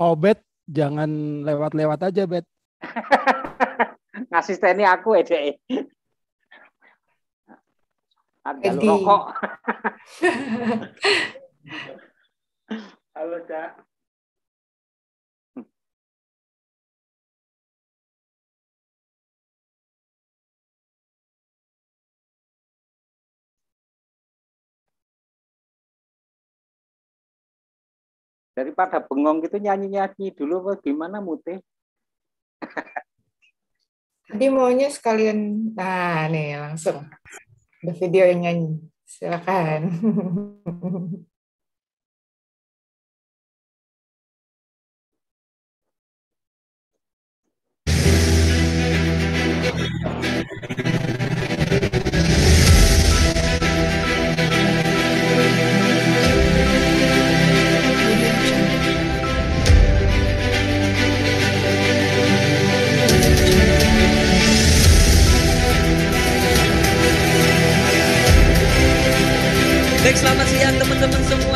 Oh, Bet, jangan lewat-lewat aja, Bet. ini aku, Ede. Eh, Ada rokok. Halo, Cak. daripada bengong gitu nyanyi-nyanyi dulu gimana mutih jadi maunya sekalian nah nih langsung ada video yang nyanyi silakan Baik, selamat siang teman-teman semua.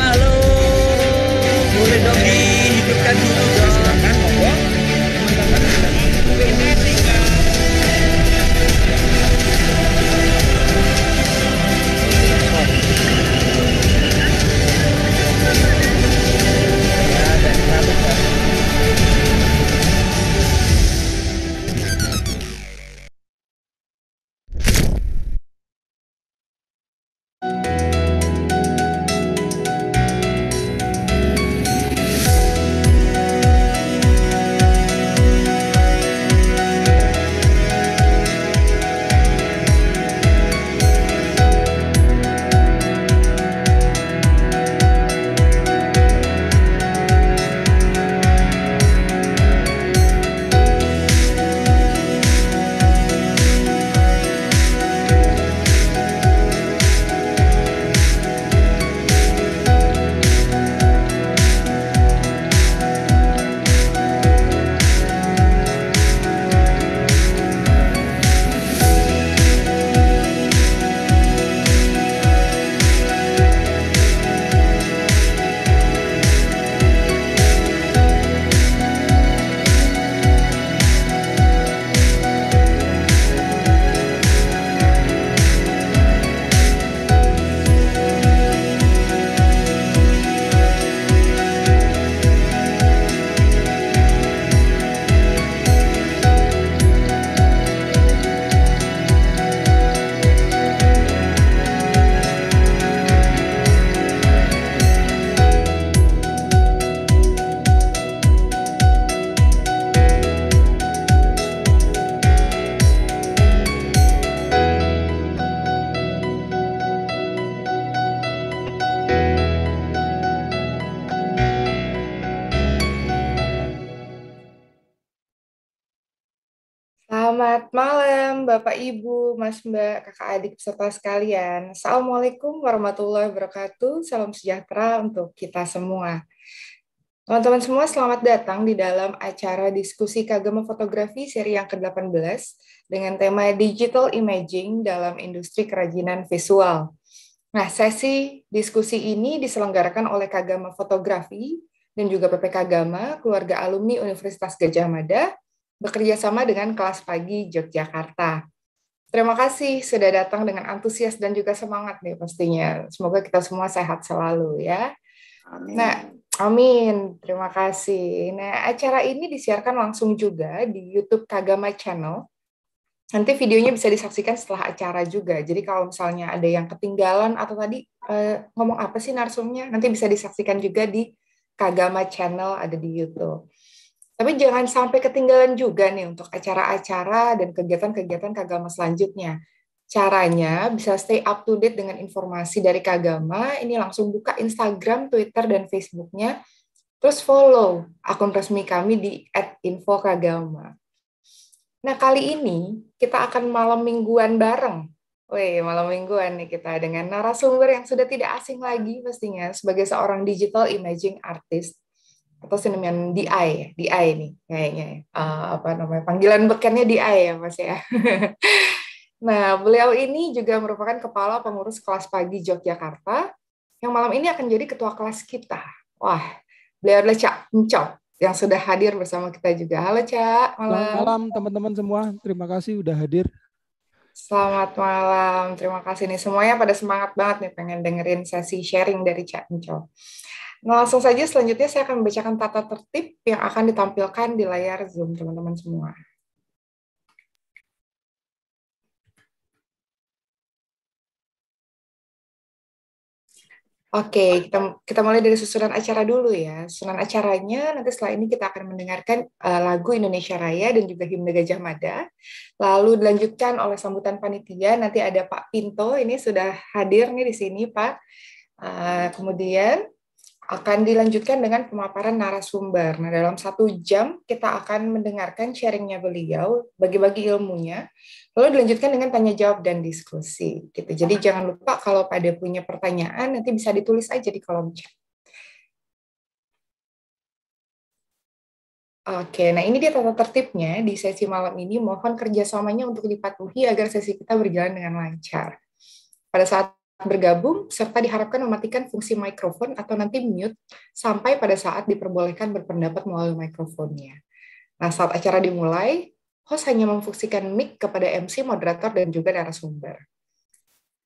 Bapak Ibu, Mas Mbak, kakak adik serta sekalian. Assalamualaikum warahmatullahi wabarakatuh. Salam sejahtera untuk kita semua. Teman-teman semua selamat datang di dalam acara diskusi Kagama Fotografi seri yang ke-18 dengan tema Digital Imaging dalam Industri Kerajinan Visual. Nah, sesi diskusi ini diselenggarakan oleh Kagama Fotografi dan juga PPK Gama, keluarga alumni Universitas Gajah Mada, bekerja sama dengan kelas pagi Yogyakarta. Terima kasih sudah datang dengan antusias dan juga semangat nih pastinya. Semoga kita semua sehat selalu ya. Amin. Nah, amin. Terima kasih. Nah, acara ini disiarkan langsung juga di YouTube Kagama Channel. Nanti videonya bisa disaksikan setelah acara juga. Jadi kalau misalnya ada yang ketinggalan atau tadi eh, ngomong apa sih narsumnya, nanti bisa disaksikan juga di Kagama Channel ada di YouTube. Tapi jangan sampai ketinggalan juga nih untuk acara-acara dan kegiatan-kegiatan kagama selanjutnya. Caranya bisa stay up to date dengan informasi dari kagama, ini langsung buka Instagram, Twitter, dan Facebooknya, terus follow akun resmi kami di @infokagama. Nah kali ini kita akan malam mingguan bareng. Wih, malam mingguan nih kita dengan narasumber yang sudah tidak asing lagi pastinya sebagai seorang digital imaging artist atau sinemian DI, DI nih kayaknya uh, apa namanya panggilan bekennya DI ya mas ya. nah beliau ini juga merupakan kepala pengurus kelas pagi Yogyakarta yang malam ini akan jadi ketua kelas kita. Wah beliau adalah Cak Encok yang sudah hadir bersama kita juga. Halo Cak, malam. Selamat malam teman-teman semua. Terima kasih sudah hadir. Selamat malam. Terima kasih nih semuanya pada semangat banget nih pengen dengerin sesi sharing dari Cak Encok. Nah, langsung saja selanjutnya saya akan membacakan tata tertib yang akan ditampilkan di layar Zoom teman-teman semua. Oke, kita kita mulai dari susunan acara dulu ya. Susunan acaranya nanti setelah ini kita akan mendengarkan uh, lagu Indonesia Raya dan juga himne Gajah Mada. Lalu dilanjutkan oleh sambutan panitia. Nanti ada Pak Pinto ini sudah hadir nih di sini Pak. Uh, kemudian akan dilanjutkan dengan pemaparan narasumber. Nah, dalam satu jam kita akan mendengarkan sharingnya beliau, bagi-bagi ilmunya, lalu dilanjutkan dengan tanya jawab dan diskusi. Gitu. Jadi jangan lupa kalau pada punya pertanyaan nanti bisa ditulis aja di kolom chat. Oke, nah ini dia tata tertibnya di sesi malam ini. Mohon kerjasamanya untuk dipatuhi agar sesi kita berjalan dengan lancar. Pada saat bergabung serta diharapkan mematikan fungsi mikrofon atau nanti mute sampai pada saat diperbolehkan berpendapat melalui mikrofonnya. Nah, saat acara dimulai, host hanya memfungsikan mic kepada MC, moderator, dan juga narasumber.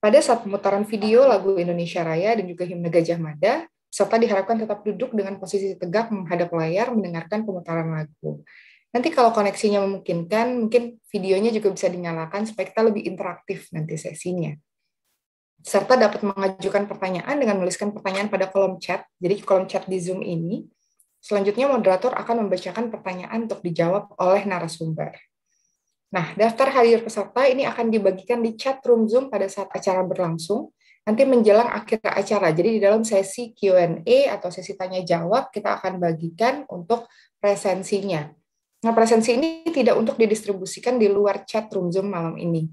Pada saat pemutaran video lagu Indonesia Raya dan juga himne Gajah Mada, serta diharapkan tetap duduk dengan posisi tegak menghadap layar mendengarkan pemutaran lagu. Nanti kalau koneksinya memungkinkan, mungkin videonya juga bisa dinyalakan supaya kita lebih interaktif nanti sesinya serta dapat mengajukan pertanyaan dengan menuliskan pertanyaan pada kolom chat. Jadi kolom chat di Zoom ini, selanjutnya moderator akan membacakan pertanyaan untuk dijawab oleh narasumber. Nah, daftar hadir peserta ini akan dibagikan di chat room Zoom pada saat acara berlangsung, nanti menjelang akhir acara. Jadi di dalam sesi Q&A atau sesi tanya jawab kita akan bagikan untuk presensinya. Nah, presensi ini tidak untuk didistribusikan di luar chat room Zoom malam ini.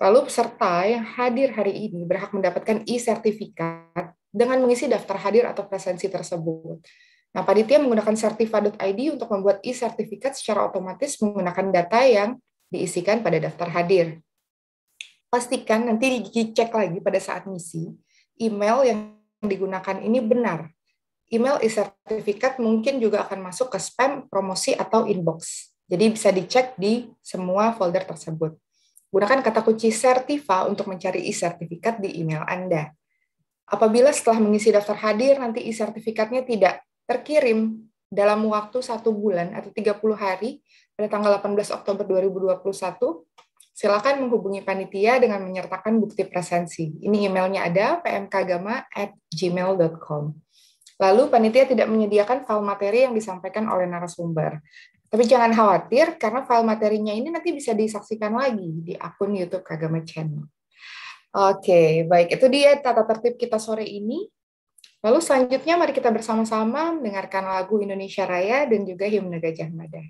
Lalu peserta yang hadir hari ini berhak mendapatkan e-sertifikat dengan mengisi daftar hadir atau presensi tersebut. Nah, panitia menggunakan sertifa.id untuk membuat e-sertifikat secara otomatis menggunakan data yang diisikan pada daftar hadir. Pastikan nanti dicek lagi pada saat misi, email yang digunakan ini benar. Email e-sertifikat mungkin juga akan masuk ke spam, promosi, atau inbox. Jadi bisa dicek di semua folder tersebut. Gunakan kata kunci sertifa untuk mencari e-sertifikat di email Anda. Apabila setelah mengisi daftar hadir, nanti e-sertifikatnya tidak terkirim dalam waktu satu bulan atau 30 hari pada tanggal 18 Oktober 2021, silakan menghubungi panitia dengan menyertakan bukti presensi. Ini emailnya ada pmkagama@gmail.com. Lalu panitia tidak menyediakan file materi yang disampaikan oleh narasumber. Tapi jangan khawatir karena file materinya ini nanti bisa disaksikan lagi di akun YouTube Kagama Channel. Oke, baik itu dia tata tertib kita sore ini. Lalu selanjutnya mari kita bersama-sama mendengarkan lagu Indonesia Raya dan juga himne Gajah Mada.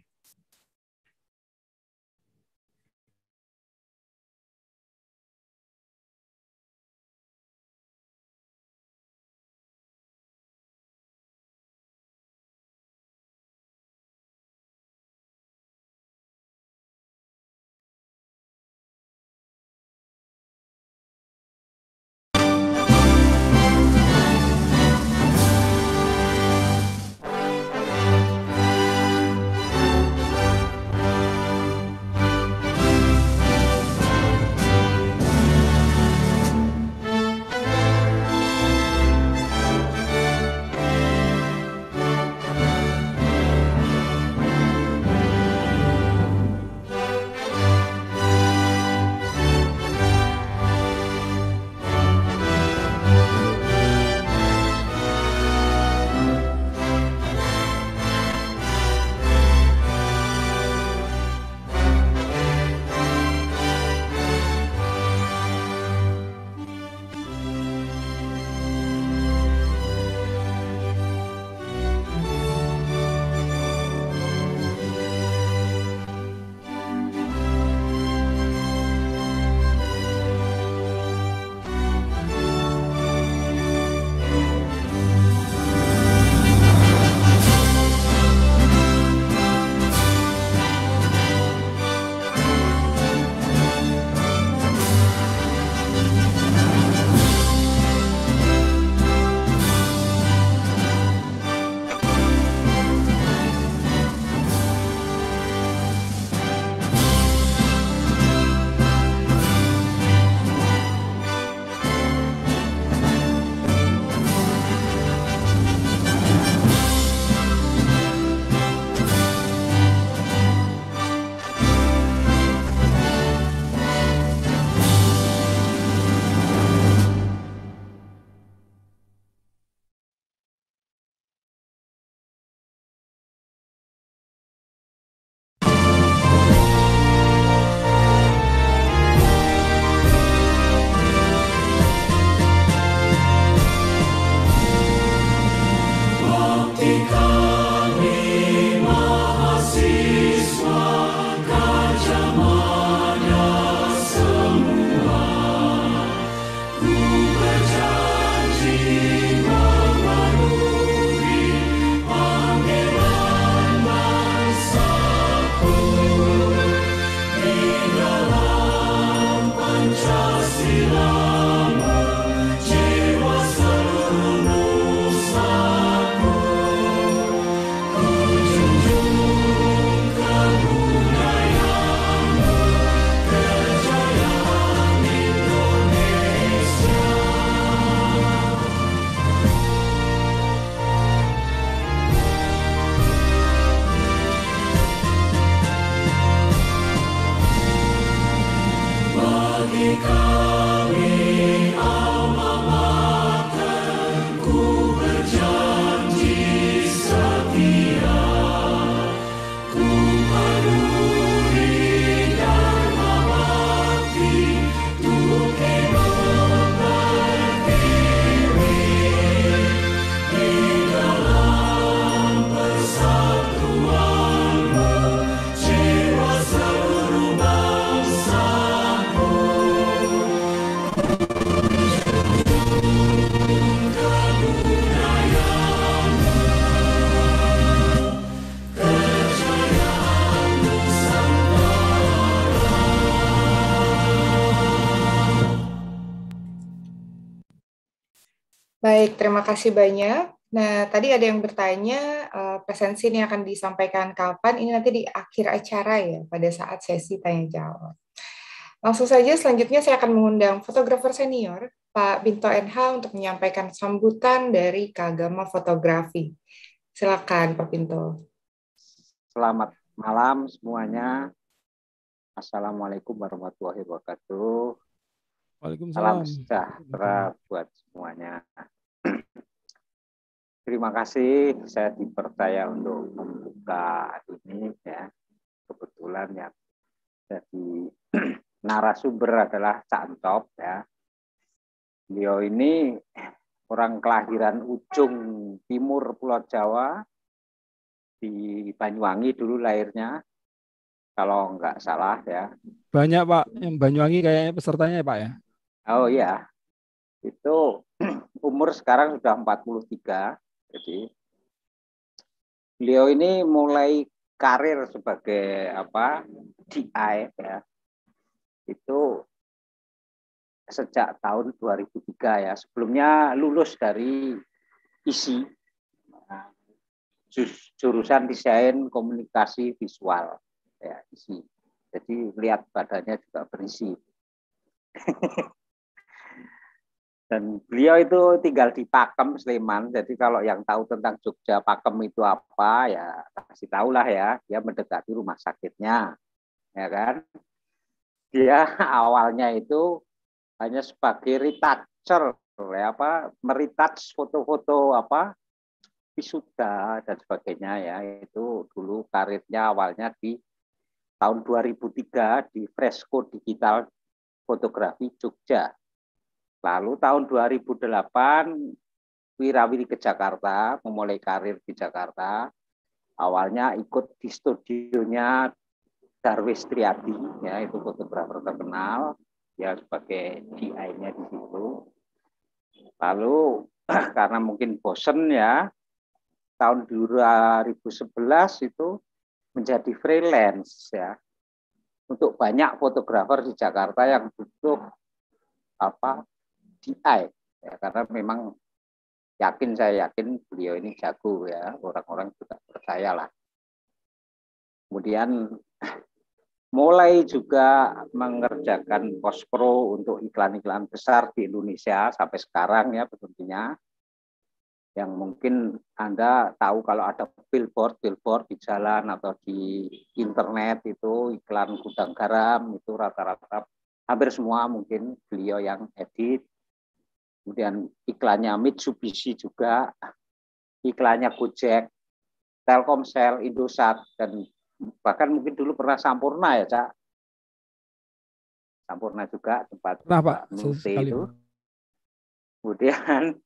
terima kasih banyak. Nah, tadi ada yang bertanya uh, presensi ini akan disampaikan kapan? Ini nanti di akhir acara ya, pada saat sesi tanya jawab. Langsung saja selanjutnya saya akan mengundang fotografer senior Pak Binto NH untuk menyampaikan sambutan dari Kagama Fotografi. Silakan Pak Binto. Selamat malam semuanya. Assalamualaikum warahmatullahi wabarakatuh. Waalaikumsalam. Salam sejahtera buat semuanya. Terima kasih saya dipercaya untuk membuka ini ya. Kebetulan ya jadi narasumber adalah Cak Antop ya. Beliau ini orang kelahiran ujung timur Pulau Jawa di Banyuwangi dulu lahirnya kalau nggak salah ya. Banyak Pak yang Banyuwangi kayaknya pesertanya ya Pak ya. Oh iya. Itu umur sekarang sudah 43. Jadi beliau ini mulai karir sebagai apa DI ya itu sejak tahun 2003 ya sebelumnya lulus dari ISI jurusan desain komunikasi visual ya ISI jadi lihat badannya juga berisi Dan beliau itu tinggal di Pakem, Sleman. Jadi kalau yang tahu tentang Jogja, Pakem itu apa, ya kasih tahulah ya. Dia mendekati rumah sakitnya, ya kan? Dia awalnya itu hanya sebagai retoucher, ya apa, meretouch foto-foto apa, wisuda dan sebagainya ya. Itu dulu karirnya awalnya di tahun 2003 di Fresco Digital Fotografi Jogja Lalu tahun 2008 wirawiri ke Jakarta, memulai karir di Jakarta. Awalnya ikut di studionya Darwis Triadi, ya itu fotografer terkenal, ya sebagai DI-nya di situ. Lalu karena mungkin bosen ya, tahun 2011 itu menjadi freelance ya untuk banyak fotografer di Jakarta yang butuh apa DI ya karena memang yakin saya yakin beliau ini jago ya orang-orang juga percaya lah kemudian mulai juga mengerjakan pro untuk iklan-iklan besar di Indonesia sampai sekarang ya tentunya yang mungkin Anda tahu kalau ada billboard billboard di jalan atau di internet itu iklan gudang garam itu rata-rata hampir semua mungkin beliau yang edit kemudian iklannya Mitsubishi juga, iklannya Gojek, Telkomsel, Indosat, dan bahkan mungkin dulu pernah Sampurna ya, Cak. Sampurna juga tempat nah, Pak, itu. Kemudian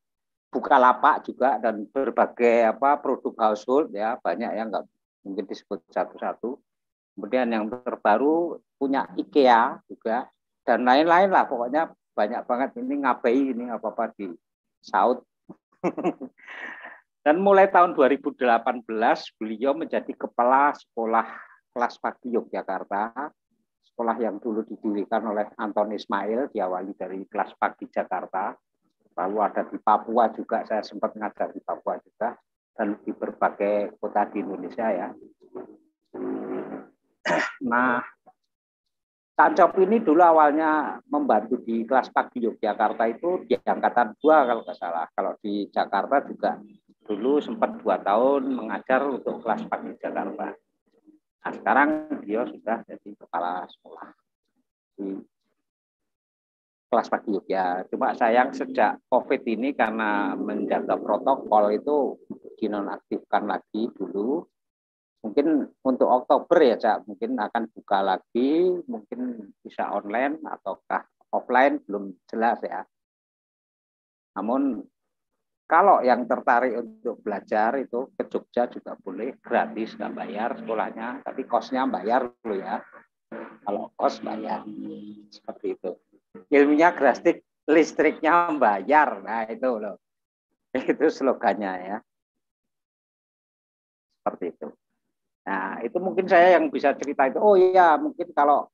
buka lapak juga dan berbagai apa produk household ya banyak yang nggak mungkin disebut satu-satu. Kemudian yang terbaru punya IKEA juga dan lain-lain lah pokoknya banyak banget ini ngapai ini apa apa di South Dan mulai tahun 2018 beliau menjadi kepala sekolah kelas pagi Yogyakarta, sekolah yang dulu didirikan oleh Anton Ismail diawali dari kelas pagi Jakarta. Lalu ada di Papua juga saya sempat ngajar di Papua juga dan di berbagai kota di Indonesia ya. Nah, Tancap ini dulu awalnya membantu di kelas pagi Yogyakarta itu di angkatan dua kalau nggak salah. Kalau di Jakarta juga dulu sempat dua tahun mengajar untuk kelas pagi Jakarta. Nah, sekarang dia sudah jadi kepala sekolah di kelas pagi Yogyakarta. Cuma sayang sejak COVID ini karena menjaga protokol itu dinonaktifkan lagi dulu mungkin untuk Oktober ya cak mungkin akan buka lagi mungkin bisa online ataukah offline belum jelas ya namun kalau yang tertarik untuk belajar itu ke Jogja juga boleh gratis nggak bayar sekolahnya tapi kosnya bayar dulu ya kalau kos bayar seperti itu ilmunya gratis listriknya bayar nah itu loh itu slogannya ya seperti itu Nah, itu mungkin saya yang bisa cerita itu. Oh iya, mungkin kalau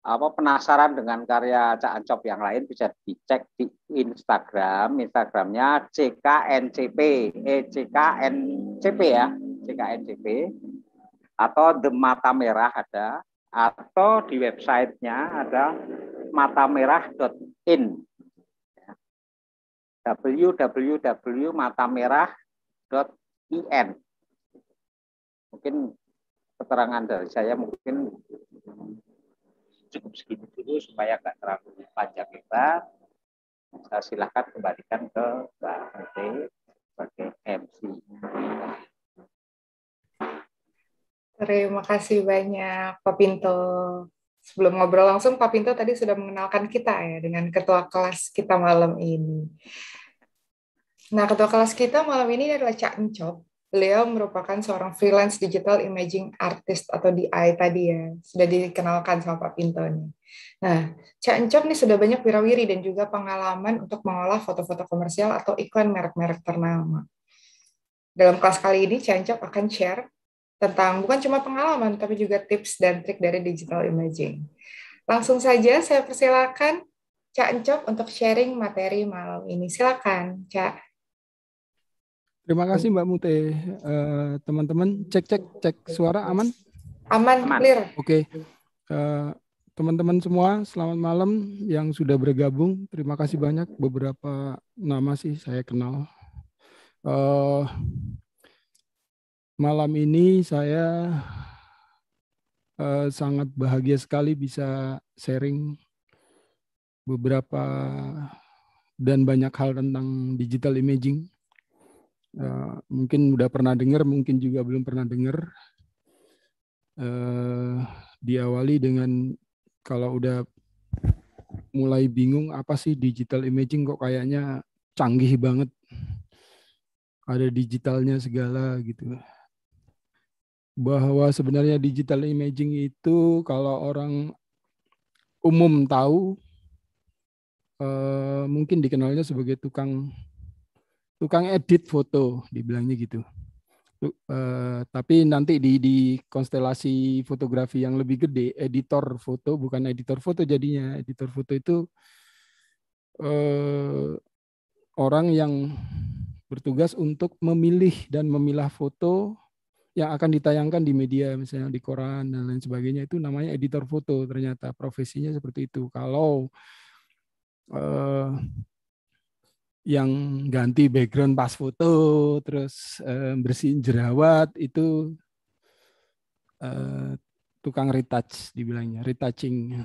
apa penasaran dengan karya Cak Ancop yang lain bisa dicek di Instagram, Instagramnya CKNCP, eh CKNCP ya, CKNCP atau The Mata Merah ada atau di websitenya ada matamerah.in ya. www.matamerah.in mungkin keterangan dari saya mungkin cukup segitu dulu supaya nggak terlalu panjang lebar. Saya silahkan kembalikan ke Mbak Mente sebagai MC. Terima kasih banyak Pak Pinto. Sebelum ngobrol langsung, Pak Pinto tadi sudah mengenalkan kita ya dengan ketua kelas kita malam ini. Nah, ketua kelas kita malam ini adalah Cak Encok beliau merupakan seorang freelance digital imaging artist atau DI tadi ya, sudah dikenalkan sama Pak Pinto nih. Nah, Cak Encok nih sudah banyak wirawiri dan juga pengalaman untuk mengolah foto-foto komersial atau iklan merek-merek ternama. Dalam kelas kali ini, Cak Encok akan share tentang bukan cuma pengalaman, tapi juga tips dan trik dari digital imaging. Langsung saja saya persilakan Cak Encok untuk sharing materi malam ini. Silakan, Cak. Terima kasih Mbak Mute. Uh, teman-teman cek cek cek suara aman? Aman, aman. clear. Oke. Okay. Uh, eh, teman-teman semua selamat malam yang sudah bergabung. Terima kasih banyak beberapa nama sih saya kenal. Uh, malam ini saya uh, sangat bahagia sekali bisa sharing beberapa dan banyak hal tentang digital imaging Uh, mungkin udah pernah dengar, mungkin juga belum pernah dengar. Uh, eh, diawali dengan kalau udah mulai bingung apa sih digital imaging kok kayaknya canggih banget. Ada digitalnya segala gitu. Bahwa sebenarnya digital imaging itu kalau orang umum tahu uh, mungkin dikenalnya sebagai tukang tukang edit foto dibilangnya gitu eh, tapi nanti di di konstelasi fotografi yang lebih gede editor foto bukan editor foto jadinya editor foto itu eh, orang yang bertugas untuk memilih dan memilah foto yang akan ditayangkan di media misalnya di koran dan lain sebagainya itu namanya editor foto ternyata profesinya seperti itu kalau eh, yang ganti background pas foto, terus eh, bersihin jerawat itu eh, tukang retouch dibilangnya, retouching.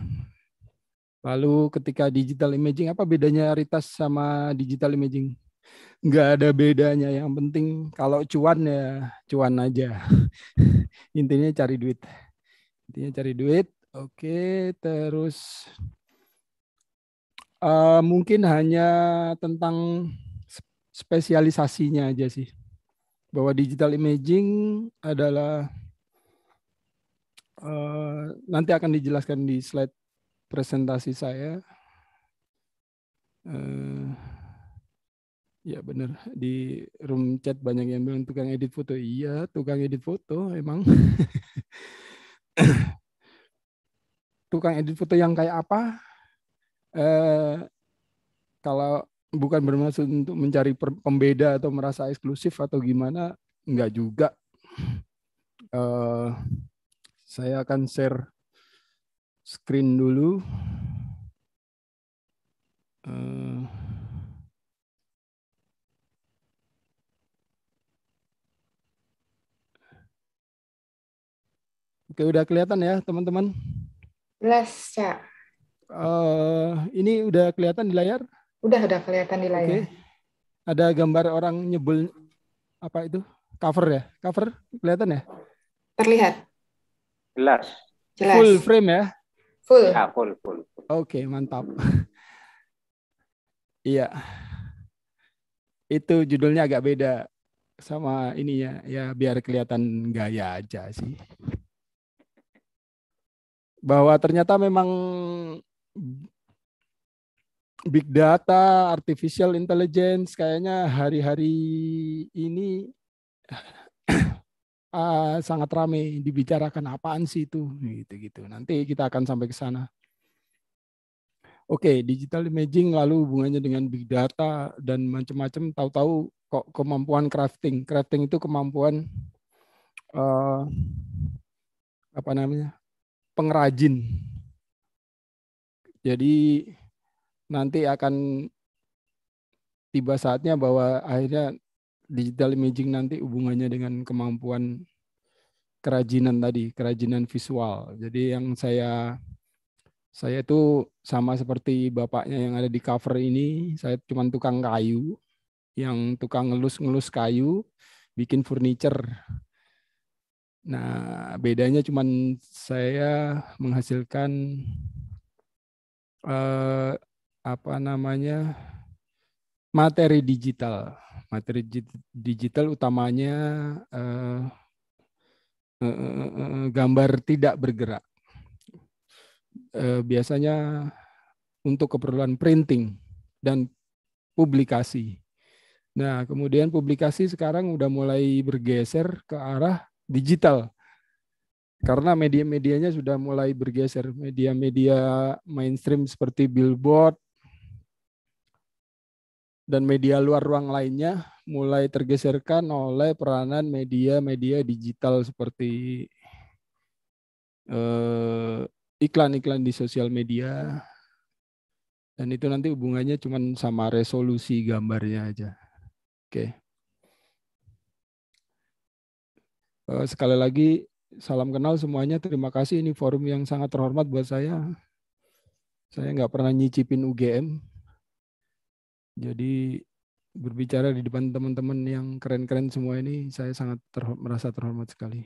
Lalu ketika digital imaging apa bedanya retouch sama digital imaging? nggak ada bedanya yang penting kalau cuan ya cuan aja intinya cari duit intinya cari duit oke terus Eh, mungkin hanya tentang spesialisasinya aja sih bahwa digital imaging adalah uh, nanti akan dijelaskan di slide presentasi saya uh, ya benar di room chat banyak yang bilang tukang edit foto iya tukang edit foto emang tukang edit foto yang kayak apa Eh, kalau bukan bermaksud untuk mencari pembeda atau merasa eksklusif atau gimana, enggak juga. Eh, saya akan share screen dulu. Eh, Oke, udah kelihatan ya, teman-teman? Jelas, ya. Eh, ini udah kelihatan di layar? Udah, udah kelihatan di layar. Okay. Ada gambar orang nyebul apa itu? Cover ya? Cover kelihatan ya? Terlihat. Jelas. Jelas. Full frame ya? Full. Ya, full, full. full. Oke, okay, mantap. Iya. Itu judulnya agak beda sama ininya ya biar kelihatan gaya aja sih. Bahwa ternyata memang big data, artificial intelligence kayaknya hari-hari ini uh, sangat ramai dibicarakan apaan sih itu gitu-gitu. Nanti kita akan sampai ke sana. Oke, okay, digital imaging lalu hubungannya dengan big data dan macam-macam tahu-tahu kok kemampuan crafting. Crafting itu kemampuan uh, apa namanya? pengrajin jadi nanti akan tiba saatnya bahwa akhirnya digital imaging nanti hubungannya dengan kemampuan kerajinan tadi, kerajinan visual. Jadi yang saya saya itu sama seperti bapaknya yang ada di cover ini, saya cuma tukang kayu yang tukang ngelus-ngelus kayu, bikin furniture. Nah, bedanya cuma saya menghasilkan eh, apa namanya materi digital. Materi digital utamanya eh, eh, eh, eh, gambar tidak bergerak. Eh, biasanya untuk keperluan printing dan publikasi. Nah, kemudian publikasi sekarang udah mulai bergeser ke arah digital karena media-medianya sudah mulai bergeser media-media mainstream seperti billboard dan media luar ruang lainnya mulai tergeserkan oleh peranan media-media digital seperti iklan eh, iklan-iklan di sosial media dan itu nanti hubungannya cuma sama resolusi gambarnya aja oke okay. Eh, sekali lagi Salam kenal semuanya. Terima kasih. Ini forum yang sangat terhormat buat saya. Saya nggak pernah nyicipin UGM. Jadi berbicara di depan teman-teman yang keren-keren semua ini, saya sangat terhormat, merasa terhormat sekali.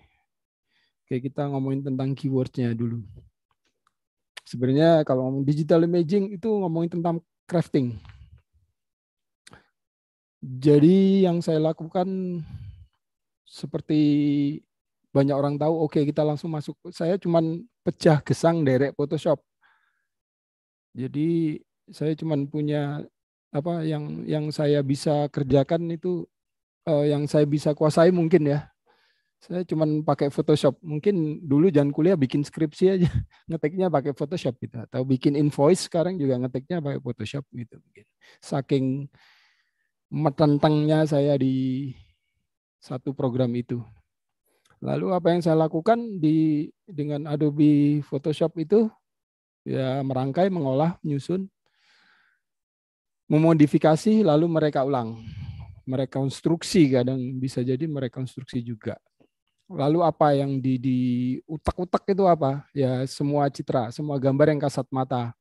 Oke, kita ngomongin tentang keywordnya dulu. Sebenarnya kalau ngomong digital imaging itu ngomongin tentang crafting. Jadi yang saya lakukan seperti banyak orang tahu oke okay, kita langsung masuk saya cuman pecah gesang derek Photoshop jadi saya cuman punya apa yang yang saya bisa kerjakan itu uh, yang saya bisa kuasai mungkin ya saya cuman pakai Photoshop mungkin dulu jangan kuliah bikin skripsi aja ngeteknya pakai Photoshop gitu atau bikin invoice sekarang juga ngeteknya pakai Photoshop gitu mungkin saking metentangnya saya di satu program itu Lalu apa yang saya lakukan di dengan Adobe Photoshop itu ya merangkai, mengolah, menyusun, memodifikasi lalu mereka ulang. Merekonstruksi kadang bisa jadi merekonstruksi juga. Lalu apa yang di di utak-utak itu apa? Ya semua citra, semua gambar yang kasat mata.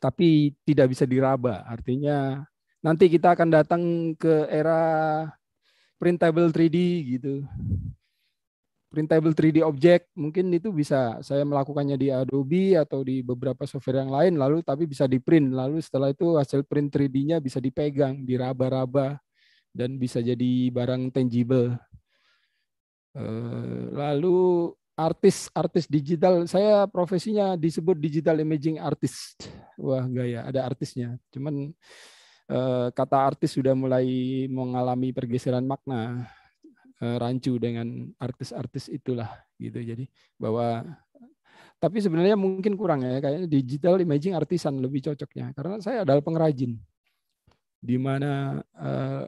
Tapi tidak bisa diraba. Artinya nanti kita akan datang ke era printable 3D gitu. Printable 3D object mungkin itu bisa saya melakukannya di Adobe atau di beberapa software yang lain lalu tapi bisa di print lalu setelah itu hasil print 3D-nya bisa dipegang, diraba-raba dan bisa jadi barang tangible. Eh, lalu artis-artis digital, saya profesinya disebut digital imaging artist. Wah gaya, ada artisnya. Cuman Eh, kata artis sudah mulai mengalami pergeseran makna eh, rancu dengan artis-artis itulah gitu jadi bahwa tapi sebenarnya mungkin kurang ya kayaknya digital imaging artisan lebih cocoknya karena saya adalah pengrajin di mana uh,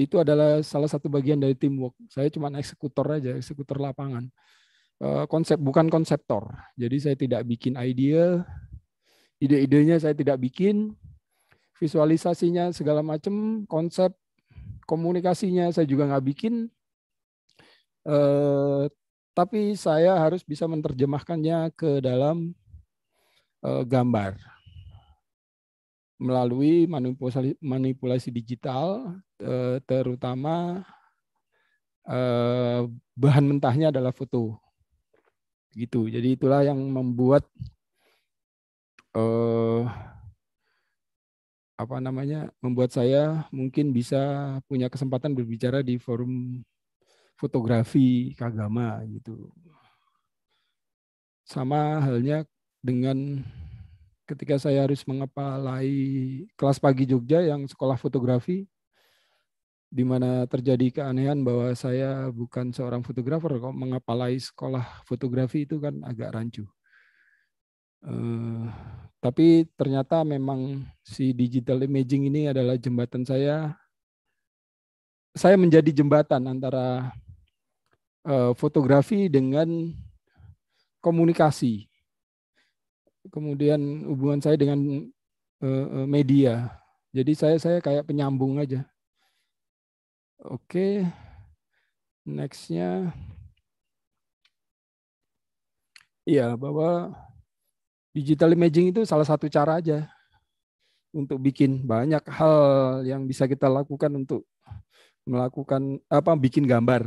itu adalah salah satu bagian dari teamwork saya cuma eksekutor aja eksekutor lapangan uh, konsep bukan konseptor jadi saya tidak bikin ide ide-idenya saya tidak bikin visualisasinya segala macam, konsep komunikasinya saya juga nggak bikin. Eh, tapi saya harus bisa menerjemahkannya ke dalam eh, gambar melalui manipulasi, manipulasi digital, eh, terutama eh, bahan mentahnya adalah foto gitu. Jadi itulah yang membuat eh, apa namanya membuat saya mungkin bisa punya kesempatan berbicara di forum fotografi kagama gitu. Sama halnya dengan ketika saya harus mengepalai kelas pagi Jogja yang sekolah fotografi di mana terjadi keanehan bahwa saya bukan seorang fotografer kok mengapalai sekolah fotografi itu kan agak rancu. Eh, tapi ternyata memang si digital imaging ini adalah jembatan saya. Saya menjadi jembatan antara eh, fotografi dengan komunikasi. Kemudian hubungan saya dengan eh, media. Jadi saya saya kayak penyambung aja. Oke, okay. nextnya, iya bahwa digital imaging itu salah satu cara aja untuk bikin banyak hal yang bisa kita lakukan untuk melakukan apa bikin gambar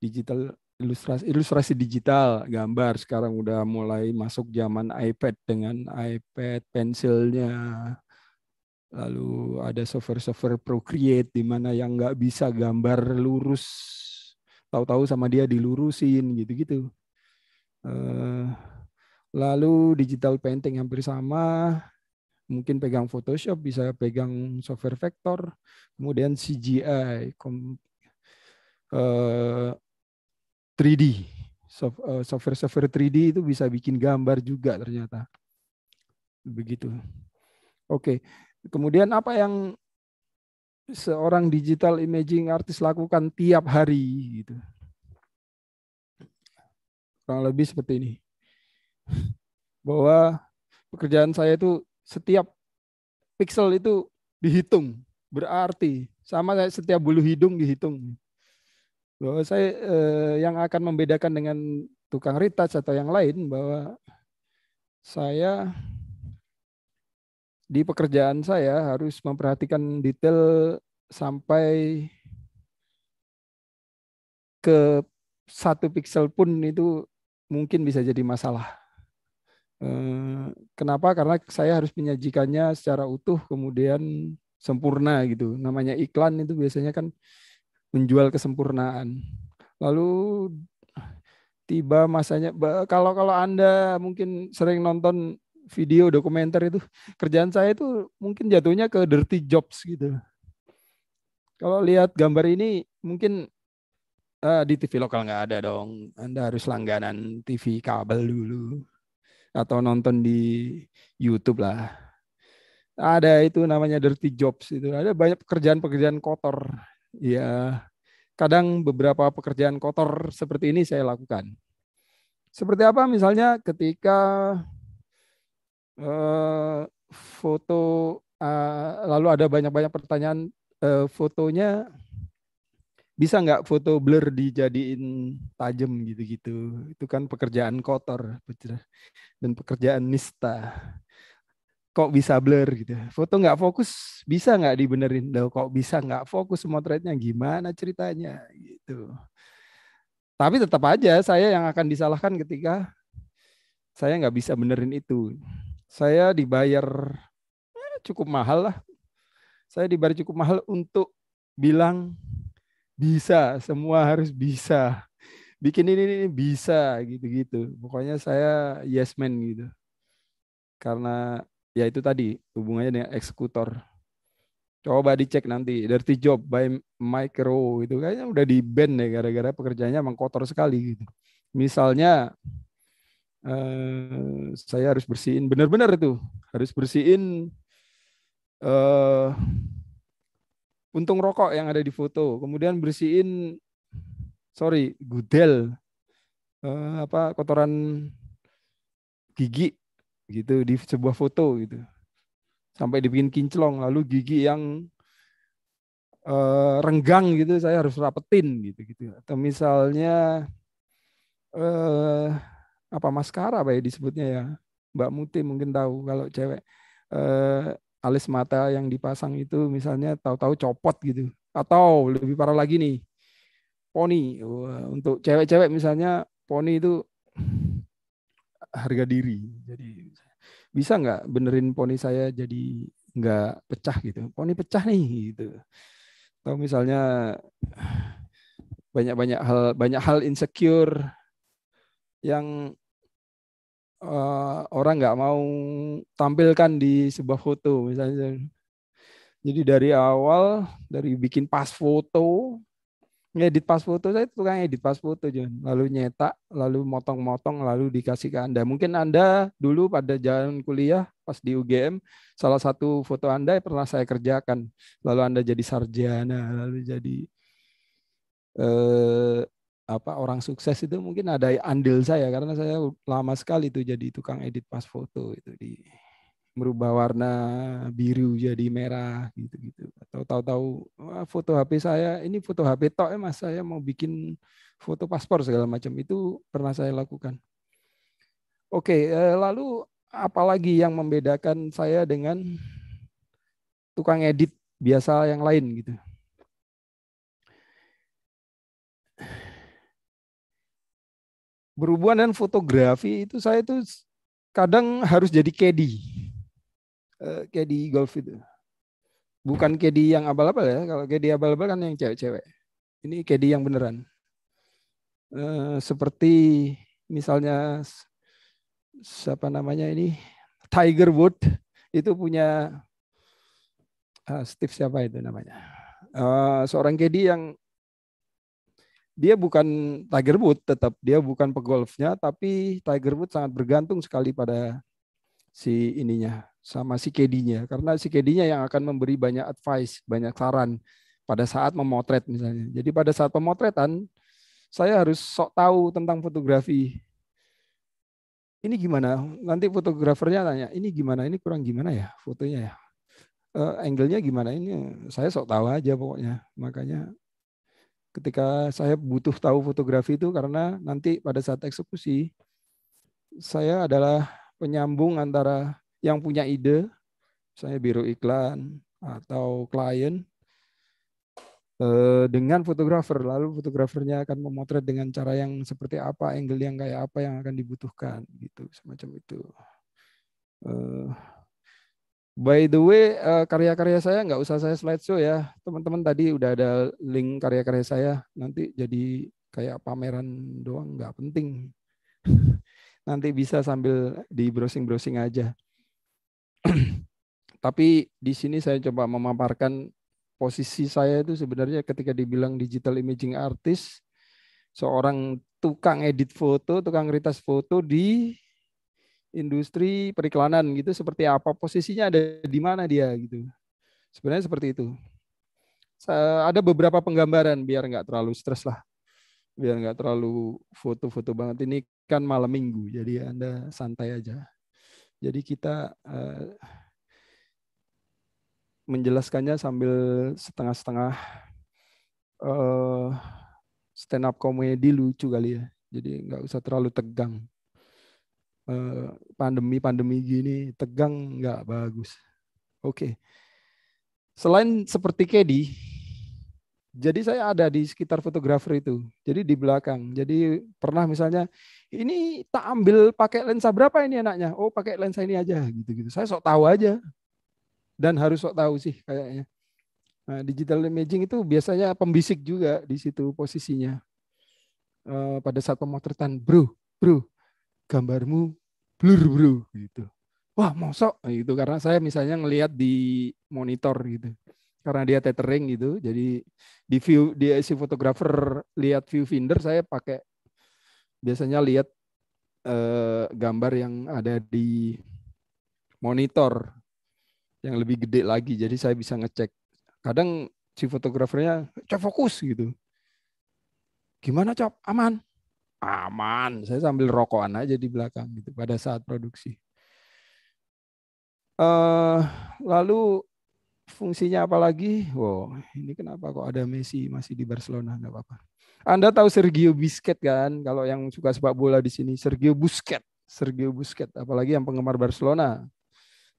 digital ilustrasi ilustrasi digital gambar sekarang udah mulai masuk zaman iPad dengan iPad pensilnya lalu ada software-software Procreate di mana yang nggak bisa gambar lurus tahu-tahu sama dia dilurusin gitu-gitu eh, Lalu digital painting hampir sama, mungkin pegang Photoshop, bisa pegang software vector kemudian CGI, 3D, eh, eh, software-software 3D itu bisa bikin gambar juga ternyata. Begitu. Oke, kemudian apa yang seorang digital imaging artis lakukan tiap hari gitu. Kurang lebih seperti ini bahwa pekerjaan saya itu setiap pixel itu dihitung berarti sama setiap bulu hidung dihitung bahwa saya eh, yang akan membedakan dengan tukang retouch atau yang lain bahwa saya di pekerjaan saya harus memperhatikan detail sampai ke satu pixel pun itu mungkin bisa jadi masalah Eh, kenapa? Karena saya harus menyajikannya secara utuh, kemudian sempurna gitu. Namanya iklan itu biasanya kan menjual kesempurnaan. Lalu tiba masanya. Kalau kalau anda mungkin sering nonton video dokumenter itu, kerjaan saya itu mungkin jatuhnya ke dirty jobs gitu. Kalau lihat gambar ini, mungkin uh, di TV lokal nggak ada dong. Anda harus langganan TV kabel dulu atau nonton di YouTube lah. Ada itu namanya dirty jobs itu. Ada banyak pekerjaan-pekerjaan kotor. Ya, kadang beberapa pekerjaan kotor seperti ini saya lakukan. Seperti apa misalnya ketika eh, foto eh, lalu ada banyak-banyak pertanyaan eh, fotonya bisa nggak foto blur dijadiin tajam gitu-gitu itu kan pekerjaan kotor dan pekerjaan nista kok bisa blur gitu foto nggak fokus bisa nggak dibenerin loh kok bisa nggak fokus motretnya gimana ceritanya gitu tapi tetap aja saya yang akan disalahkan ketika saya nggak bisa benerin itu saya dibayar eh, cukup mahal lah saya dibayar cukup mahal untuk bilang bisa, semua harus bisa. Bikin ini, ini, bisa gitu-gitu. Pokoknya saya yes man gitu. Karena ya itu tadi hubungannya dengan eksekutor. Coba dicek nanti Dirty Job by Micro itu kayaknya udah di band ya gara-gara pekerjaannya emang kotor sekali gitu. Misalnya eh, saya harus bersihin benar-benar itu harus bersihin eh puntung rokok yang ada di foto, kemudian bersihin sorry gudel eh, apa kotoran gigi gitu di sebuah foto gitu sampai dibikin kinclong lalu gigi yang eh, renggang gitu saya harus rapetin gitu gitu atau misalnya eh, apa maskara apa ya disebutnya ya Mbak Muti mungkin tahu kalau cewek eh, alis mata yang dipasang itu misalnya tahu-tahu copot gitu. Atau lebih parah lagi nih, poni. untuk cewek-cewek misalnya poni itu harga diri. Jadi bisa nggak benerin poni saya jadi nggak pecah gitu. Poni pecah nih gitu. Atau misalnya banyak-banyak hal banyak hal insecure yang uh, orang nggak mau tampilkan di sebuah foto misalnya. Jadi dari awal dari bikin pas foto, ngedit pas foto saya itu kan edit pas foto John. Lalu nyetak, lalu motong-motong, lalu dikasih ke Anda. Mungkin Anda dulu pada jalan kuliah pas di UGM salah satu foto Anda pernah saya kerjakan. Lalu Anda jadi sarjana, lalu jadi eh, apa orang sukses itu mungkin ada andil saya karena saya lama sekali itu jadi tukang edit pas foto itu di merubah warna biru jadi merah gitu gitu atau tahu-tahu foto HP saya ini foto HP tok ya mas saya mau bikin foto paspor segala macam itu pernah saya lakukan oke eh, lalu apalagi yang membedakan saya dengan tukang edit biasa yang lain gitu berhubungan dengan fotografi itu saya itu kadang harus jadi kedi, Uh, caddy golf itu. Bukan kedi yang abal-abal ya. Kalau kedi abal-abal kan yang cewek-cewek. Ini kedi yang beneran. Uh, seperti misalnya siapa namanya ini Tiger Wood itu punya uh, Steve siapa itu namanya uh, seorang kedi yang dia bukan Tiger Woods tetap dia bukan pegolfnya tapi Tiger Woods sangat bergantung sekali pada si ininya sama si Kedinya karena si Kedinya yang akan memberi banyak advice, banyak saran pada saat memotret misalnya. Jadi pada saat pemotretan saya harus sok tahu tentang fotografi. Ini gimana? Nanti fotografernya tanya, ini gimana? Ini kurang gimana ya fotonya ya? uh, angle-nya gimana ini saya sok tahu aja pokoknya makanya ketika saya butuh tahu fotografi itu karena nanti pada saat eksekusi saya adalah penyambung antara yang punya ide, saya biro iklan atau klien eh, dengan fotografer. Lalu fotografernya akan memotret dengan cara yang seperti apa, angle yang kayak apa yang akan dibutuhkan gitu, semacam itu. Eh, By the way, eh, karya-karya saya nggak usah saya slide show ya. Teman-teman tadi udah ada link karya-karya saya. Nanti jadi kayak pameran doang nggak penting. Nanti bisa sambil di browsing-browsing aja. Tapi di sini saya coba memaparkan posisi saya itu sebenarnya ketika dibilang digital imaging artist, seorang tukang edit foto, tukang retas foto di industri periklanan gitu seperti apa posisinya ada di mana dia gitu sebenarnya seperti itu ada beberapa penggambaran biar nggak terlalu stres lah biar nggak terlalu foto-foto banget ini kan malam minggu jadi anda santai aja jadi kita eh, menjelaskannya sambil setengah-setengah uh, stand up komedi lucu kali ya jadi nggak usah terlalu tegang pandemi-pandemi eh, gini tegang nggak bagus. Oke. Okay. Selain seperti Kedi, jadi saya ada di sekitar fotografer itu. Jadi di belakang. Jadi pernah misalnya ini tak ambil pakai lensa berapa ini anaknya? Oh, pakai lensa ini aja gitu-gitu. Saya sok tahu aja. Dan harus sok tahu sih kayaknya. Nah, digital imaging itu biasanya pembisik juga di situ posisinya. Uh, pada saat pemotretan, bro, bro, gambarmu blur bro gitu wah mosok gitu karena saya misalnya ngelihat di monitor gitu karena dia tethering gitu jadi di view dia si fotografer lihat viewfinder saya pakai biasanya lihat eh, gambar yang ada di monitor yang lebih gede lagi jadi saya bisa ngecek kadang si fotografernya cek fokus gitu gimana cop aman aman. Saya sambil rokokan aja di belakang gitu pada saat produksi. Uh, lalu fungsinya apa lagi? Wow, ini kenapa kok ada Messi masih di Barcelona? Nggak apa-apa. Anda tahu Sergio Busquets kan? Kalau yang suka sepak bola di sini, Sergio Busquets. Sergio Busquets, apalagi yang penggemar Barcelona.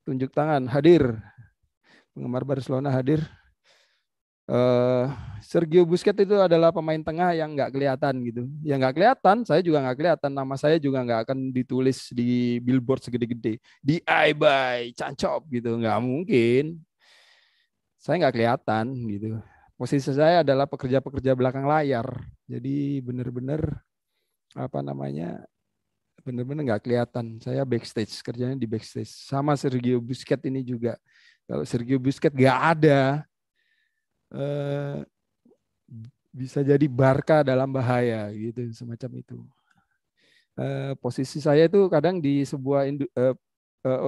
Tunjuk tangan, hadir. Penggemar Barcelona hadir. Eh, Sergio Busquets itu adalah pemain tengah yang nggak kelihatan gitu. Yang nggak kelihatan, saya juga nggak kelihatan. Nama saya juga nggak akan ditulis di billboard segede-gede. Di iBuy, Cancop gitu. Nggak mungkin. Saya nggak kelihatan gitu. Posisi saya adalah pekerja-pekerja belakang layar. Jadi benar-benar apa namanya benar-benar nggak kelihatan. Saya backstage, kerjanya di backstage. Sama Sergio Busquets ini juga. Kalau Sergio Busquets nggak ada, Eh, bisa jadi barka dalam bahaya gitu semacam itu. Eh, posisi saya itu kadang di sebuah eh,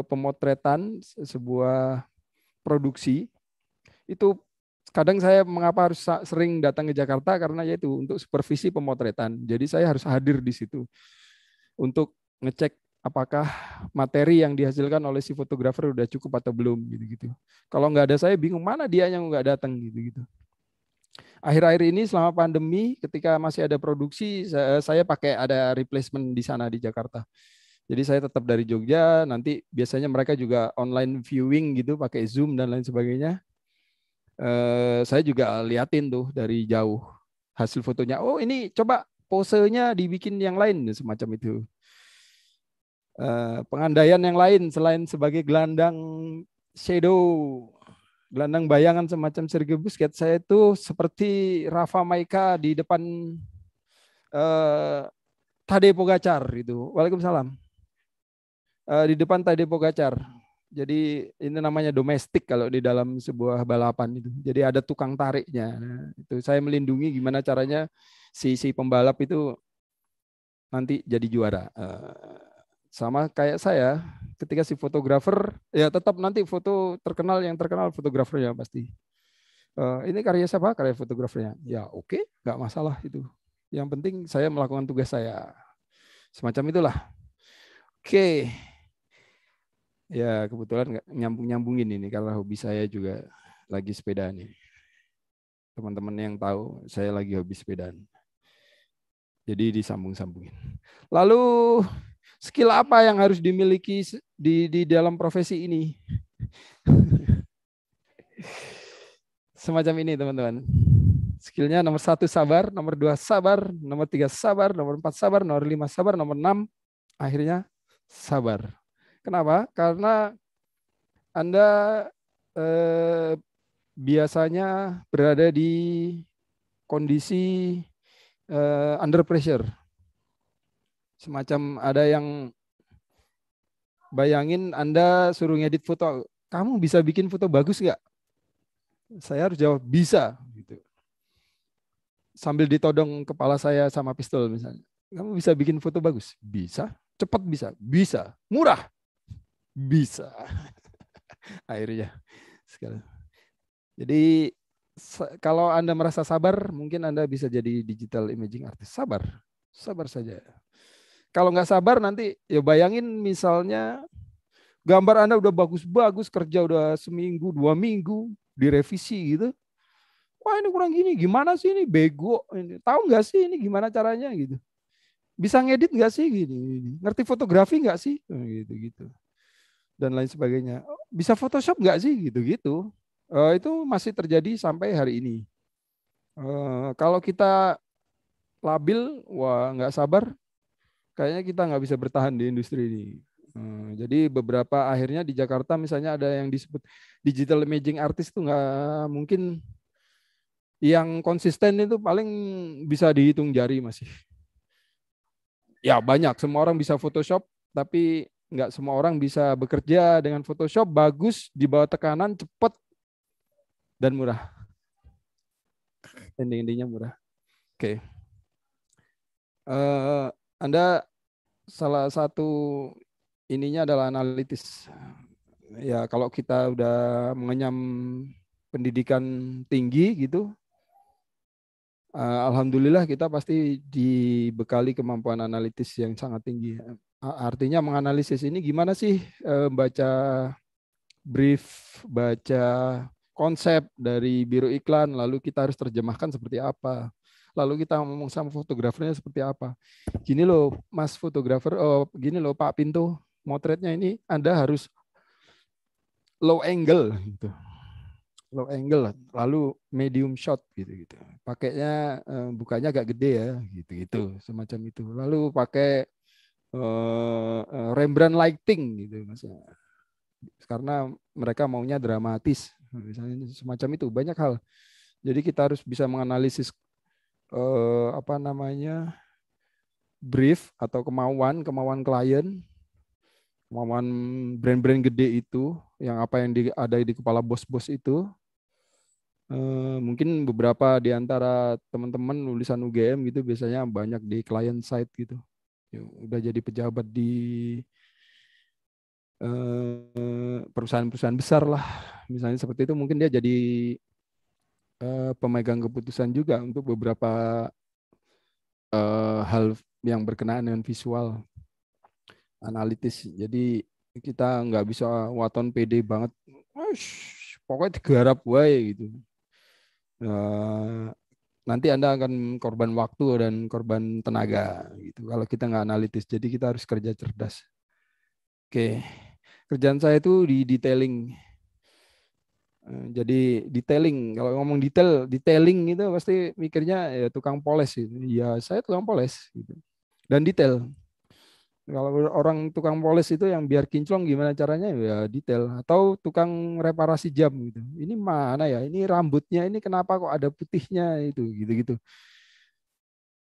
pemotretan sebuah produksi itu kadang saya mengapa harus sering datang ke Jakarta karena yaitu untuk supervisi pemotretan. Jadi saya harus hadir di situ untuk ngecek apakah materi yang dihasilkan oleh si fotografer udah cukup atau belum gitu-gitu. Kalau nggak ada saya bingung mana dia yang nggak datang gitu-gitu. Akhir-akhir ini selama pandemi ketika masih ada produksi eh, saya, pakai ada replacement di sana di Jakarta. Jadi saya tetap dari Jogja, nanti biasanya mereka juga online viewing gitu pakai Zoom dan lain sebagainya. Eh, saya juga liatin tuh dari jauh hasil fotonya. Oh ini coba posenya dibikin yang lain semacam itu. Eh, pengandaian yang lain selain sebagai gelandang shadow gelandang bayangan semacam Sergio Busquets saya itu seperti Rafa Maika di depan uh, eh, Tade Pogacar itu. Waalaikumsalam. Uh, di depan Tade Pogacar. Jadi ini namanya domestik kalau di dalam sebuah balapan itu. Jadi ada tukang tariknya. itu saya melindungi gimana caranya si si pembalap itu nanti jadi juara. Sama kayak saya, ketika si fotografer, ya tetap nanti foto terkenal yang terkenal fotografernya pasti. Uh, ini karya siapa? Karya fotografernya. Ya oke, okay, nggak masalah itu. Yang penting saya melakukan tugas saya. Semacam itulah. Oke. Okay. Ya kebetulan nyambung-nyambungin ini karena hobi saya juga lagi sepeda ini. Teman-teman yang tahu saya lagi hobi sepedaan. Jadi disambung-sambungin. Lalu skill apa yang harus dimiliki di di dalam profesi ini? Semacam ini teman-teman. Skillnya nomor satu sabar, nomor dua sabar, nomor tiga sabar, nomor empat sabar, nomor lima sabar, nomor enam akhirnya sabar. Kenapa? Karena Anda eh, biasanya berada di kondisi uh, under pressure semacam ada yang bayangin Anda suruh ngedit foto, kamu bisa bikin foto bagus nggak? Saya harus jawab bisa gitu. Sambil ditodong kepala saya sama pistol misalnya. Kamu bisa bikin foto bagus? Bisa. Cepat bisa? Bisa. Murah? Bisa. Akhirnya. Sekarang. Jadi kalau Anda merasa sabar, mungkin Anda bisa jadi digital imaging artist. Sabar. Sabar saja kalau nggak sabar nanti ya bayangin misalnya gambar Anda udah bagus-bagus, kerja udah seminggu, dua minggu, direvisi gitu. Wah ini kurang gini, gimana sih ini bego? Ini. Tahu nggak sih ini gimana caranya gitu? Bisa ngedit nggak sih gini? Ngerti fotografi nggak sih? Gitu-gitu nah, dan lain sebagainya. Bisa Photoshop nggak sih gitu-gitu? Uh, gitu. Eh, itu masih terjadi sampai hari ini. Uh, kalau kita labil, wah nggak sabar, kayaknya kita nggak bisa bertahan di industri ini. Hmm, jadi beberapa akhirnya di Jakarta misalnya ada yang disebut digital imaging artist tuh nggak mungkin yang konsisten itu paling bisa dihitung jari masih. Ya banyak, semua orang bisa Photoshop, tapi nggak semua orang bisa bekerja dengan Photoshop bagus di bawah tekanan cepat dan murah. Ending-endingnya murah. Oke. Okay. Uh, eh, anda salah satu ininya adalah analitis. Ya kalau kita udah mengenyam pendidikan tinggi gitu, eh, alhamdulillah kita pasti dibekali kemampuan analitis yang sangat tinggi. Artinya menganalisis ini gimana sih eh, baca brief, baca konsep dari biru iklan, lalu kita harus terjemahkan seperti apa lalu kita ngomong sama fotografernya seperti apa. Gini loh, Mas fotografer, oh, gini loh Pak Pintu, motretnya ini Anda harus low angle gitu. Low angle, lalu medium shot gitu gitu. Pakainya eh, bukanya agak gede ya, gitu gitu, semacam itu. Lalu pakai eh, Rembrandt lighting gitu maksudnya. Karena mereka maunya dramatis, semacam itu banyak hal. Jadi kita harus bisa menganalisis eh, apa namanya brief atau kemauan kemauan klien kemauan brand-brand gede itu yang apa yang di, ada di kepala bos-bos itu eh, mungkin beberapa di antara teman-teman lulusan UGM gitu biasanya banyak di client side gitu ya, udah jadi pejabat di eh, perusahaan-perusahaan besar lah misalnya seperti itu mungkin dia jadi uh, pemegang keputusan juga untuk beberapa uh, hal yang berkenaan dengan visual analitis. Jadi kita nggak bisa waton PD banget. Ush, pokoknya digarap wae gitu. Uh, nanti Anda akan korban waktu dan korban tenaga gitu. Kalau kita nggak analitis, jadi kita harus kerja cerdas. Oke, kerjaan saya itu di detailing Eh, jadi detailing kalau ngomong detail detailing itu pasti mikirnya ya tukang poles gitu ya saya tukang poles gitu dan detail kalau orang tukang poles itu yang biar kinclong gimana caranya ya detail atau tukang reparasi jam gitu ini mana ya ini rambutnya ini kenapa kok ada putihnya itu gitu gitu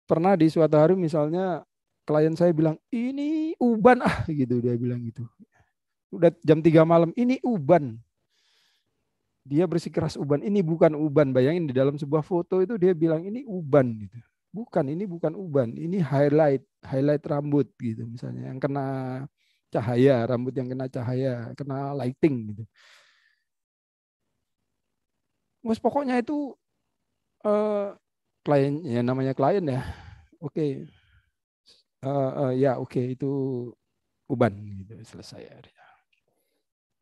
pernah di suatu hari misalnya klien saya bilang ini uban ah gitu dia bilang gitu udah jam 3 malam ini uban dia bersikeras uban ini bukan uban bayangin di dalam sebuah foto itu dia bilang ini uban gitu bukan ini bukan uban ini highlight highlight rambut gitu misalnya yang kena cahaya rambut yang kena cahaya kena lighting gitu mas pokoknya itu uh, klien ya namanya klien ya oke okay. uh, eh, uh, eh, ya oke okay, itu uban gitu selesai ya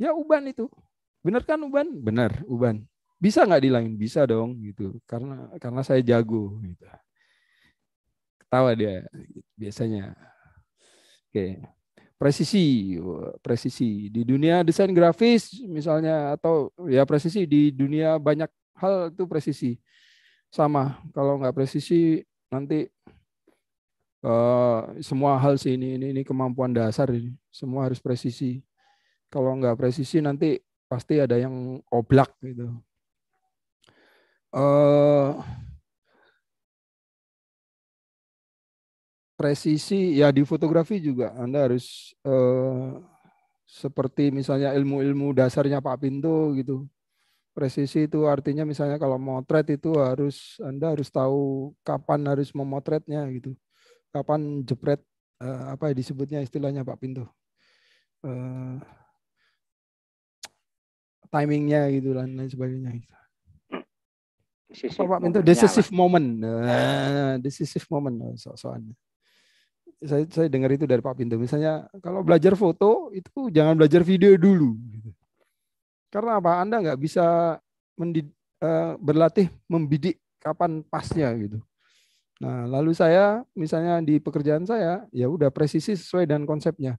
ya uban itu Bener kan Uban? Bener Uban. Bisa nggak di dilangin? Bisa dong gitu. Karena karena saya jago gitu. Ketawa dia biasanya. Oke. Presisi, presisi di dunia desain grafis misalnya atau ya presisi di dunia banyak hal itu presisi sama. Kalau nggak presisi nanti uh, semua hal sih ini ini ini kemampuan dasar ini semua harus presisi. Kalau nggak presisi nanti pasti ada yang oblak gitu. Uh, presisi ya di fotografi juga Anda harus uh, seperti misalnya ilmu-ilmu dasarnya Pak Pinto gitu. Presisi itu artinya misalnya kalau motret itu harus Anda harus tahu kapan harus memotretnya gitu. Kapan jepret uh, apa disebutnya istilahnya Pak Pinto. Uh, timingnya gitu dan lain sebagainya. Pak Pak itu decisive moment, nah, decisive moment so soalnya Saya saya dengar itu dari Pak Pinto. Misalnya kalau belajar foto itu jangan belajar video dulu. Karena apa? Anda nggak bisa mendid, uh, eh, berlatih membidik kapan pasnya gitu. Nah, lalu saya misalnya di pekerjaan saya ya udah presisi sesuai dengan konsepnya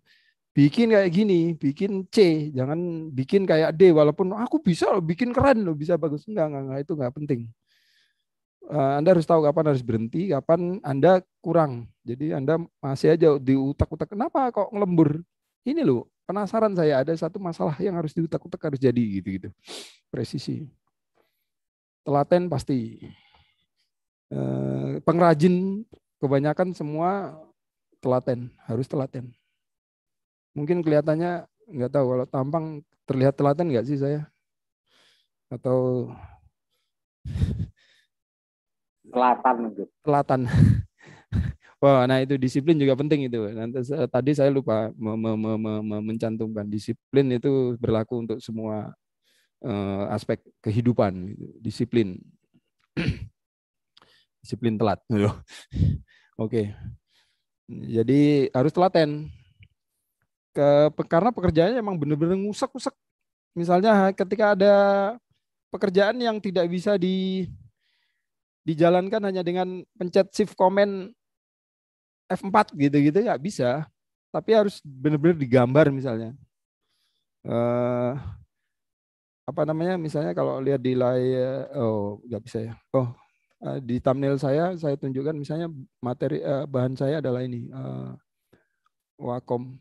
bikin kayak gini, bikin C, jangan bikin kayak D. Walaupun aku bisa loh, bikin keren loh, bisa bagus enggak, enggak, enggak itu enggak penting. Eh, Anda harus tahu kapan harus berhenti, kapan Anda kurang. Jadi Anda masih aja di utak-utak. Kenapa kok ngelembur? Ini loh, penasaran saya ada satu masalah yang harus di utak-utak harus jadi gitu-gitu. Presisi. Telaten pasti. Eh, pengrajin kebanyakan semua telaten, harus telaten mungkin kelihatannya nggak tahu kalau tampang terlihat telaten nggak sih saya atau telatan gitu. telatan wah nah itu disiplin juga penting itu nanti tadi saya lupa me, me, me, me, mencantumkan disiplin itu berlaku untuk semua uh, aspek kehidupan gitu. disiplin disiplin telat oke okay. jadi harus telaten ke karena pekerjaannya emang bener-bener ngusak-ngusak. Misalnya ketika ada pekerjaan yang tidak bisa di dijalankan hanya dengan pencet shift command F4 gitu-gitu nggak ya bisa. Tapi harus bener-bener digambar misalnya. Uh, apa namanya misalnya kalau lihat di layar oh nggak bisa ya. Oh eh, di thumbnail saya saya tunjukkan misalnya materi eh, bahan saya adalah ini uh, Wacom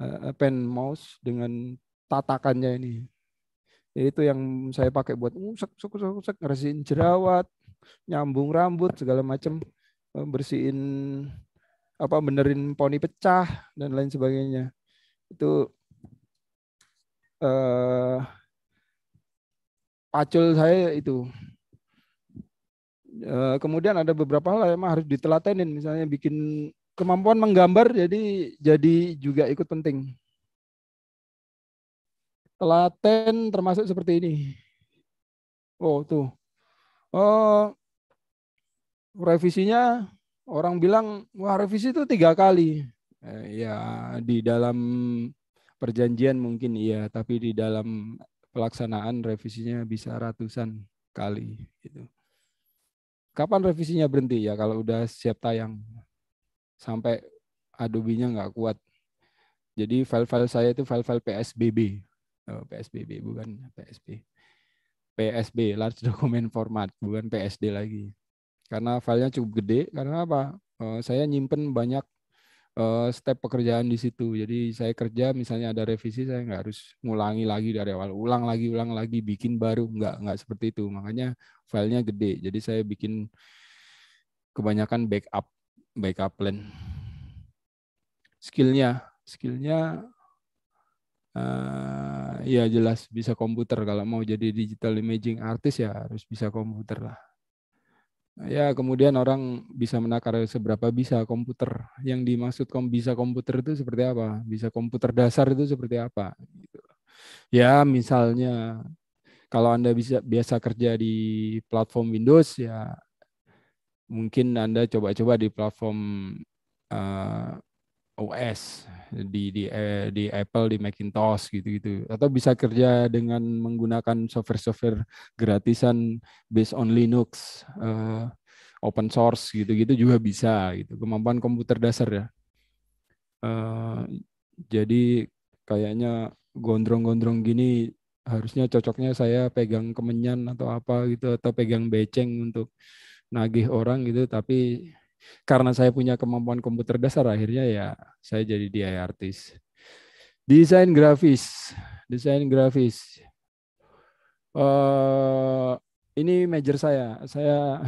Eh, eh, pen mouse dengan tatakannya ini. Ya, itu yang saya pakai buat usek uh, usek usak, usak, ngeresin jerawat, nyambung rambut segala macam, eh, bersihin apa benerin poni pecah dan lain sebagainya. Itu eh pacul saya itu. Eh, kemudian ada beberapa hal yang harus ditelatenin misalnya bikin kemampuan menggambar jadi jadi juga ikut penting. Telaten termasuk seperti ini. Oh, tuh. Oh, revisinya orang bilang wah revisi itu tiga kali. Eh, ya di dalam perjanjian mungkin iya, tapi di dalam pelaksanaan revisinya bisa ratusan kali gitu. Kapan revisinya berhenti ya kalau udah siap tayang? sampai adobinya nggak kuat. Jadi file-file saya itu file-file PSBB, oh, PSBB bukan PSB, PSB large document format bukan PSD lagi. Karena filenya cukup gede. Karena apa? Uh, saya nyimpen banyak uh, step pekerjaan di situ. Jadi saya kerja misalnya ada revisi saya nggak harus ngulangi lagi dari awal, ulang lagi, ulang lagi, bikin baru nggak nggak seperti itu. Makanya filenya gede. Jadi saya bikin kebanyakan backup backup plan. Skillnya, skillnya uh, ya jelas bisa komputer kalau mau jadi digital imaging artist ya harus bisa komputer lah. Ya kemudian orang bisa menakar seberapa bisa komputer. Yang dimaksud kom bisa komputer itu seperti apa? Bisa komputer dasar itu seperti apa? Gitu. Ya misalnya kalau anda bisa biasa kerja di platform Windows ya mungkin Anda coba-coba di platform uh, eh, OS di di eh, di Apple di Macintosh gitu-gitu atau bisa kerja dengan menggunakan software-software gratisan based on Linux uh, open source gitu-gitu juga bisa gitu kemampuan komputer dasar ya uh, jadi kayaknya gondrong-gondrong gini harusnya cocoknya saya pegang kemenyan atau apa gitu atau pegang beceng untuk nagih orang gitu tapi karena saya punya kemampuan komputer dasar akhirnya ya saya jadi DI artis. Desain grafis, desain grafis. Uh, ini major saya. Saya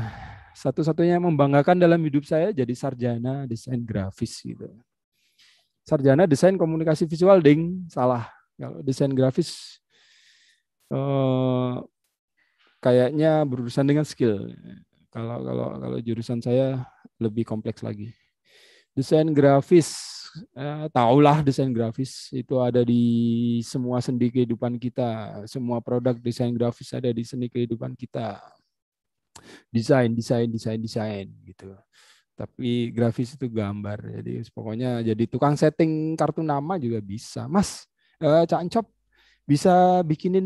satu-satunya membanggakan dalam hidup saya jadi sarjana desain grafis gitu. Sarjana desain komunikasi visual ding salah. Kalau desain grafis uh, kayaknya berurusan dengan skill kalau kalau kalau jurusan saya lebih kompleks lagi. Desain grafis, eh, tahulah desain grafis itu ada di semua sendi kehidupan kita. Semua produk desain grafis ada di seni kehidupan kita. Desain, desain, desain, desain gitu tapi grafis itu gambar jadi pokoknya jadi tukang setting kartu nama juga bisa mas eh, cancop bisa bikinin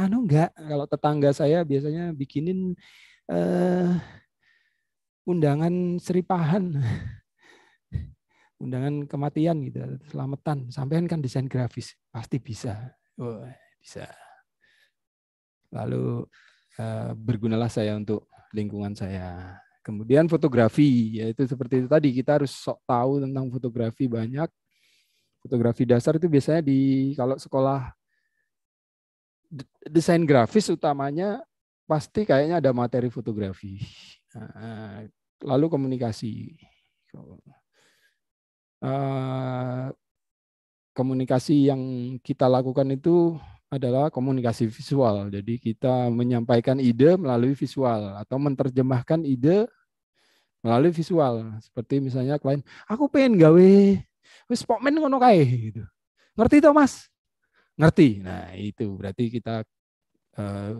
anu enggak kalau tetangga saya biasanya bikinin uh, undangan seripahan, undangan kematian gitu, selamatan. Sampaikan kan desain grafis, pasti bisa, oh, bisa. Lalu uh, bergunalah saya untuk lingkungan saya. Kemudian fotografi, yaitu seperti itu tadi kita harus sok tahu tentang fotografi banyak. Fotografi dasar itu biasanya di kalau sekolah desain grafis utamanya pasti kayaknya ada materi fotografi. Lalu komunikasi. Eh, komunikasi yang kita lakukan itu adalah komunikasi visual. Jadi kita menyampaikan ide melalui visual atau menerjemahkan ide melalui visual. Seperti misalnya klien, aku pengen gawe wis pokmen ngono kae gitu. Ngerti toh Mas? Ngerti. Nah, itu berarti kita uh,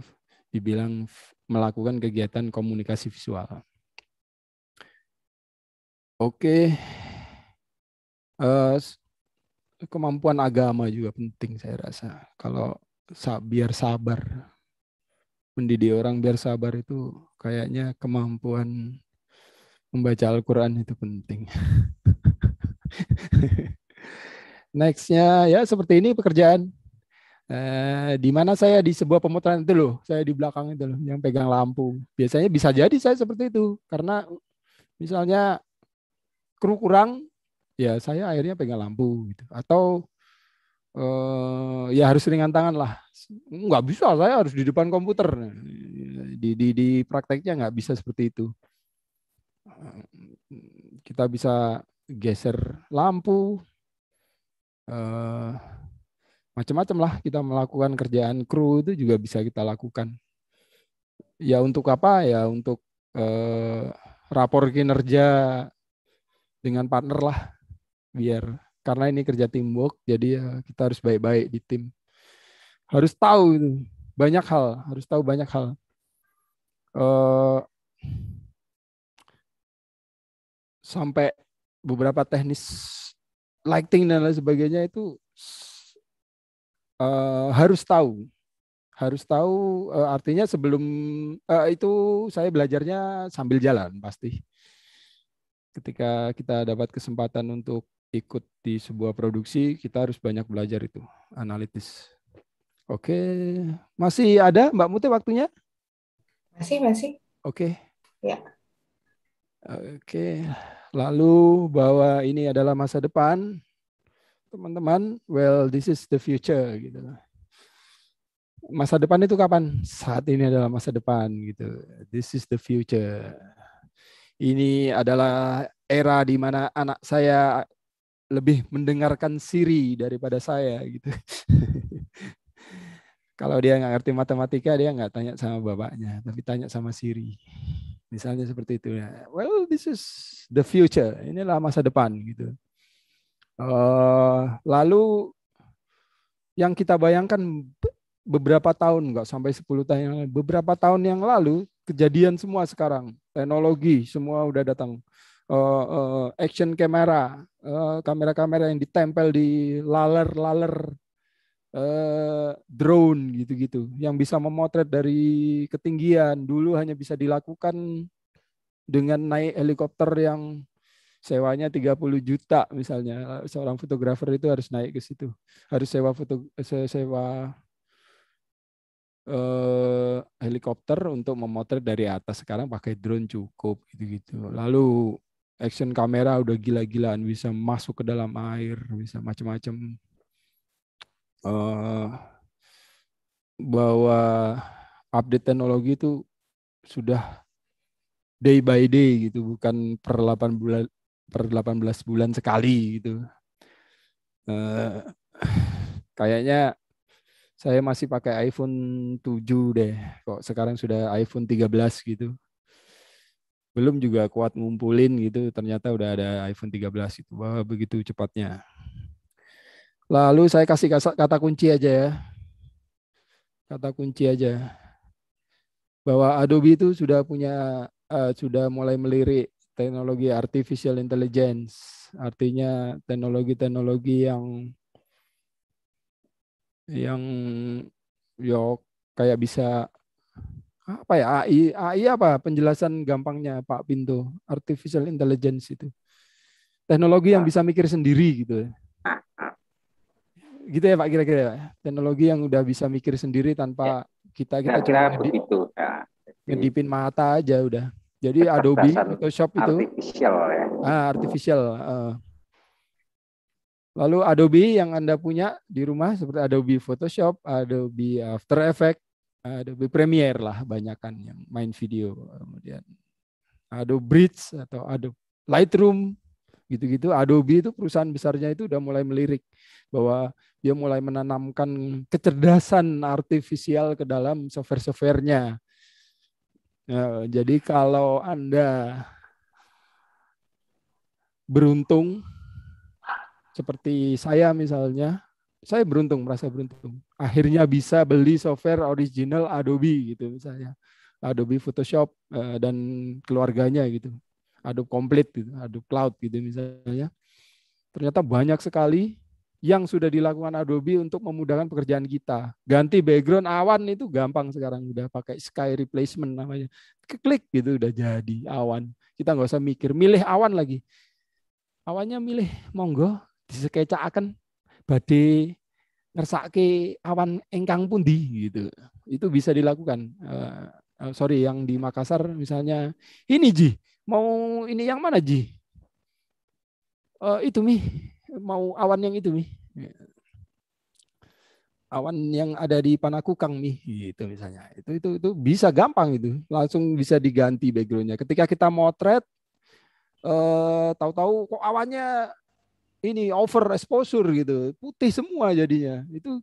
dibilang melakukan kegiatan komunikasi visual. Oke, uh, kemampuan agama juga penting saya rasa. Kalau biar sabar, mendidik orang biar sabar itu kayaknya kemampuan membaca Al-Quran itu penting. Nextnya ya seperti ini pekerjaan. Eh, di mana saya di sebuah pemutaran itu loh, saya di belakang itu loh yang pegang lampu. Biasanya bisa jadi saya seperti itu karena misalnya kru kurang, ya saya akhirnya pegang lampu gitu. Atau eh, ya harus ringan tangan lah. Nggak bisa saya harus di depan komputer. Di di di prakteknya nggak bisa seperti itu. Kita bisa geser lampu. Eh, macam-macam lah kita melakukan kerjaan kru itu juga bisa kita lakukan. Ya untuk apa? Ya untuk eh, rapor kinerja dengan partner lah biar karena ini kerja teamwork jadi ya kita harus baik-baik di tim harus tahu itu banyak hal harus tahu banyak hal Eh, sampai beberapa teknis lighting dan lain sebagainya itu uh, harus tahu harus tahu uh, artinya sebelum uh, itu saya belajarnya sambil jalan pasti ketika kita dapat kesempatan untuk ikut di sebuah produksi kita harus banyak belajar itu analitis oke masih ada mbak Mute waktunya masih masih oke ya oke lalu bahwa ini adalah masa depan teman-teman, well this is the future gitu. Masa depan itu kapan? Saat ini adalah masa depan gitu. This is the future. Ini adalah era di mana anak saya lebih mendengarkan Siri daripada saya gitu. Kalau dia nggak ngerti matematika, dia nggak tanya sama bapaknya, tapi tanya sama Siri. Misalnya seperti itu ya. Well, this is the future. Inilah masa depan gitu. Eh, lalu yang kita bayangkan beberapa tahun, nggak sampai 10 tahun yang beberapa tahun yang lalu kejadian semua sekarang, teknologi semua udah datang, uh, uh, action kamera, uh, kamera-kamera yang ditempel di laler-laler uh, drone gitu-gitu, yang bisa memotret dari ketinggian. Dulu hanya bisa dilakukan dengan naik helikopter yang sewanya 30 juta misalnya seorang fotografer itu harus naik ke situ harus sewa foto sewa eh, helikopter untuk memotret dari atas sekarang pakai drone cukup gitu-gitu lalu action kamera udah gila-gilaan bisa masuk ke dalam air bisa macam-macam eh, bahwa update teknologi itu sudah day by day gitu bukan per 8 bulan per 18 bulan sekali gitu. Uh, kayaknya saya masih pakai iPhone 7 deh. Kok sekarang sudah iPhone 13 gitu. Belum juga kuat ngumpulin gitu. Ternyata udah ada iPhone 13 itu. Wah, begitu cepatnya. Lalu saya kasih kata kunci aja ya. Kata kunci aja. Bahwa Adobe itu sudah punya uh, sudah mulai melirik teknologi artificial intelligence, artinya teknologi-teknologi yang yang yo kayak bisa apa ya AI AI apa penjelasan gampangnya Pak Pinto artificial intelligence itu teknologi yang bisa mikir sendiri gitu ya. gitu ya Pak kira-kira ya teknologi yang udah bisa mikir sendiri tanpa ya. kita kita kira, kira begitu ya. ngedipin mata aja udah jadi Adobe Photoshop itu artificial ya. Ah, artificial. Ah. Lalu Adobe yang Anda punya di rumah seperti Adobe Photoshop, Adobe After Effects, Adobe Premiere lah banyakkan yang main video kemudian Adobe Bridge atau Adobe Lightroom gitu-gitu Adobe itu perusahaan besarnya itu udah mulai melirik bahwa dia mulai menanamkan kecerdasan artifisial ke dalam software-softwarenya Ya, jadi kalau Anda beruntung seperti saya misalnya, saya beruntung merasa beruntung. Akhirnya bisa beli software original Adobe gitu misalnya. Adobe Photoshop eh, dan keluarganya gitu. Adobe Complete gitu, Adobe Cloud gitu misalnya. Ternyata banyak sekali yang sudah dilakukan Adobe untuk memudahkan pekerjaan kita. Ganti background awan itu gampang sekarang udah pakai sky replacement namanya. Klik gitu udah jadi awan. Kita nggak usah mikir milih awan lagi. Awannya milih monggo disekeca akan badai ngersake awan engkang pundi gitu. Itu bisa dilakukan. Uh, uh, sorry yang di Makassar misalnya ini Ji mau ini yang mana Ji? Uh, itu mi mau awan yang itu nih, awan yang ada di panakukang nih, gitu misalnya itu itu itu bisa gampang itu langsung bisa diganti backgroundnya ketika kita motret eh tahu-tahu kok awannya ini over exposure gitu putih semua jadinya itu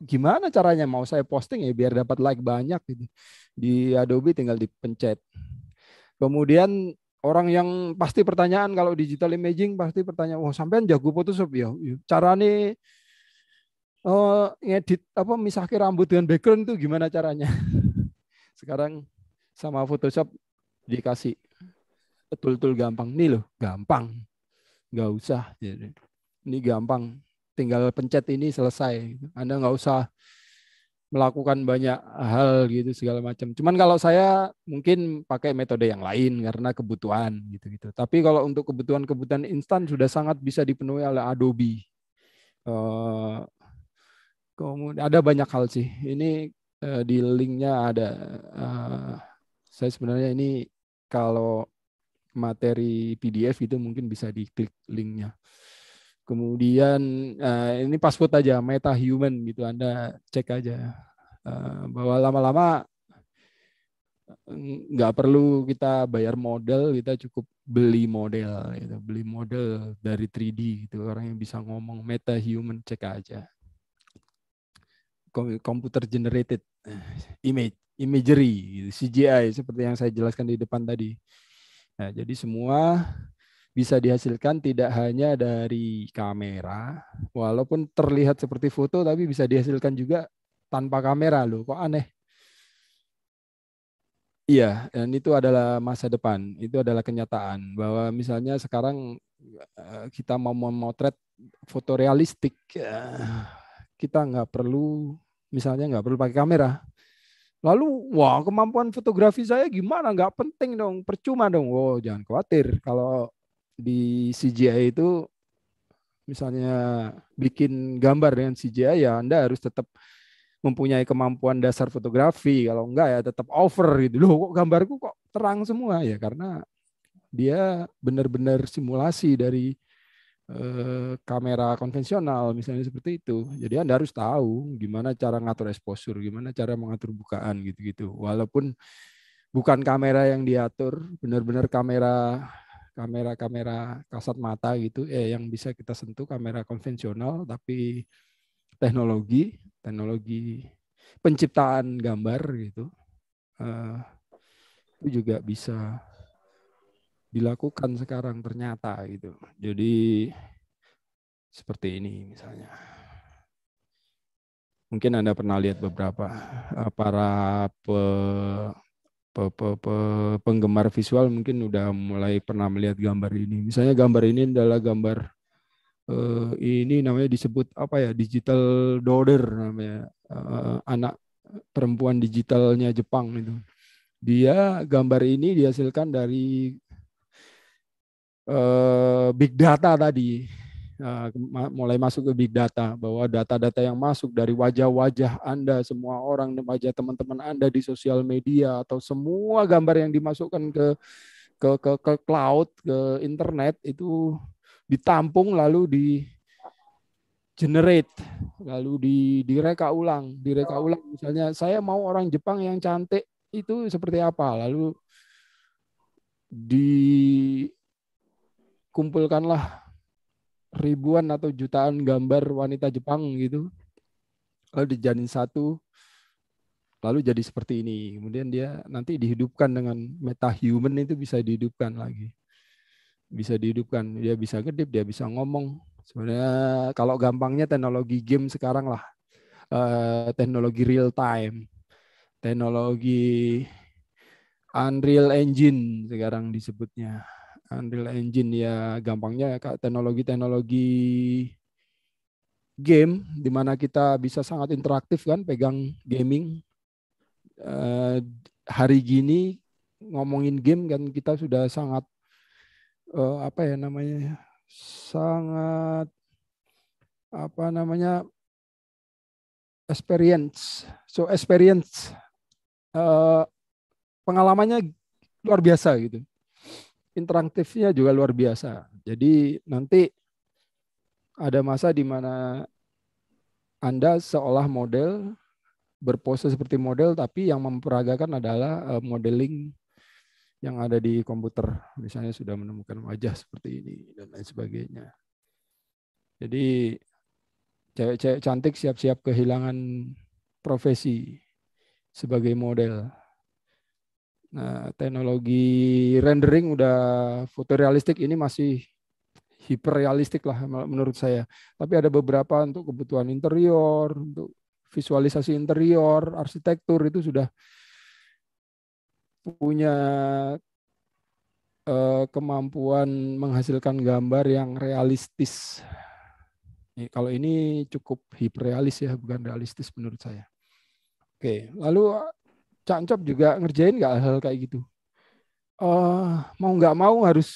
gimana caranya mau saya posting ya biar dapat like banyak gitu. Di Adobe tinggal dipencet. Kemudian orang yang pasti pertanyaan kalau digital imaging pasti pertanyaan wah oh, sampean jago Photoshop ya, ya cara nih eh, uh, ngedit apa misahkan rambut dengan background itu gimana caranya sekarang sama Photoshop dikasih betul betul gampang nih loh gampang nggak usah jadi ini gampang tinggal pencet ini selesai Anda nggak usah melakukan banyak hal gitu segala macam. Cuman kalau saya mungkin pakai metode yang lain karena kebutuhan gitu-gitu. Tapi kalau untuk kebutuhan-kebutuhan instan sudah sangat bisa dipenuhi oleh Adobe. Uh, kemudian ada banyak hal sih. Ini uh, di linknya ada. Uh, saya sebenarnya ini kalau materi PDF itu mungkin bisa diklik linknya. Kemudian uh, ini password aja meta human gitu Anda cek aja uh, bahwa lama-lama eh, nggak perlu kita bayar model kita cukup beli model gitu beli model dari 3D itu orang yang bisa ngomong meta human cek aja komputer generated image imagery CGI gitu, seperti yang saya jelaskan di depan tadi nah, jadi semua bisa dihasilkan tidak hanya dari kamera, walaupun terlihat seperti foto, tapi bisa dihasilkan juga tanpa kamera loh. Kok aneh? Iya, dan itu adalah masa depan. Itu adalah kenyataan bahwa misalnya sekarang eh, kita mau memotret foto realistik, eh, kita nggak perlu, misalnya nggak perlu pakai kamera. Lalu, wah kemampuan fotografi saya gimana? Nggak penting dong, percuma dong. Wow, jangan khawatir. Kalau di CGI itu misalnya bikin gambar dengan CGI ya Anda harus tetap mempunyai kemampuan dasar fotografi kalau enggak ya tetap over gitu loh kok gambarku kok terang semua ya karena dia benar-benar simulasi dari eh, kamera konvensional misalnya seperti itu jadi anda harus tahu gimana cara ngatur exposure gimana cara mengatur bukaan gitu-gitu walaupun bukan kamera yang diatur benar-benar kamera kamera-kamera kasat mata gitu eh yang bisa kita sentuh kamera konvensional tapi teknologi teknologi penciptaan gambar gitu uh, itu juga bisa dilakukan sekarang ternyata gitu jadi seperti ini misalnya mungkin anda pernah lihat beberapa eh, para pe pe, pe, pe, penggemar visual mungkin udah mulai pernah melihat gambar ini. Misalnya gambar ini adalah gambar uh, ini namanya disebut apa ya digital daughter namanya uh, anak perempuan digitalnya Jepang itu. Dia gambar ini dihasilkan dari uh, big data tadi Eh, mulai masuk ke big data bahwa data-data yang masuk dari wajah-wajah Anda, semua orang, wajah teman-teman Anda di sosial media atau semua gambar yang dimasukkan ke ke ke, ke cloud, ke internet itu ditampung lalu di generate lalu di direka ulang, direka ulang misalnya saya mau orang Jepang yang cantik itu seperti apa lalu dikumpulkanlah ribuan atau jutaan gambar wanita Jepang gitu lalu dijadiin satu lalu jadi seperti ini kemudian dia nanti dihidupkan dengan meta human itu bisa dihidupkan lagi bisa dihidupkan dia bisa ngedip dia bisa ngomong sebenarnya kalau gampangnya teknologi game sekarang lah eh, teknologi real time teknologi Unreal Engine sekarang disebutnya Unreal Engine ya gampangnya ya, kak teknologi-teknologi game di mana kita bisa sangat interaktif kan pegang gaming uh, hari gini ngomongin game kan kita sudah sangat uh, apa ya namanya ya, sangat apa namanya experience so experience uh, pengalamannya luar biasa gitu interaktifnya juga luar biasa. Jadi nanti ada masa di mana Anda seolah model berpose seperti model tapi yang memperagakan adalah eh, modeling yang ada di komputer. Misalnya sudah menemukan wajah seperti ini dan lain sebagainya. Jadi cewek-cewek cantik siap-siap kehilangan profesi sebagai model. Nah, teknologi rendering udah fotorealistik ini masih hiperrealistik lah menurut saya. Tapi ada beberapa untuk kebutuhan interior, untuk visualisasi interior, arsitektur itu sudah punya eh, kemampuan menghasilkan gambar yang realistis. Kalau ini cukup hiperrealis ya, bukan realistis menurut saya. Oke, lalu Cancop juga ngerjain nggak hal hal kayak gitu? Uh, mau nggak mau harus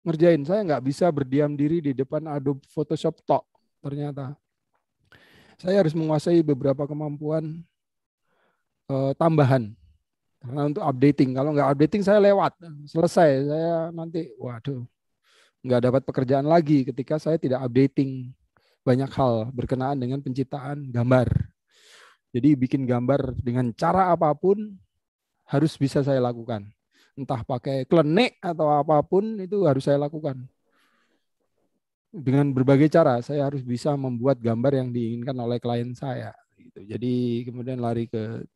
ngerjain. Saya nggak bisa berdiam diri di depan Adobe Photoshop tok ternyata. Saya harus menguasai beberapa kemampuan uh, tambahan karena untuk updating. Kalau nggak updating saya lewat, selesai. Saya nanti, waduh, nggak dapat pekerjaan lagi ketika saya tidak updating banyak hal berkenaan dengan penciptaan gambar. Jadi bikin gambar dengan cara apapun harus bisa saya lakukan. Entah pakai klenik atau apapun itu harus saya lakukan. Dengan berbagai cara saya harus bisa membuat gambar yang diinginkan oleh klien saya. Gitu. Jadi kemudian lari ke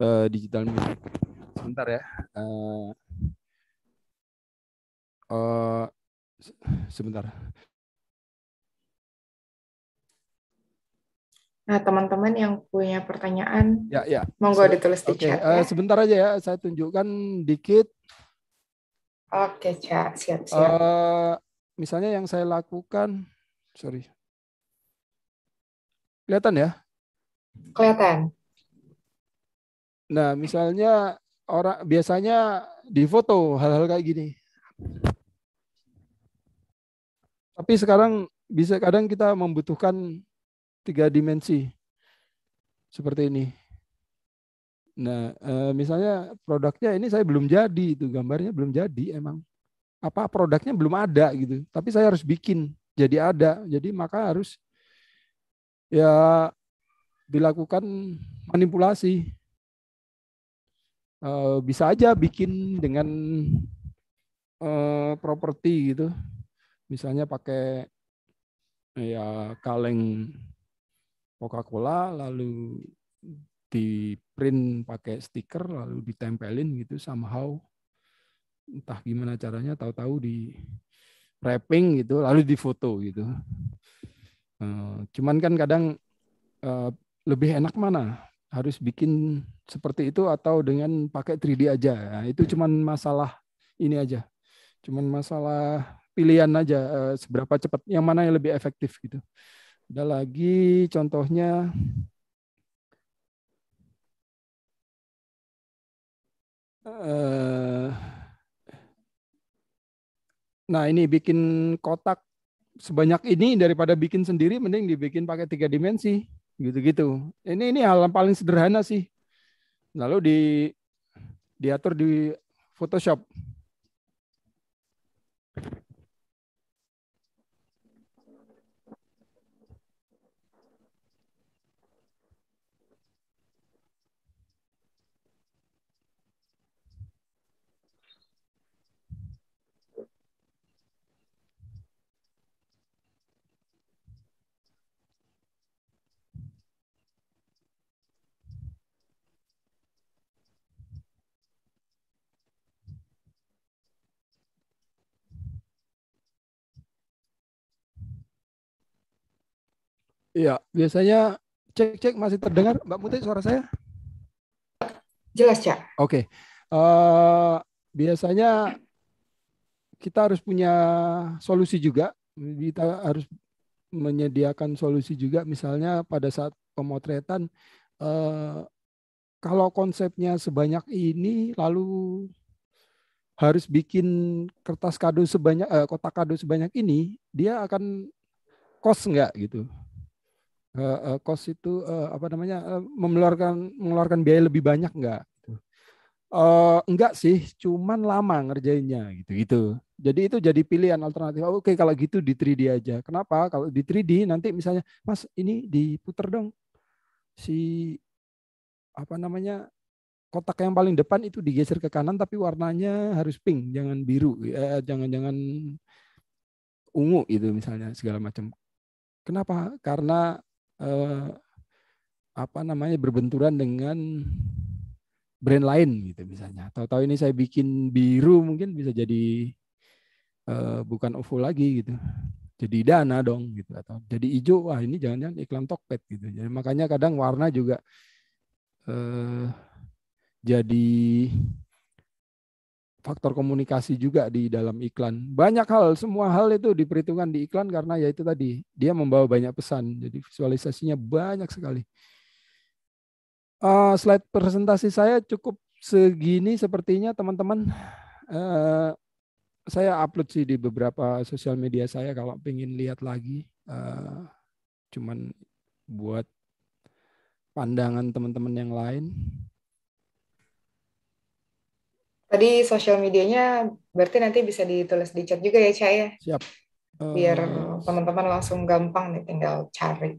ke eh, digital music. Sebentar ya. Eh, eh, sebentar. Nah, teman-teman yang punya pertanyaan, ya, ya. monggo so, ditulis di okay. chat. Eh, ya. sebentar aja ya, saya tunjukkan dikit. Oke, okay, Cak. Siap, siap. Uh, misalnya yang saya lakukan, sorry. Kelihatan ya? Kelihatan. Nah, misalnya orang biasanya di foto hal-hal kayak gini. Tapi sekarang bisa kadang kita membutuhkan tiga dimensi seperti ini. Nah, eh, misalnya produknya ini saya belum jadi itu gambarnya belum jadi emang apa produknya belum ada gitu, tapi saya harus bikin jadi ada. Jadi maka harus ya dilakukan manipulasi. Eh, bisa aja bikin dengan eh, properti gitu, misalnya pakai ya kaleng Coca-Cola lalu di print pakai stiker lalu ditempelin gitu somehow entah gimana caranya tahu-tahu di wrapping gitu lalu difoto gitu. Eh, cuman kan kadang eh, lebih enak mana harus bikin seperti itu atau dengan pakai 3D aja. Nah, itu cuman masalah ini aja. Cuman masalah pilihan aja eh, seberapa cepat yang mana yang lebih efektif gitu. Ada lagi contohnya eh, nah ini bikin kotak sebanyak ini daripada bikin sendiri mending dibikin pakai tiga dimensi gitu-gitu. Ini ini hal yang paling sederhana sih. Lalu di diatur di Photoshop. Iya, biasanya cek-cek masih terdengar Mbak Muti suara saya? Jelas, Cak. Oke. Okay. Uh, eh, biasanya kita harus punya solusi juga. Kita harus menyediakan solusi juga misalnya pada saat pemotretan uh, kalau konsepnya sebanyak ini lalu harus bikin kertas kado sebanyak uh, kotak kado sebanyak ini dia akan kos enggak gitu uh, eh, uh, eh, cost itu uh, apa namanya uh, mengeluarkan mengeluarkan biaya lebih banyak nggak? Uh, enggak sih, cuman lama ngerjainnya gitu-gitu. Jadi itu jadi pilihan alternatif. Oke, okay, kalau gitu di 3D aja. Kenapa? Kalau di 3D nanti misalnya, Mas, ini diputer dong. Si apa namanya? kotak yang paling depan itu digeser ke kanan tapi warnanya harus pink, jangan biru, eh, jangan-jangan ungu itu misalnya segala macam. Kenapa? Karena eh, apa namanya berbenturan dengan brand lain gitu misalnya. Tahu-tahu ini saya bikin biru mungkin bisa jadi eh, bukan OVO lagi gitu. Jadi dana dong gitu atau jadi hijau wah ini jangan-jangan iklan Tokped gitu. Jadi makanya kadang warna juga eh, jadi faktor komunikasi juga di dalam iklan. Banyak hal, semua hal itu diperhitungkan di iklan karena ya itu tadi, dia membawa banyak pesan. Jadi visualisasinya banyak sekali. Uh, slide presentasi saya cukup segini sepertinya teman-teman. Uh, saya upload sih di beberapa sosial media saya kalau ingin lihat lagi. Uh, cuman buat pandangan teman-teman yang lain. Tadi sosial medianya berarti nanti bisa ditulis di chat juga ya, Cak ya? Siap. Biar eh, teman-teman langsung gampang nih tinggal cari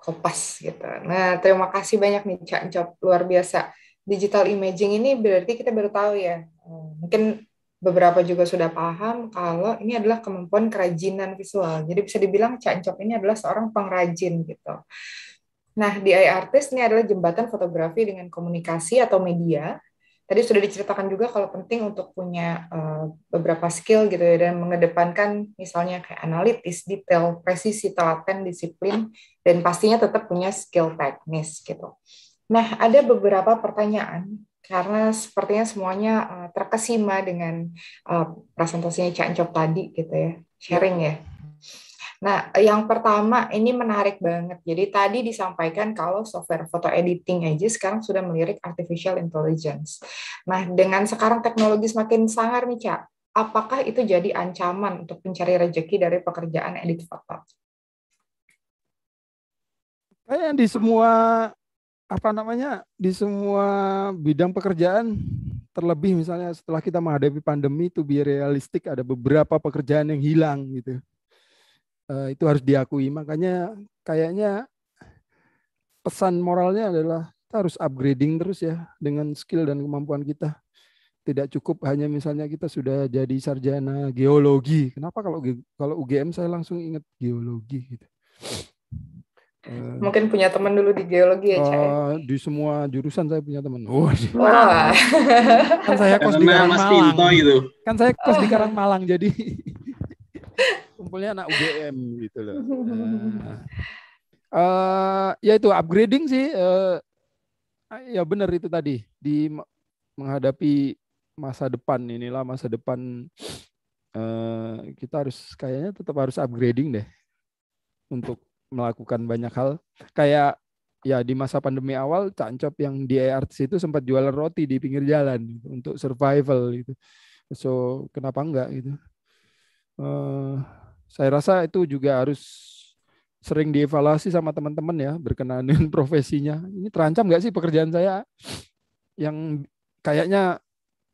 kopas gitu. Nah, terima kasih banyak nih Cak cop luar biasa. Digital imaging ini berarti kita baru tahu ya. Eh, mungkin beberapa juga sudah paham kalau ini adalah kemampuan kerajinan visual. Jadi bisa dibilang Cak cop ini adalah seorang pengrajin gitu. Nah, DI artist ini adalah jembatan fotografi dengan komunikasi atau media tadi sudah diceritakan juga kalau penting untuk punya uh, beberapa skill gitu ya dan mengedepankan misalnya kayak analitis, detail, presisi, telaten, disiplin dan pastinya tetap punya skill teknis gitu. Nah, ada beberapa pertanyaan karena sepertinya semuanya uh, terkesima dengan uh, presentasinya Cak Encok tadi gitu ya, sharing ya. Nah, yang pertama ini menarik banget. Jadi tadi disampaikan kalau software foto editing aja sekarang sudah melirik artificial intelligence. Nah, dengan sekarang teknologi semakin sangar nih, Cak. Apakah itu jadi ancaman untuk mencari rejeki dari pekerjaan edit foto? Kayak di semua apa namanya di semua bidang pekerjaan terlebih misalnya setelah kita menghadapi pandemi itu biar realistik ada beberapa pekerjaan yang hilang gitu Eh, itu harus diakui. Makanya kayaknya pesan moralnya adalah kita harus upgrading terus ya dengan skill dan kemampuan kita. Tidak cukup hanya misalnya kita sudah jadi sarjana geologi. Kenapa kalau kalau UGM saya langsung ingat geologi gitu. Eh, Mungkin punya teman dulu di geologi ya, Uh, di semua jurusan saya punya teman. Oh, Wah. kan saya kos di Karang Malang. Gitu. Kan saya kos oh. di Karang Malang jadi kumpulnya anak UGM gitu loh. Uh, Uh, ya itu upgrading sih uh, ya benar itu tadi di menghadapi masa depan inilah masa depan uh, kita harus kayaknya tetap harus upgrading deh untuk melakukan banyak hal kayak ya di masa pandemi awal Cancop yang di ART itu sempat jualan roti di pinggir jalan gitu, untuk survival gitu. So kenapa enggak gitu. Uh, saya rasa itu juga harus sering dievaluasi sama teman-teman ya berkenaan dengan profesinya. Ini terancam nggak sih pekerjaan saya yang kayaknya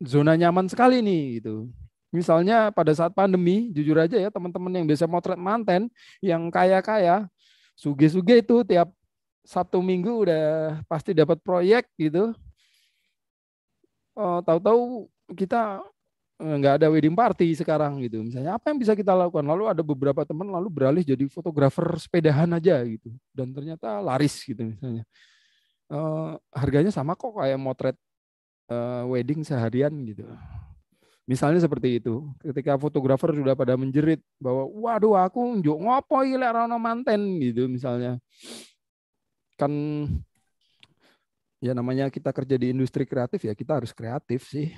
zona nyaman sekali nih gitu. Misalnya pada saat pandemi, jujur aja ya teman-teman yang biasa motret manten, yang kaya-kaya, suge-suge itu tiap Sabtu Minggu udah pasti dapat proyek gitu. Oh, tahu-tahu kita Eh, nggak ada wedding party sekarang gitu misalnya apa yang bisa kita lakukan lalu ada beberapa teman lalu beralih jadi fotografer sepedahan aja gitu dan ternyata laris gitu misalnya uh, harganya sama kok kayak motret uh, wedding seharian gitu misalnya seperti itu ketika fotografer sudah pada menjerit bahwa waduh aku njuk ngopo ilek rono manten gitu misalnya kan ya namanya kita kerja di industri kreatif ya kita harus kreatif sih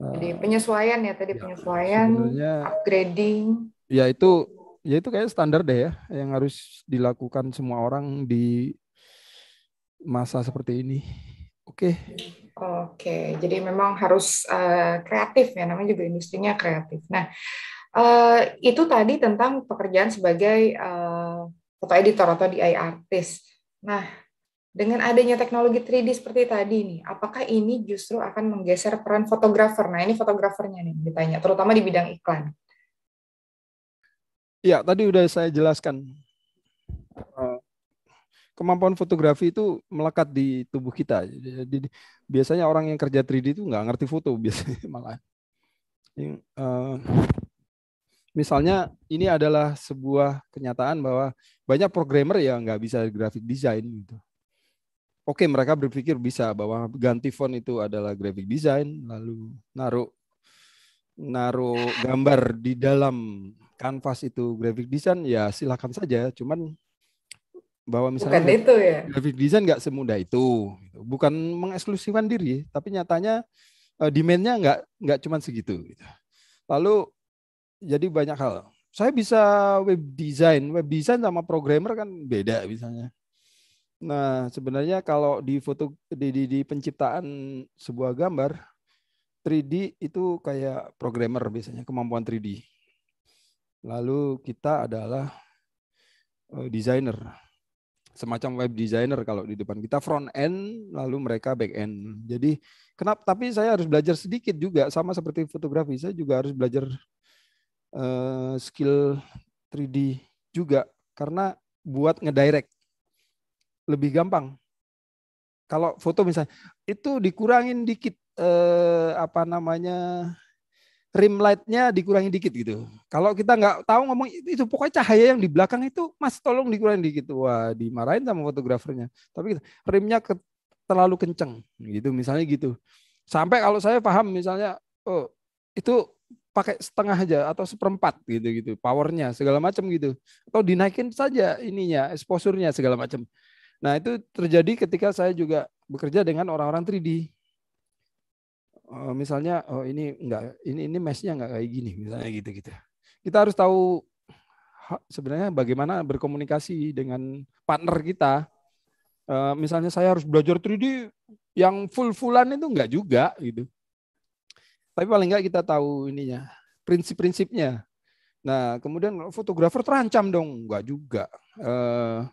jadi nah. penyesuaian ya tadi ya, penyesuaian, upgrading. Ya itu ya itu kayak standar deh ya yang harus dilakukan semua orang di masa seperti ini. Oke. Okay. Oke, jadi memang harus uh, kreatif ya namanya juga industrinya kreatif. Nah, uh, itu tadi tentang pekerjaan sebagai uh, foto editor atau DI artis. Nah, dengan adanya teknologi 3D seperti tadi nih, apakah ini justru akan menggeser peran fotografer? Nah, ini fotografernya nih ditanya, terutama di bidang iklan. Ya, tadi udah saya jelaskan. Eh, kemampuan fotografi itu melekat di tubuh kita. Jadi biasanya orang yang kerja 3D itu nggak ngerti foto biasanya malah. Eh, misalnya ini adalah sebuah kenyataan bahwa banyak programmer yang nggak bisa graphic design gitu oke okay, mereka berpikir bisa bahwa ganti font itu adalah graphic design lalu naruh naruh gambar di dalam kanvas itu graphic design ya silakan saja cuman bahwa misalnya bukan itu ya graphic design nggak semudah itu bukan mengeksklusifkan diri tapi nyatanya uh, demandnya nggak nggak cuma segitu gitu. lalu jadi banyak hal saya bisa web design web design sama programmer kan beda misalnya Nah, sebenarnya kalau di foto di, di, di penciptaan sebuah gambar 3D itu kayak programmer biasanya kemampuan 3D. Lalu kita adalah eh, designer. Semacam web designer kalau di depan kita front end lalu mereka back end. Jadi kenapa tapi saya harus belajar sedikit juga sama seperti fotografi. Saya juga harus belajar uh, skill 3D juga karena buat ngedirect lebih gampang. Kalau foto misalnya itu dikurangin dikit eh, apa namanya rim lightnya dikurangin dikit gitu. Kalau kita nggak tahu ngomong itu pokoknya cahaya yang di belakang itu mas tolong dikurangin dikit. Wah dimarahin sama fotografernya. Tapi gitu, rimnya ke, terlalu kenceng gitu misalnya gitu. Sampai kalau saya paham misalnya oh itu pakai setengah aja atau seperempat gitu gitu powernya segala macam gitu atau dinaikin saja ininya exposure segala macam Nah, itu terjadi ketika saya juga bekerja dengan orang-orang 3D. Eh, misalnya, oh ini enggak, ini ini mesnya enggak kayak gini, misalnya gitu-gitu. Kita harus tahu sebenarnya bagaimana berkomunikasi dengan partner kita. Eh, misalnya saya harus belajar 3D yang full-fullan itu enggak juga gitu. Tapi paling enggak kita tahu ininya, prinsip-prinsipnya. Nah, kemudian fotografer terancam dong, enggak juga. Eh,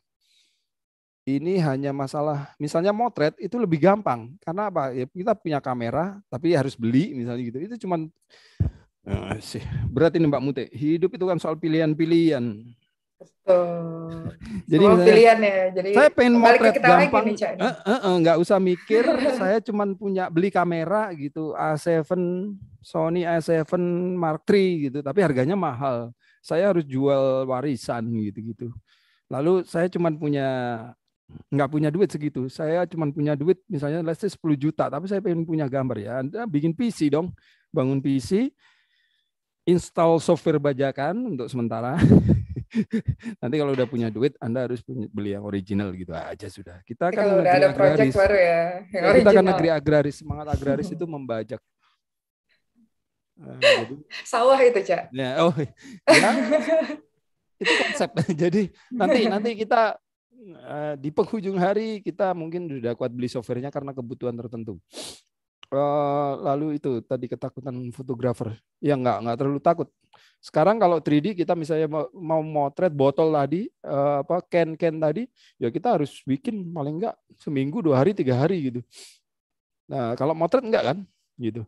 ini hanya masalah misalnya motret itu lebih gampang karena apa ya kita punya kamera tapi harus beli misalnya gitu itu cuman eh, sih berat ini Mbak Mute hidup itu kan soal pilihan-pilihan jadi misalnya, pilihan ya jadi saya pengen motret kita gampang nggak eh, eh, eh usah mikir saya cuman punya beli kamera gitu A7 Sony A7 Mark III gitu tapi harganya mahal saya harus jual warisan gitu gitu Lalu saya cuma punya nggak punya duit segitu. Saya cuma punya duit misalnya let's say 10 juta, tapi saya pengen punya gambar ya. Anda bikin PC dong, bangun PC, install software bajakan untuk sementara. Nanti kalau udah punya duit, Anda harus beli yang original gitu aja sudah. Kita kan negeri ada agraris. Baru ya, yang ya, kita kan negeri agraris, semangat agraris itu membajak. Ah, jadi, sawah itu cak ya oh ya itu konsep jadi nanti nanti kita Eh, di penghujung hari kita mungkin sudah kuat beli softwarenya karena kebutuhan tertentu. Eh, lalu itu tadi ketakutan fotografer. Ya nggak nggak terlalu takut. Sekarang kalau 3D kita misalnya mau, motret botol tadi uh, apa can can tadi, ya kita harus bikin paling nggak seminggu dua hari tiga hari gitu. Nah kalau motret nggak kan gitu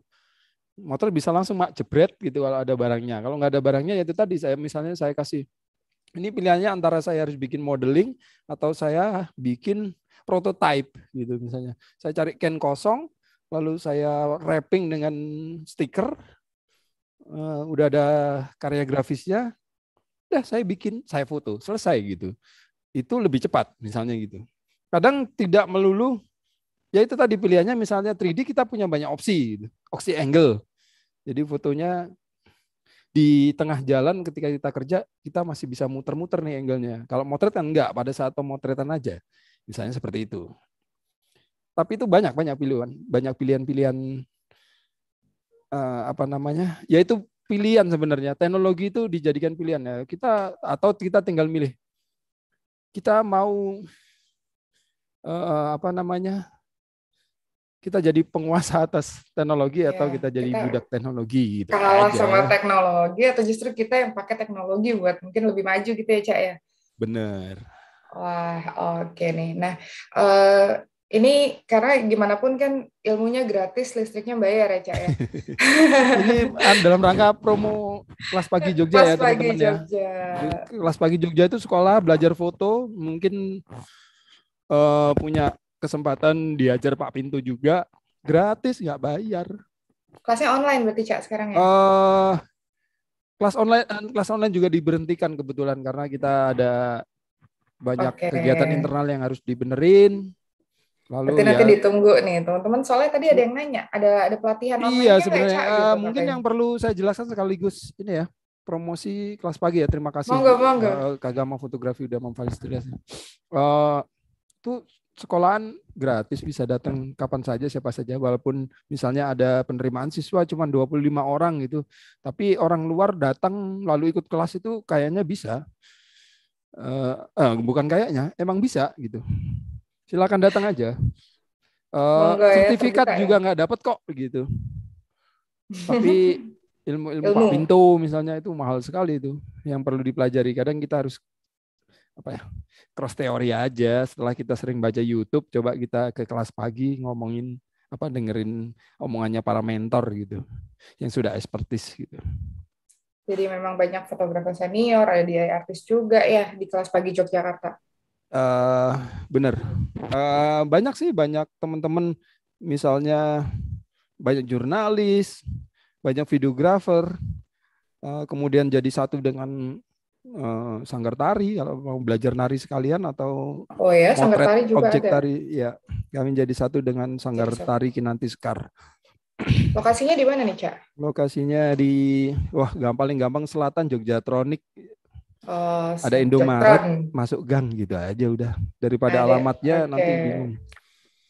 motret bisa langsung mak jebret gitu kalau ada barangnya. Kalau nggak ada barangnya ya itu tadi saya misalnya saya kasih ini pilihannya antara saya harus bikin modeling atau saya bikin prototype gitu misalnya. Saya cari can kosong, lalu saya wrapping dengan stiker, uh, udah ada karya grafisnya, udah saya bikin, saya foto, selesai gitu. Itu lebih cepat misalnya gitu. Kadang tidak melulu, ya itu tadi pilihannya misalnya 3D kita punya banyak opsi, gitu, opsi angle. Jadi fotonya di tengah jalan ketika kita kerja kita masih bisa muter-muter nih angle-nya. Kalau motret kan enggak, pada saat pemotretan aja. Misalnya seperti itu. Tapi itu banyak banyak pilihan, banyak pilihan-pilihan uh, apa namanya? Yaitu pilihan sebenarnya. Teknologi itu dijadikan pilihan ya. Kita atau kita tinggal milih. Kita mau uh, apa namanya? kita jadi penguasa atas teknologi iya, atau kita jadi kita budak teknologi gitu Kalau aja. sama teknologi atau justru kita yang pakai teknologi buat mungkin lebih maju gitu ya cak ya bener wah oke okay nih nah uh, ini karena gimana pun kan ilmunya gratis, listriknya bayar ya, Cak ya. ini ah, dalam rangka promo kelas pagi Jogja kelas ya, teman-teman ya. Jogja. Kelas pagi Jogja itu sekolah belajar foto, mungkin uh, punya kesempatan diajar Pak Pintu juga gratis nggak bayar. Kelasnya online berarti cak sekarang ya? Uh, kelas online eh, kelas online juga diberhentikan kebetulan karena kita ada banyak okay. kegiatan internal yang harus dibenerin. Lalu Berarti ya, nanti ditunggu nih teman-teman. Soalnya tadi ada yang nanya, ada ada pelatihan online Iya ya, sebenarnya uh, gitu, eh, mungkin katanya. yang perlu saya jelaskan sekaligus ini ya promosi kelas pagi ya. Terima kasih. Monggo monggo. Uh, Kagama Fotografi udah memfasilitasi. Uh, tuh sekolahan gratis bisa datang kapan saja siapa saja walaupun misalnya ada penerimaan siswa cuma 25 orang gitu tapi orang luar datang lalu ikut kelas itu kayaknya bisa uh, uh, bukan kayaknya emang bisa gitu silakan datang aja uh, sertifikat ya, juga nggak dapat kok gitu tapi ilmu ilmu, ilmu. Pak misalnya itu mahal sekali itu yang perlu dipelajari kadang kita harus apa ya cross teori aja setelah kita sering baca YouTube coba kita ke kelas pagi ngomongin apa dengerin omongannya para mentor gitu yang sudah ekspertis gitu. Jadi memang banyak fotografer senior, ada di artis juga ya di kelas pagi Yogyakarta. Uh, bener, uh, banyak sih banyak teman-teman misalnya banyak jurnalis, banyak videografer, uh, eh, kemudian jadi satu dengan uh, sanggar tari kalau mau belajar nari sekalian atau oh ya sanggar tari juga objek ada. tari ya kami jadi satu dengan sanggar iya, tari Kinanti Sekar lokasinya di mana nih cak lokasinya di wah gampang paling gampang selatan tronik Oh, ada Indomaret masuk gang gitu aja udah daripada ada. alamatnya okay. nanti bingung.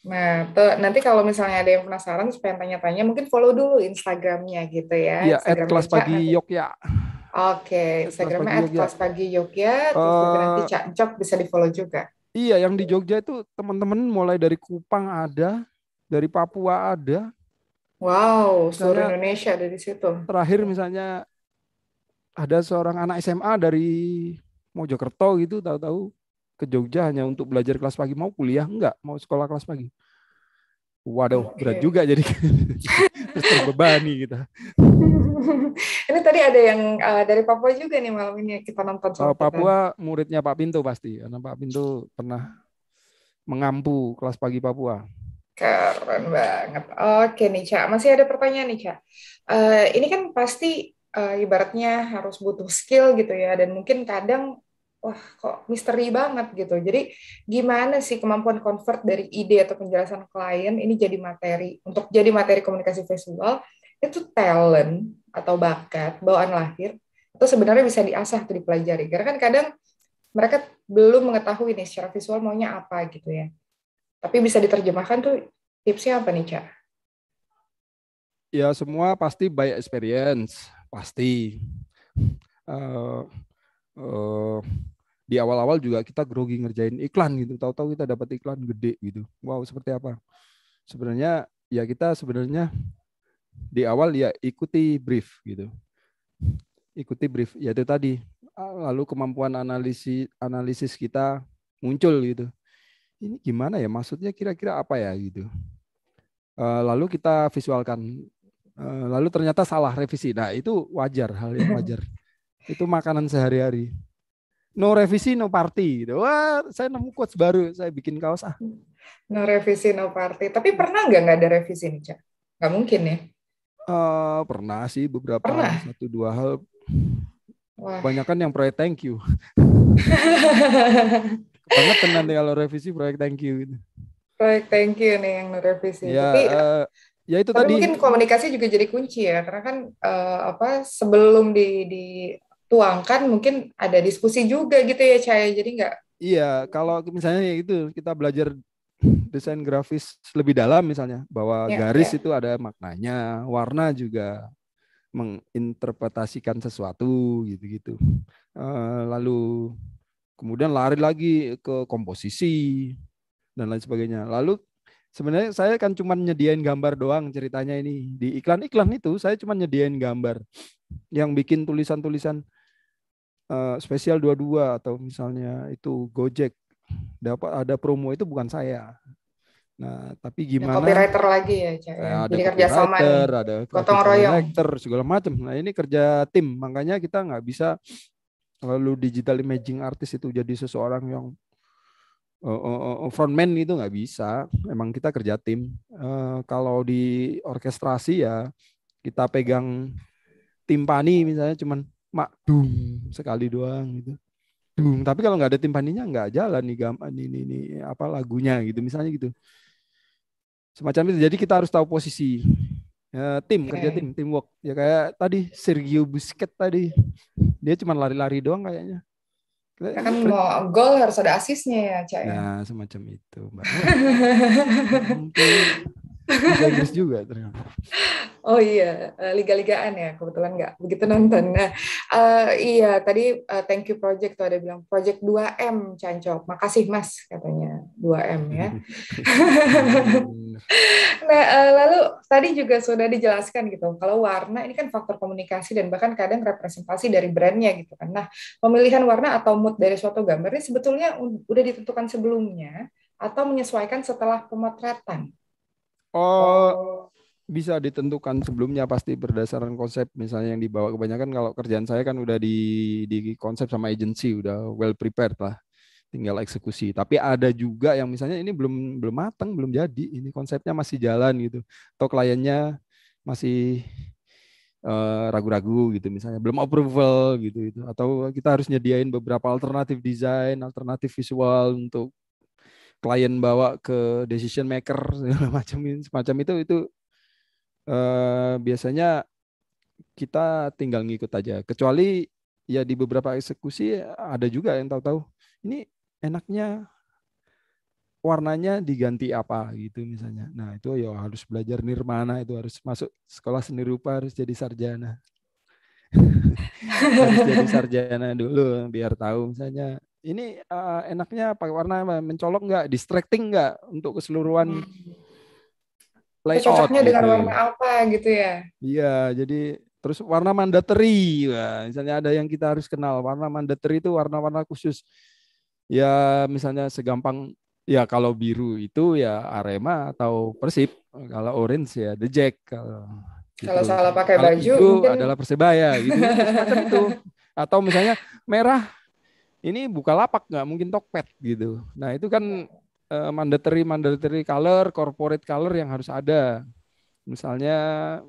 Nah, tuh, nanti kalau misalnya ada yang penasaran, supaya tanya-tanya, mungkin follow dulu Instagramnya gitu ya. Iya, Instagram kelas pagi Yogyakarta. Oke, Instagramnya at kelas pagi Jogja, terus uh, nanti Cak Jok bisa di follow juga. Iya, yang di Jogja itu teman-teman mulai dari Kupang ada, dari Papua ada. Wow, seluruh Indonesia ada di situ. Terakhir misalnya ada seorang anak SMA dari Mojokerto gitu, tahu-tahu ke Jogja hanya untuk belajar kelas pagi, mau kuliah enggak, mau sekolah kelas pagi. Waduh, okay. berat juga jadi terbebani kita. ini tadi ada yang uh, dari Papua juga nih malam ini kita nonton. Oh, Papua kita. muridnya Pak Pinto pasti, karena Pak Pinto pernah mengampu kelas pagi Papua. Keren banget. Oke nih Cak, masih ada pertanyaan nih Cak. Uh, eh, ini kan pasti uh, ibaratnya harus butuh skill gitu ya, dan mungkin kadang wah kok misteri banget gitu. Jadi gimana sih kemampuan convert dari ide atau penjelasan klien ini jadi materi untuk jadi materi komunikasi visual itu talent atau bakat bawaan lahir itu sebenarnya bisa diasah atau dipelajari karena kan kadang mereka belum mengetahui nih secara visual maunya apa gitu ya tapi bisa diterjemahkan tuh tipsnya apa nih cak? Ya semua pasti by experience pasti uh, uh, di awal-awal juga kita grogi ngerjain iklan gitu tahu-tahu kita dapat iklan gede gitu wow seperti apa sebenarnya ya kita sebenarnya di awal ya ikuti brief gitu. Ikuti brief ya yaitu tadi ah, lalu kemampuan analisis analisis kita muncul gitu. Ini gimana ya maksudnya kira-kira apa ya gitu. Eh, lalu kita visualkan. Eh, lalu ternyata salah revisi. Nah itu wajar hal yang wajar. Itu makanan sehari-hari. No revisi no party gitu. Wah saya nemu quotes baru. Saya bikin kaos ah. No revisi no party. Tapi pernah nggak nggak ada revisi nih cak? Nggak mungkin ya? Uh, pernah sih beberapa pernah. satu dua hal. banyak kan yang proyek thank you. Banget nanti kalau revisi proyek thank you gitu. Proyek thank you nih yang revisi. Ya, Tapi uh, ya itu tapi tadi. mungkin komunikasi juga jadi kunci ya karena kan uh, apa sebelum di dituangkan mungkin ada diskusi juga gitu ya Caya jadi nggak Iya, kalau misalnya ya itu kita belajar desain grafis lebih dalam misalnya bahwa yeah, garis yeah. itu ada maknanya, warna juga menginterpretasikan sesuatu gitu-gitu. Eh, lalu kemudian lari lagi ke komposisi dan lain sebagainya. Lalu sebenarnya saya kan cuma nyediain gambar doang ceritanya ini di iklan-iklan itu saya cuma nyediain gambar yang bikin tulisan-tulisan uh, spesial 22 atau misalnya itu Gojek dapat ada promo itu bukan saya. Nah, tapi gimana? Ada copywriter lagi ya, Cak. Ya, ya ada Jadi kerja sama ada gotong royong, segala macam. Nah, ini kerja tim, makanya kita nggak bisa lalu digital imaging artis itu jadi seseorang yang uh, uh, uh, frontman itu nggak bisa. Emang kita kerja tim. Uh, kalau di orkestrasi ya kita pegang timpani misalnya cuman mak dum sekali doang gitu. Tapi kalau nggak ada tim paninya nggak jalan nih gam ini, ini, apa lagunya gitu misalnya gitu. Semacam itu. Jadi kita harus tahu posisi ya, tim okay. Iya, kerja iya. tim tim work ya kayak tadi Sergio Busquets tadi dia cuma lari-lari doang kayaknya. Kita, kan mau gol harus ada asisnya ya, cah ya? Nah, semacam itu, Mbak. Liga Inggris juga ternyata. Oh iya, eh, liga-ligaan ya kebetulan nggak begitu nonton. Nah, uh, iya tadi uh, thank you project tuh ada bilang project 2M Canco. Makasih Mas katanya 2M ya. nah, uh, lalu tadi juga sudah dijelaskan gitu. Kalau warna ini kan faktor komunikasi dan bahkan kadang representasi dari brandnya gitu kan. Nah, pemilihan warna atau mood dari suatu gambar ini sebetulnya udah ditentukan sebelumnya atau menyesuaikan setelah pemotretan. Oh, oh, bisa ditentukan sebelumnya pasti berdasarkan konsep misalnya yang dibawa kebanyakan kalau kerjaan saya kan udah di di konsep sama agensi udah well prepared lah tinggal eksekusi tapi ada juga yang misalnya ini belum belum matang belum jadi ini konsepnya masih jalan gitu atau kliennya masih eh, ragu-ragu gitu misalnya belum approval gitu itu atau kita harus nyediain beberapa alternatif desain alternatif visual untuk klien bawa ke decision maker segala macam semacam itu itu eh, biasanya kita tinggal ngikut aja. Kecuali ya di beberapa eksekusi ada juga yang tahu-tahu ini enaknya warnanya diganti apa gitu misalnya. Nah itu ya harus belajar nirmana itu harus masuk sekolah seni rupa harus jadi sarjana. harus jadi sarjana dulu biar tahu misalnya ini uh, enaknya pakai warna mencolok nggak, distracting nggak untuk keseluruhan hmm. layout. Cocoknya gitu. dengan warna apa gitu ya? Iya, jadi terus warna mandatory, nah, misalnya ada yang kita harus kenal. Warna mandatory itu warna-warna khusus. Ya misalnya segampang ya kalau biru itu ya Arema atau Persib, kalau orange ya The Jack. Kalau gitu. Kalau salah pakai kalau baju itu mungkin... adalah Persebaya gitu. Macam itu. Atau misalnya merah ini buka lapak nggak mungkin tokpet gitu. Nah itu kan uh, mandatory mandatory color, corporate color yang harus ada. Misalnya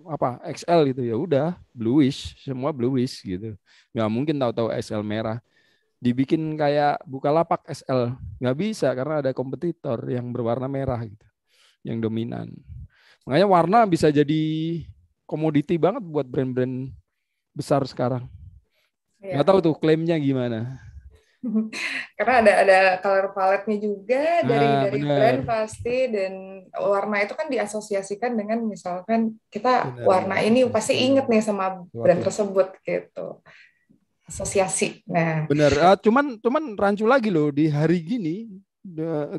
apa XL gitu ya udah bluish, semua bluish gitu. Nggak mungkin tahu-tahu XL merah. Dibikin kayak buka lapak XL nggak bisa karena ada kompetitor yang berwarna merah gitu, yang dominan. Makanya warna bisa jadi komoditi banget buat brand-brand besar sekarang. Iya. Nggak Gak tahu tuh klaimnya gimana. karena ada ada color palette-nya juga dari ah, dari bener. brand pasti dan warna itu kan diasosiasikan dengan misalkan kita bener. warna ini pasti inget nih sama brand tersebut gitu asosiasi. Nah, bener. Uh, ah, cuman cuman rancu lagi loh di hari gini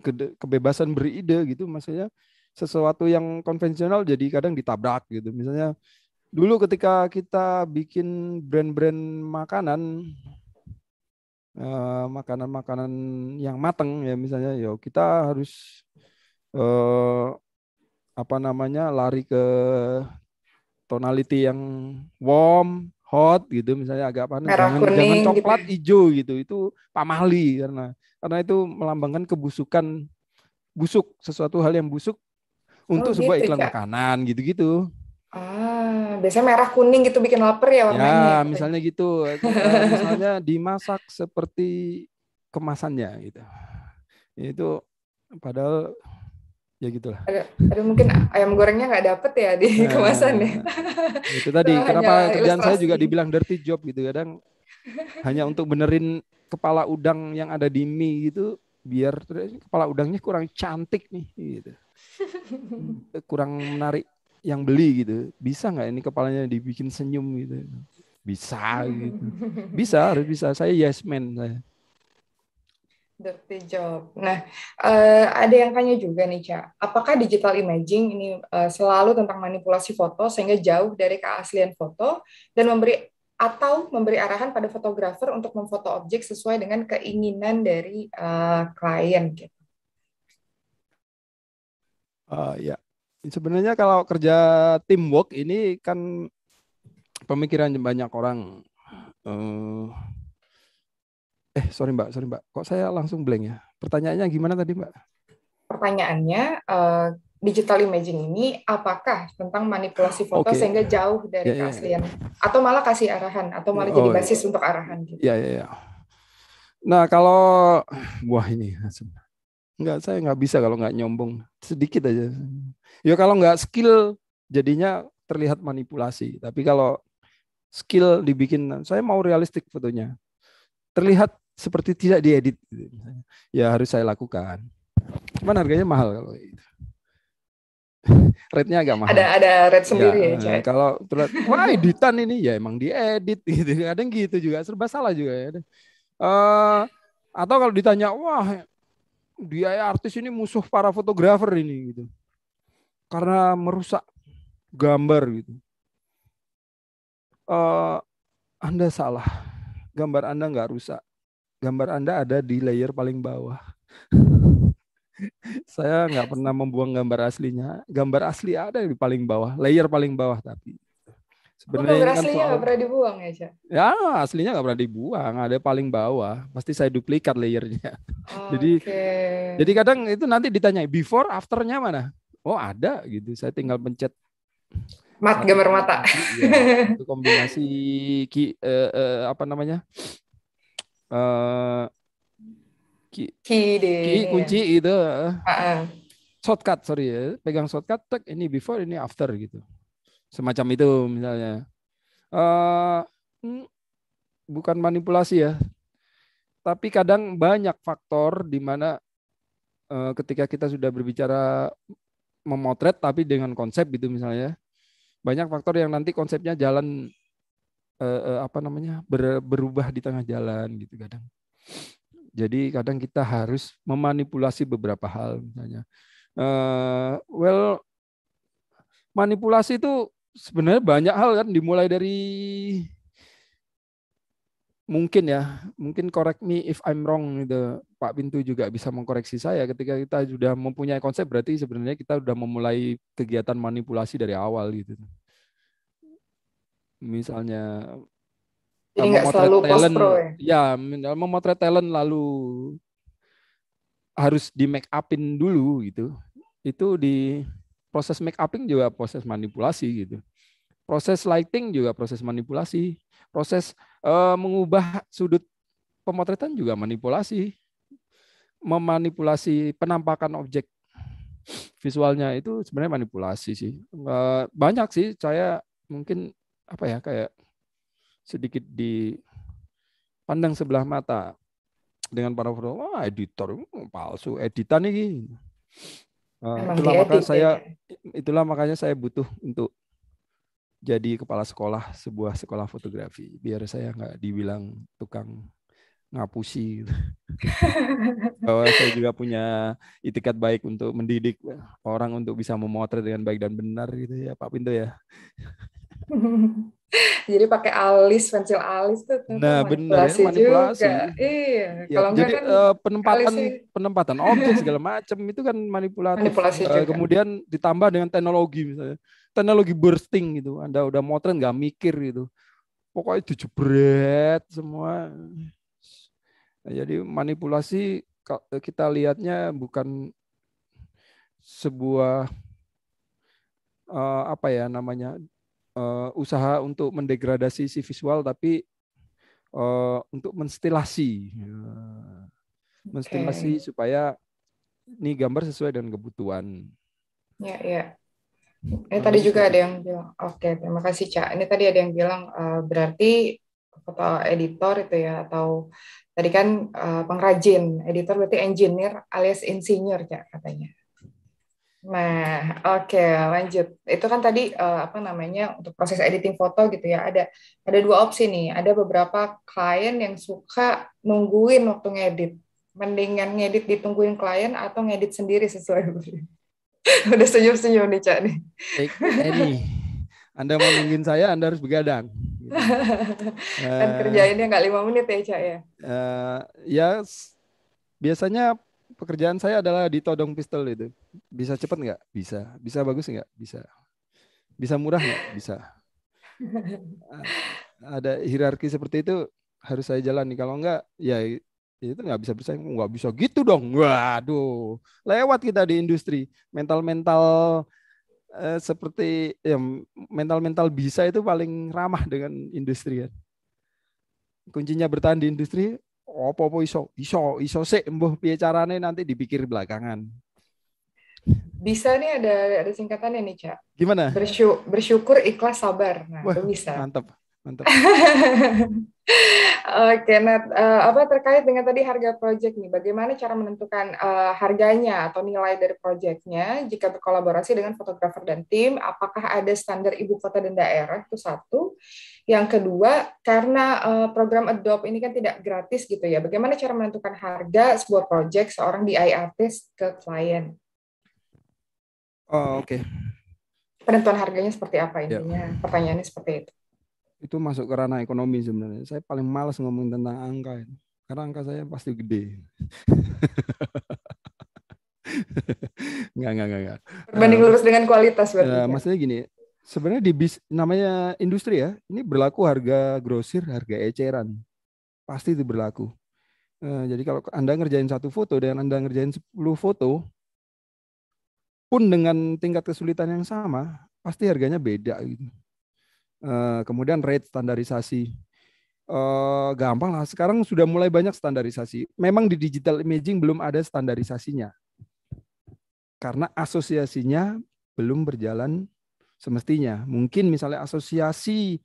ke, kebebasan beride gitu maksudnya sesuatu yang konvensional jadi kadang ditabrak gitu. Misalnya dulu ketika kita bikin brand-brand makanan Eh, makanan-makanan uh, yang mateng ya misalnya yo kita harus eh, apa namanya lari ke tonality yang warm hot gitu misalnya agak panas Merah jangan, kuning, jangan gitu. coklat hijau gitu itu pamali karena karena itu melambangkan kebusukan busuk sesuatu hal yang busuk untuk oh, sebuah gitu, iklan ya? makanan gitu-gitu Ah, biasanya merah kuning gitu bikin lapar ya, ya warnanya. Ya, misalnya gitu. Eh, misalnya dimasak seperti kemasannya gitu. Itu padahal ya gitulah. Ada, ada mungkin ayam gorengnya nggak dapet ya di nah, kemasannya. Itu tadi kenapa kerjaan saya juga dibilang dirty job gitu kadang hanya untuk benerin kepala udang yang ada di mie gitu biar kepala udangnya kurang cantik nih gitu. Kurang menarik yang beli gitu bisa nggak ini kepalanya dibikin senyum gitu bisa gitu bisa harus bisa saya yes man saya dirty job. Nah, uh, ada yang tanya juga nih, Ca. Apakah digital imaging ini uh, selalu tentang manipulasi foto sehingga jauh dari keaslian foto dan memberi atau memberi arahan pada fotografer untuk memfoto objek sesuai dengan keinginan dari uh, klien gitu. Uh, ya, Sebenarnya kalau kerja teamwork ini kan pemikiran banyak orang. Eh, eh, sorry Mbak, sorry Mbak. Kok saya langsung blank ya? Pertanyaannya gimana tadi Mbak? Pertanyaannya, eh, digital imaging ini apakah tentang manipulasi foto okay. sehingga jauh dari yeah, ya, ya. keaslian? Yeah, Atau malah kasih arahan? Atau malah oh, jadi iya. basis yeah. untuk arahan? Iya, gitu. iya, iya. Nah, kalau... buah ini nggak saya nggak bisa kalau nggak nyombong. Sedikit aja. Ya kalau nggak skill jadinya terlihat manipulasi. Tapi kalau skill dibikin, saya mau realistik fotonya. Terlihat seperti tidak diedit. Ya harus saya lakukan. Cuman harganya mahal kalau itu. Rate-nya agak mahal. Ada ada rate sendiri ya. ya eh, kalau terlihat, wah editan ini ya emang diedit gitu. Kadang gitu juga serba salah juga ya. Uh, atau kalau ditanya, wah dia artis ini musuh para fotografer ini gitu karena merusak gambar gitu uh, anda salah gambar anda nggak rusak gambar anda ada di layer paling bawah saya nggak pernah membuang gambar aslinya gambar asli ada di paling bawah layer paling bawah tapi Sebenarnya kan aslinya nggak pernah dibuang ya, Cak? Ya, aslinya nggak pernah dibuang. Ada paling bawah. Pasti saya duplikat layernya. Oh, jadi, okay. jadi kadang itu nanti ditanya before, afternya mana? Oh ada gitu. Saya tinggal pencet. Mat nah, gambar mata. Ya, itu kombinasi ki, uh, uh, apa namanya? Uh, ki, ki, ki kunci itu. Uh -uh. Shortcut, sorry ya. Pegang shortcut, tek, ini before, ini after gitu semacam itu misalnya uh, bukan manipulasi ya tapi kadang banyak faktor di mana uh, ketika kita sudah berbicara memotret tapi dengan konsep gitu misalnya banyak faktor yang nanti konsepnya jalan uh, uh, apa namanya ber, berubah di tengah jalan gitu kadang jadi kadang kita harus memanipulasi beberapa hal misalnya uh, well manipulasi itu sebenarnya banyak hal kan dimulai dari mungkin ya, mungkin correct me if I'm wrong gitu. Pak Pintu juga bisa mengkoreksi saya ketika kita sudah mempunyai konsep berarti sebenarnya kita sudah memulai kegiatan manipulasi dari awal gitu. Misalnya Jadi memotret talent, ya, ya memotret talent lalu harus di make upin dulu gitu. Itu di proses make uping juga proses manipulasi gitu. Proses lighting juga proses manipulasi. Proses uh, mengubah sudut pemotretan juga manipulasi. Memanipulasi penampakan objek visualnya itu sebenarnya manipulasi sih. Uh, banyak sih saya mungkin apa ya kayak sedikit di pandang sebelah mata dengan para foto, oh, editor hmm, palsu, editan ini. Eh, itulah maka saya ya. itulah makanya saya butuh untuk jadi kepala sekolah sebuah sekolah fotografi biar saya nggak dibilang tukang ngapusi bahwa saya juga punya itikat baik untuk mendidik orang untuk bisa memotret dengan baik dan benar gitu ya Pak Pinto ya Jadi pakai alis, pensil alis tuh. Nah, benar ya, manipulasi. Juga. Iya, ya, kalau jadi kan uh, penempatan alisnya... penempatan objek segala macam itu kan manipulatif. Manipulasi uh, Kemudian ditambah dengan teknologi misalnya. Teknologi bursting gitu. Anda udah motret nggak mikir gitu. Pokoknya itu jebret semua. Nah, jadi manipulasi eh, kita lihatnya bukan sebuah uh, apa ya namanya uh, usaha untuk mendegradasi si visual tapi uh, untuk menstilasi. okay. menstilasi supaya ini gambar sesuai dengan kebutuhan. Ya, ya. Eh, tadi juga ada yang bilang, oke, okay, terima kasih Cak. Ini tadi ada yang bilang uh, berarti foto editor itu ya atau tadi kan uh, pengrajin, editor berarti engineer alias insinyur Cak katanya. Nah, oke, okay, lanjut. Itu kan tadi uh, apa namanya untuk proses editing foto gitu ya. Ada ada dua opsi nih. Ada beberapa klien yang suka nungguin waktu ngedit. Mendingan ngedit ditungguin klien atau ngedit sendiri sesuai Udah senyum-senyum nih, Cak nih. Eh, Eddie Anda mau nungguin saya, Anda harus begadang. kan uh, kerjainnya nggak lima menit ya, Cak ya? Uh, ya, biasanya pekerjaan saya adalah ditodong pistol itu. Bisa cepat nggak? Bisa. Bisa bagus nggak? Bisa. Bisa murah nggak? Bisa. Ada hierarki seperti itu harus saya jalan nih Kalau nggak, ya itu nggak bisa bisa nggak bisa gitu dong. Waduh, lewat kita di industri mental-mental eh, seperti ya mental-mental bisa itu paling ramah dengan industri ya Kuncinya bertahan di industri oh opo iso iso iso sih mbuh bicarane nanti dipikir belakangan. Bisa nih ada ada singkatannya nih, Cak. Gimana? Bersyu bersyukur, ikhlas, sabar. Nah, Wah, itu bisa. Mantap. Mantap. Oke, Nat. Uh, apa terkait dengan tadi harga proyek nih? Bagaimana cara menentukan uh, harganya atau nilai dari proyeknya jika berkolaborasi dengan fotografer dan tim? Apakah ada standar ibu kota dan daerah? Itu satu. Yang kedua, karena uh, program Adobe ini kan tidak gratis gitu ya. Bagaimana cara menentukan harga sebuah proyek seorang DI artist ke klien? Oh, oke. Okay. Penentuan harganya seperti apa ya. intinya? Yeah. Pertanyaannya seperti itu. Itu masuk ke ranah ekonomi sebenarnya. Saya paling males ngomong tentang angka ini, Karena angka saya pasti gede. Enggak, enggak, enggak, enggak. Berbanding eh, lurus dengan kualitas berarti. Uh, maksudnya gini, sebenarnya di bis, namanya industri ya, ini berlaku harga grosir, harga eceran. Pasti itu berlaku. Uh, jadi kalau Anda ngerjain satu foto dan Anda ngerjain 10 foto, pun dengan tingkat kesulitan yang sama pasti harganya beda gitu. Uh, kemudian rate standarisasi uh, gampang lah. Sekarang sudah mulai banyak standarisasi. Memang di digital imaging belum ada standarisasinya karena asosiasinya belum berjalan semestinya. Mungkin misalnya asosiasi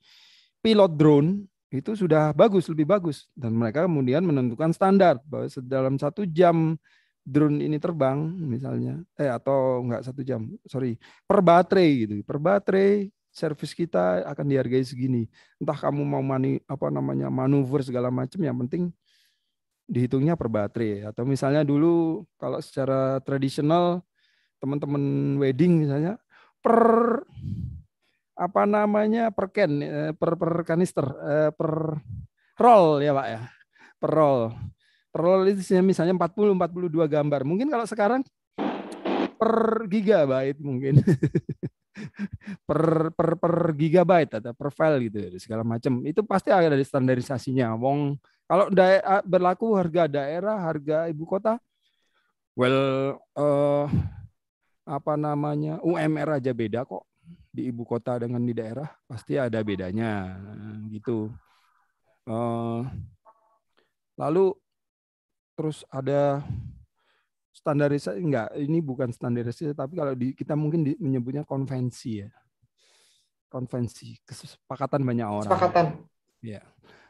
pilot drone itu sudah bagus, lebih bagus. Dan mereka kemudian menentukan standar bahwa dalam satu jam drone ini terbang misalnya eh atau enggak satu jam sorry per baterai gitu per baterai servis kita akan dihargai segini entah kamu mau mani apa namanya manuver segala macam yang penting dihitungnya per baterai atau misalnya dulu kalau secara tradisional teman-teman wedding misalnya per apa namanya per can eh, per per kanister eh, per roll ya pak ya per roll terlalu misalnya 40 42 gambar. Mungkin kalau sekarang per gigabyte mungkin. per per per gigabyte atau per file gitu ya, segala macam. Itu pasti ada standarisasinya. Wong kalau daerah, berlaku harga daerah, harga ibu kota well uh, apa namanya? UMR aja beda kok di ibu kota dengan di daerah pasti ada bedanya gitu. Uh, lalu terus ada standarisasi enggak ini bukan standarisasi tapi kalau di, kita mungkin di, menyebutnya konvensi ya konvensi kesepakatan banyak orang kesepakatan ya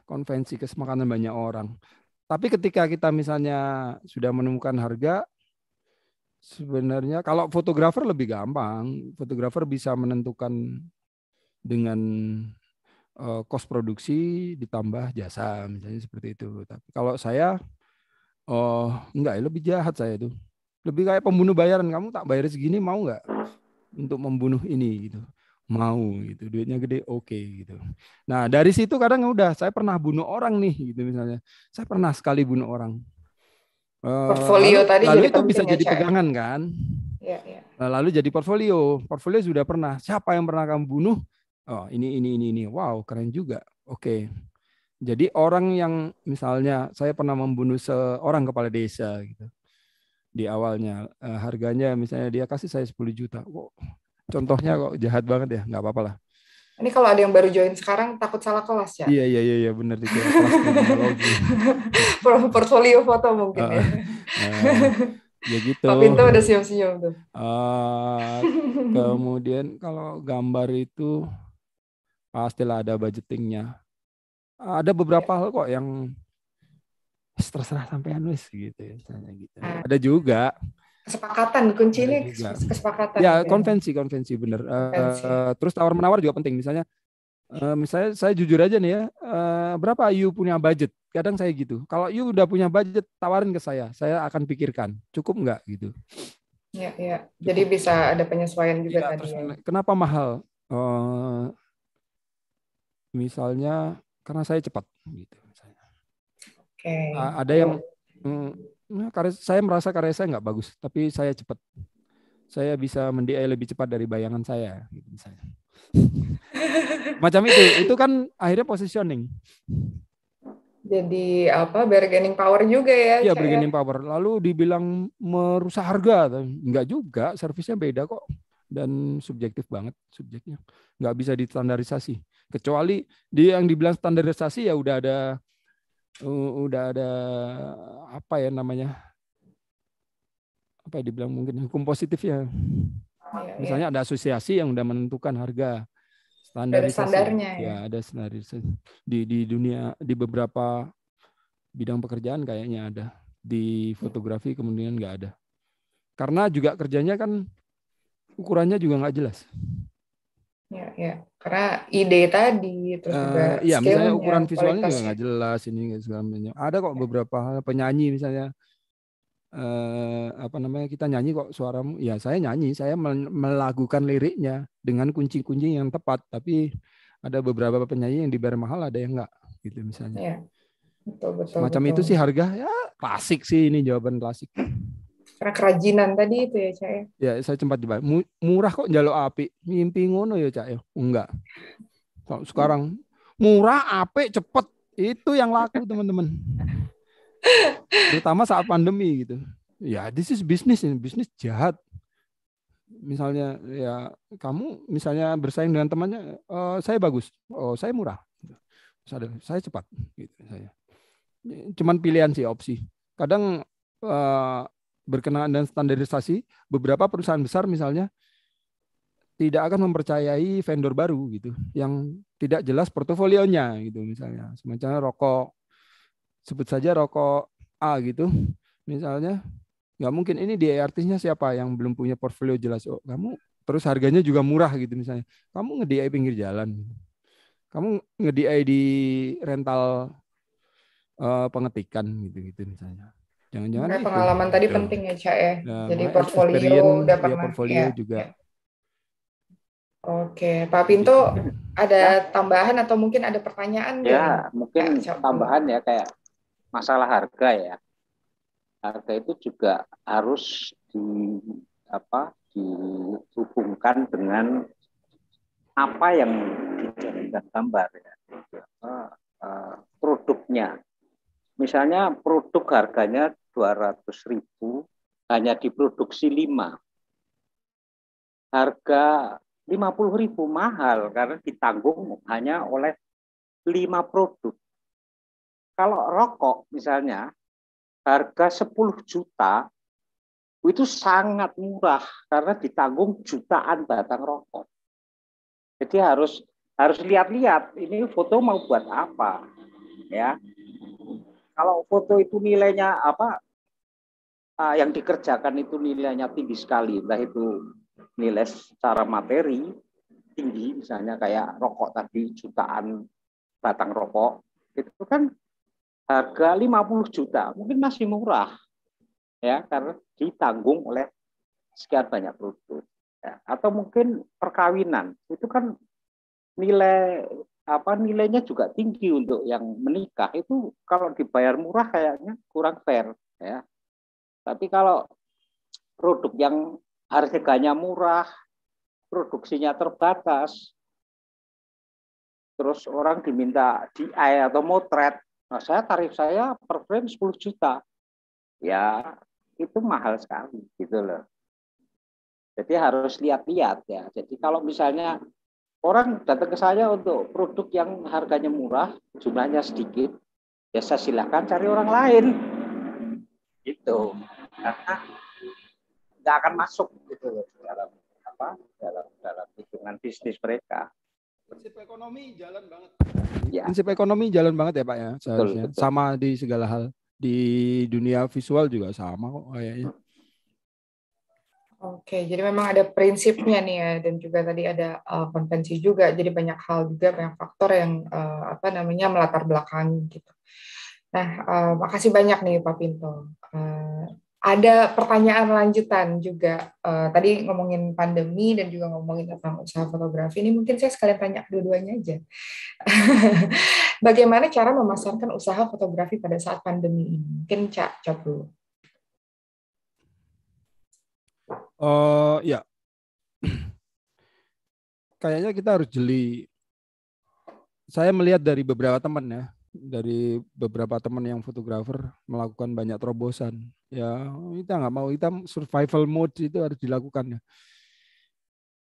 konvensi kesepakatan banyak orang tapi ketika kita misalnya sudah menemukan harga sebenarnya kalau fotografer lebih gampang fotografer bisa menentukan dengan uh, eh, cost produksi ditambah jasa misalnya seperti itu tapi kalau saya Oh, enggak ya, lebih jahat saya itu. Lebih kayak pembunuh bayaran. Kamu tak bayar segini mau enggak untuk membunuh ini gitu. Mau gitu. Duitnya gede, oke okay, gitu. Nah, dari situ kadang ya udah saya pernah bunuh orang nih gitu misalnya. Saya pernah sekali bunuh orang. Eh, portfolio uh, tadi lalu itu bisa ya, jadi ya? pegangan kan? Ya, ya. Lalu jadi portfolio. Portfolio sudah pernah. Siapa yang pernah kamu bunuh? Oh, ini ini ini ini. Wow, keren juga. Oke. Okay jadi orang yang misalnya saya pernah membunuh seorang kepala desa gitu di awalnya eh, harganya misalnya dia kasih saya 10 juta. Wow, contohnya kok jahat banget ya, nggak apa-apa Ini kalau ada yang baru join sekarang takut salah kelas ya? Iya iya iya, iya benar itu kelas Portfolio foto mungkin uh, ya. Uh, ya gitu. Pak Pinto udah senyum-senyum tuh. Uh, kemudian kalau gambar itu pastilah ada budgetingnya ada beberapa iya. hal kok yang terserah sampai anus gitu ya misalnya gitu. Ah. Ada juga kesepakatan kuncinya kesepakatan. Ya, ya, konvensi konvensi bener. Eh, konvensi. Uh, terus tawar menawar juga penting misalnya Uh, misalnya saya jujur aja nih ya, uh, berapa you punya budget? Kadang saya gitu. Kalau you udah punya budget, tawarin ke saya. Saya akan pikirkan. Cukup nggak gitu? Iya, ya. ya. Jadi bisa ada penyesuaian juga iya, ya, tadi. Kenapa mahal? Uh, misalnya karena saya cepat gitu misalnya. Okay. Ada yang mm, mm, karya, saya merasa karya saya nggak bagus, tapi saya cepat. Saya bisa mendiai lebih cepat dari bayangan saya gitu misalnya. Macam itu, itu kan akhirnya positioning. Jadi apa bargaining power juga ya? Iya ya? bargaining power. Lalu dibilang merusak harga, enggak juga, servisnya beda kok dan subjektif banget subjeknya nggak bisa ditandarisasi kecuali di yang dibilang standarisasi ya udah ada udah ada apa ya namanya apa ya dibilang mungkin ya, hukum positif ya iya, iya. misalnya ada asosiasi yang udah menentukan harga standarisasi ada ya. ya ada standarisasi di di dunia di beberapa bidang pekerjaan kayaknya ada di fotografi kemudian nggak ada karena juga kerjanya kan ukurannya juga nggak jelas. Ya, ya. Karena ide tadi terus uh, juga Iya, misalnya ukuran visualnya juga nggak jelas ini segala macam. Ada kok ya. beberapa hal penyanyi misalnya uh, apa namanya kita nyanyi kok suaramu ya saya nyanyi saya melakukan liriknya dengan kunci-kunci yang tepat tapi ada beberapa penyanyi yang dibayar mahal ada yang nggak, gitu misalnya. Ya. Betul, betul, Macam betul. itu sih harga ya klasik sih ini jawaban klasik karena kerajinan tadi itu ya cak ya ya saya cepat dibayar murah kok jalo api mimpi ngono ya cak ya enggak sekarang murah api cepet itu yang laku teman-teman terutama saat pandemi gitu ya this is business ini bisnis jahat misalnya ya kamu misalnya bersaing dengan temannya e, saya bagus oh saya murah saya, saya cepat gitu saya cuman pilihan sih opsi kadang uh, berkenaan dengan standarisasi, beberapa perusahaan besar misalnya tidak akan mempercayai vendor baru gitu yang tidak jelas portofolionya gitu misalnya. Semacam rokok sebut saja rokok A gitu misalnya nggak mungkin ini dia artisnya siapa yang belum punya portfolio jelas oh kamu terus harganya juga murah gitu misalnya kamu nge-DI pinggir jalan gitu. kamu nge-DI di rental uh, pengetikan gitu gitu misalnya Jangan-jangan nah, pengalaman tadi Betul. Iya. penting ya, Cak ya. Nah, Jadi portfolio udah pernah ya, portfolio ya. juga. Iya. Oke, Pak Pinto iya. ada ya. tambahan atau mungkin ada pertanyaan? Ya, ya? mungkin ya, tambahan ya kayak masalah harga ya. Harga itu juga harus di apa dihubungkan dengan apa yang dijadikan gambar ya. Eh, produknya Misalnya produk harganya 200 ribu, hanya diproduksi 5. Harga 50 ribu mahal karena ditanggung hanya oleh 5 produk. Kalau rokok misalnya, harga 10 juta itu sangat murah karena ditanggung jutaan batang rokok. Jadi harus harus lihat-lihat ini foto mau buat apa ya kalau foto itu nilainya apa uh, yang dikerjakan itu nilainya tinggi sekali entah itu nilai secara materi tinggi misalnya kayak rokok tadi jutaan batang rokok itu kan harga 50 juta mungkin masih murah ya karena ditanggung oleh sekian banyak produk ya. atau mungkin perkawinan itu kan nilai apa nilainya juga tinggi untuk yang menikah itu kalau dibayar murah kayaknya kurang fair ya. Tapi kalau produk yang harganya murah, produksinya terbatas, terus orang diminta DI atau motret, nah saya tarif saya per frame 10 juta. Ya, itu mahal sekali gitu loh. Jadi harus lihat-lihat ya. Jadi kalau misalnya orang datang ke saya untuk produk yang harganya murah, jumlahnya sedikit, ya saya silakan cari orang lain. Gitu. Karena nggak akan masuk gitu loh dalam apa dalam dalam hitungan bisnis mereka. Prinsip ekonomi jalan banget. Ya. Prinsip ekonomi jalan banget ya Pak ya seharusnya. Betul, betul. Sama di segala hal di dunia visual juga sama kok kayaknya. Oke, jadi memang ada prinsipnya nih ya, dan juga tadi ada uh, konvensi juga. Jadi banyak hal juga, banyak faktor yang uh, apa namanya melatar belakangi gitu. Nah, uh, makasih banyak nih Pak Pinto. Uh, ada pertanyaan lanjutan juga. Uh, tadi ngomongin pandemi dan juga ngomongin tentang usaha fotografi ini, mungkin saya sekalian tanya dua-duanya aja. Bagaimana cara memasarkan usaha fotografi pada saat pandemi ini? Mungkin Cak, Cak dulu. Uh, ya, kayaknya kita harus jeli. Saya melihat dari beberapa teman ya, dari beberapa teman yang fotografer melakukan banyak terobosan. Ya, kita nggak mau kita survival mode itu harus dilakukan ya.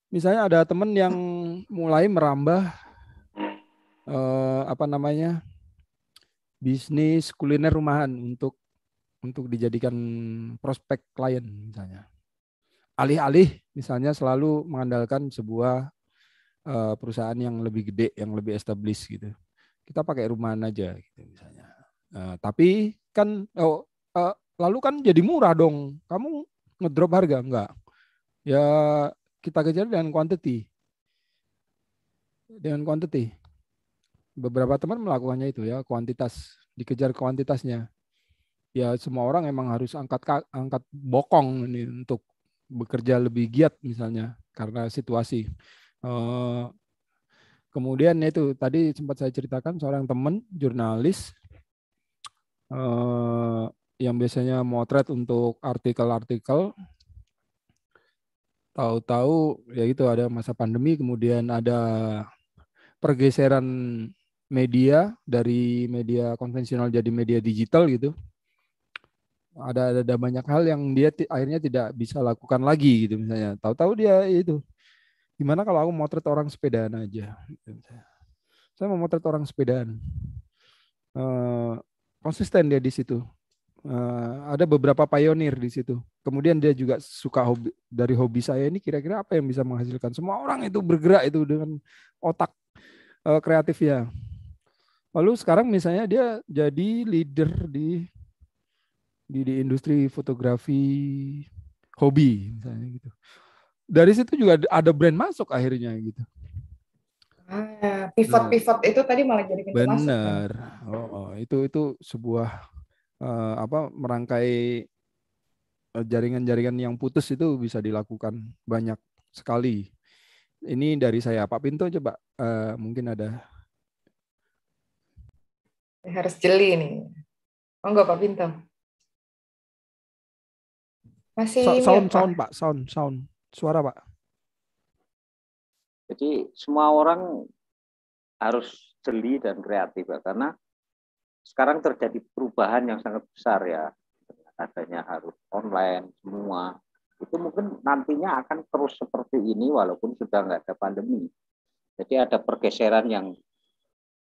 Misalnya ada teman yang mulai merambah eh, apa namanya bisnis kuliner rumahan untuk untuk dijadikan prospek klien misalnya alih-alih misalnya selalu mengandalkan sebuah uh, perusahaan yang lebih gede, yang lebih established gitu. Kita pakai rumah aja gitu misalnya. Uh, tapi kan oh, uh, lalu kan jadi murah dong. Kamu ngedrop harga enggak? Ya kita kejar dengan quantity. Dengan quantity. Beberapa teman melakukannya itu ya, kuantitas, dikejar kuantitasnya. Ya semua orang emang harus angkat angkat bokong ini untuk bekerja lebih giat misalnya karena situasi. Eh, kemudian ya itu tadi sempat saya ceritakan seorang teman jurnalis eh, yang biasanya motret untuk artikel-artikel tahu-tahu ya itu ada masa pandemi kemudian ada pergeseran media dari media konvensional jadi media digital gitu ada ada banyak hal yang dia akhirnya tidak bisa lakukan lagi gitu misalnya tahu-tahu dia itu gimana kalau aku motret orang sepedaan aja gitu saya mau motret orang sepedaan uh, konsisten dia di situ uh, ada beberapa pionir di situ kemudian dia juga suka hobi dari hobi saya ini kira-kira apa yang bisa menghasilkan semua orang itu bergerak itu dengan otak uh, ya lalu sekarang misalnya dia jadi leader di di, di industri fotografi hobi misalnya gitu. Dari situ juga ada brand masuk akhirnya gitu. pivot ah, pivot nah, pivot itu tadi malah jadi pintu kan? bener. masuk. Benar. Oh, oh, itu itu sebuah uh, apa merangkai eh, jaringan-jaringan yang putus itu bisa dilakukan banyak sekali. Ini dari saya Pak Pinto coba uh, mungkin ada harus jeli nih. Oh enggak Pak Pinto. Masih so, ya, sound ya, sound Pak, sound sound suara Pak. Jadi semua orang harus jeli dan kreatif ya karena sekarang terjadi perubahan yang sangat besar ya adanya harus online semua itu mungkin nantinya akan terus seperti ini walaupun sudah nggak ada pandemi jadi ada pergeseran yang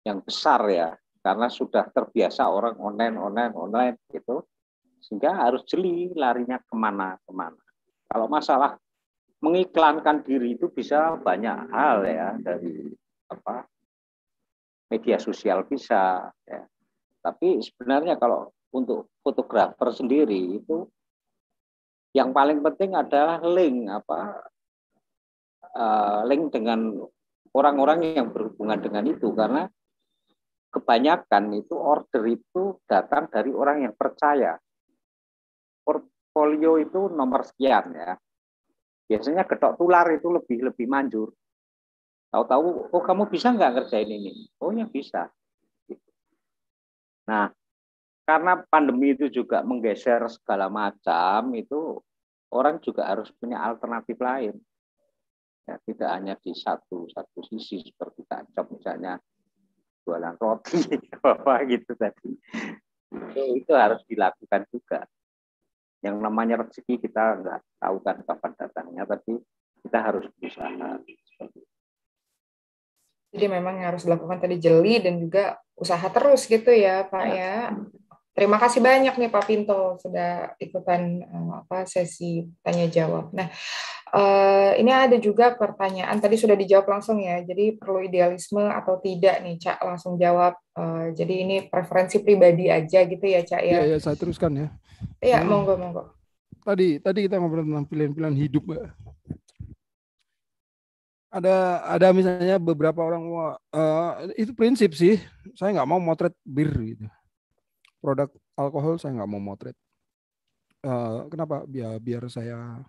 yang besar ya karena sudah terbiasa orang online online online gitu sehingga harus jeli larinya kemana-kemana. Kalau masalah mengiklankan diri itu bisa banyak hal ya dari apa media sosial bisa ya. Tapi sebenarnya kalau untuk fotografer sendiri itu yang paling penting adalah link apa eh, link dengan orang-orang yang berhubungan dengan itu karena kebanyakan itu order itu datang dari orang yang percaya portfolio itu nomor sekian ya. Biasanya kedok tular itu lebih lebih manjur. Tahu-tahu, oh kamu bisa nggak ngerjain ini? Oh ya bisa. Nah, karena pandemi itu juga menggeser segala macam, itu orang juga harus punya alternatif lain. Ya, tidak hanya di satu satu sisi seperti tancap misalnya jualan roti apa gitu tadi. Itu, itu harus dilakukan juga yang namanya rezeki kita nggak tahu kan kapan datangnya, tapi kita harus berusaha. Jadi memang harus dilakukan tadi jeli dan juga usaha terus gitu ya Pak ya. ya. Terima kasih banyak nih Pak Pinto sudah ikutan eh, apa sesi tanya jawab. Nah, Uh, ini ada juga pertanyaan tadi sudah dijawab langsung ya. Jadi perlu idealisme atau tidak nih, Cak? Langsung jawab. Uh, jadi ini preferensi pribadi aja gitu ya, Cak ya. Iya, ya, saya teruskan ya. Iya, hmm. monggo monggo. Tadi tadi kita ngobrol tentang pilihan-pilihan hidup, Mbak. Ada ada misalnya beberapa orang wah, uh, itu prinsip sih. Saya nggak mau motret bir gitu. Produk alkohol saya nggak mau motret. Uh, kenapa? Biar biar saya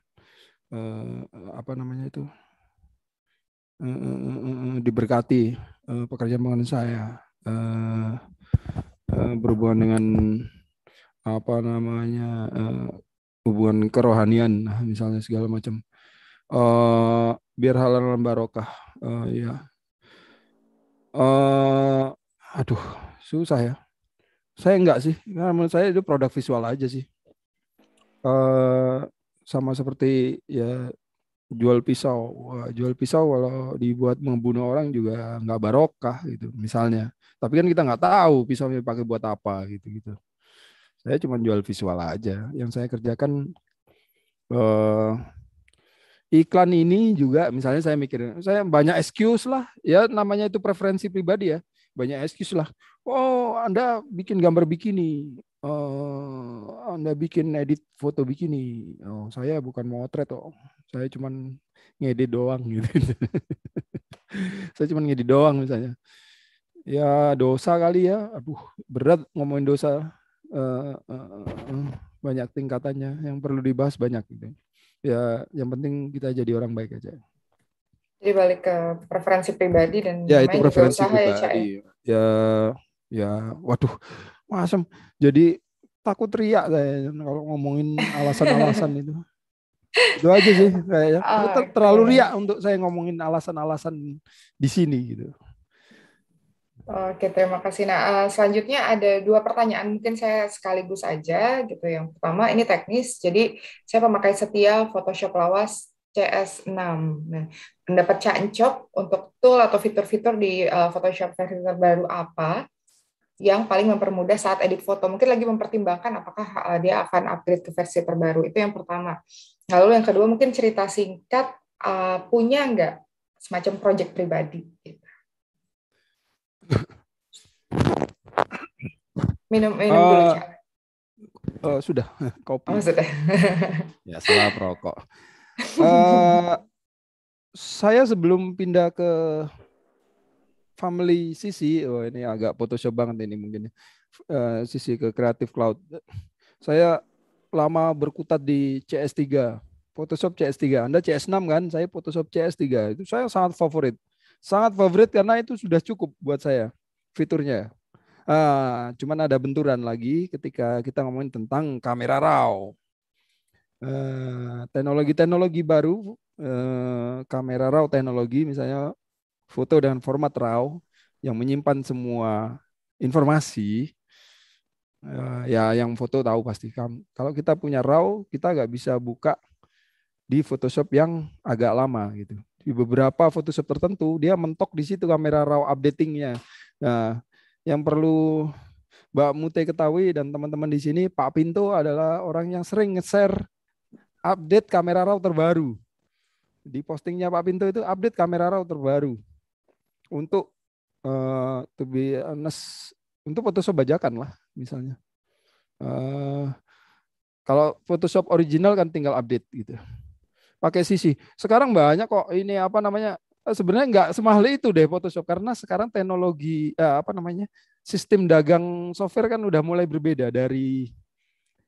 Eh, apa namanya itu eh, eh, diberkati pekerjaan pengen saya berhubungan dengan apa namanya hubungan kerohanian nah, misalnya segala macam biar halal barokah ya aduh susah ya saya enggak sih menurut saya itu produk visual aja sih sama seperti ya jual pisau. jual pisau kalau dibuat membunuh orang juga nggak barokah gitu misalnya. Tapi kan kita nggak tahu pisau ini dipakai buat apa gitu gitu. Saya cuma jual visual aja. Yang saya kerjakan eh, iklan ini juga misalnya saya mikir saya banyak excuse lah ya namanya itu preferensi pribadi ya banyak excuse lah. Oh Anda bikin gambar bikini, eh, anda bikin edit foto bikini. Oh, saya bukan motret oh. Saya cuma ngedit doang gitu. saya cuma ngedit doang misalnya. Ya dosa kali ya. Aduh, berat ngomongin dosa. Uh, uh, uh, banyak tingkatannya yang perlu dibahas banyak gitu. Ya, yang penting kita jadi orang baik aja. Jadi balik ke preferensi pribadi dan ya itu preferensi ya, ya? pribadi. ya, ya, waduh, masem. Jadi takut teriak saya kalau ngomongin alasan-alasan itu. Itu aja sih kayaknya. Oh, ter terlalu riak untuk saya ngomongin alasan-alasan di sini gitu. Oke, terima kasih. Nah, eh, selanjutnya ada dua pertanyaan mungkin saya sekaligus aja gitu. Yang pertama ini teknis. Jadi saya pemakai setia Photoshop lawas CS6. Nah, pendapat Cak Encok untuk tool atau fitur-fitur di eh, Photoshop versi terbaru apa? yang paling mempermudah saat edit foto. Mungkin lagi mempertimbangkan apakah eh, dia akan upgrade ke versi terbaru. Itu yang pertama. Lalu yang kedua mungkin cerita singkat uh, punya nggak semacam project pribadi. Minum minum uh, dulu eh, cak. Uh, sudah kopi. Oh, sudah. ya salah perokok. Uh, saya sebelum pindah ke family sisi oh ini agak Photoshop banget ini mungkin uh, sisi ke Creative Cloud saya lama berkutat di CS3 Photoshop CS3 Anda CS6 kan saya Photoshop CS3 itu saya sangat favorit sangat favorit karena itu sudah cukup buat saya fiturnya uh, cuman ada benturan lagi ketika kita ngomongin tentang kamera raw eh, teknologi-teknologi uh, baru, uh, kamera raw teknologi misalnya foto dengan format RAW yang menyimpan semua informasi eh, ya yang foto tahu pasti Kamu kalau kita punya RAW kita nggak bisa buka di Photoshop yang agak lama gitu di beberapa Photoshop tertentu dia mentok di situ kamera RAW updatingnya nah yang perlu Mbak Mute ketahui dan teman-teman di sini, Pak Pinto adalah orang yang sering nge-share update kamera RAW terbaru. Di postingnya Pak Pinto itu update kamera RAW terbaru untuk uh, to be honest, untuk Photoshop bajakan lah misalnya. Uh, kalau Photoshop original kan tinggal update gitu. Pakai CC. Sekarang banyak kok ini apa namanya? Eh, sebenarnya nggak semahal itu deh Photoshop karena sekarang teknologi eh, apa namanya? sistem dagang software kan udah mulai berbeda dari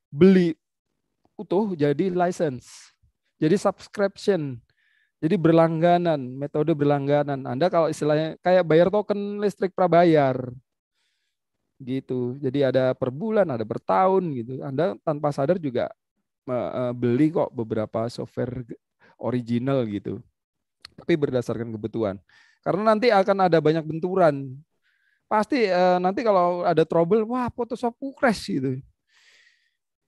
beli utuh jadi license. Jadi subscription. Jadi berlangganan, metode berlangganan. Anda kalau istilahnya kayak bayar token listrik prabayar. Gitu. Jadi ada per bulan, ada per tahun gitu. Anda tanpa sadar juga e, beli kok beberapa software original gitu. Tapi berdasarkan kebutuhan. Karena nanti akan ada banyak benturan. Pasti e, nanti kalau ada trouble, wah Photoshop crash gitu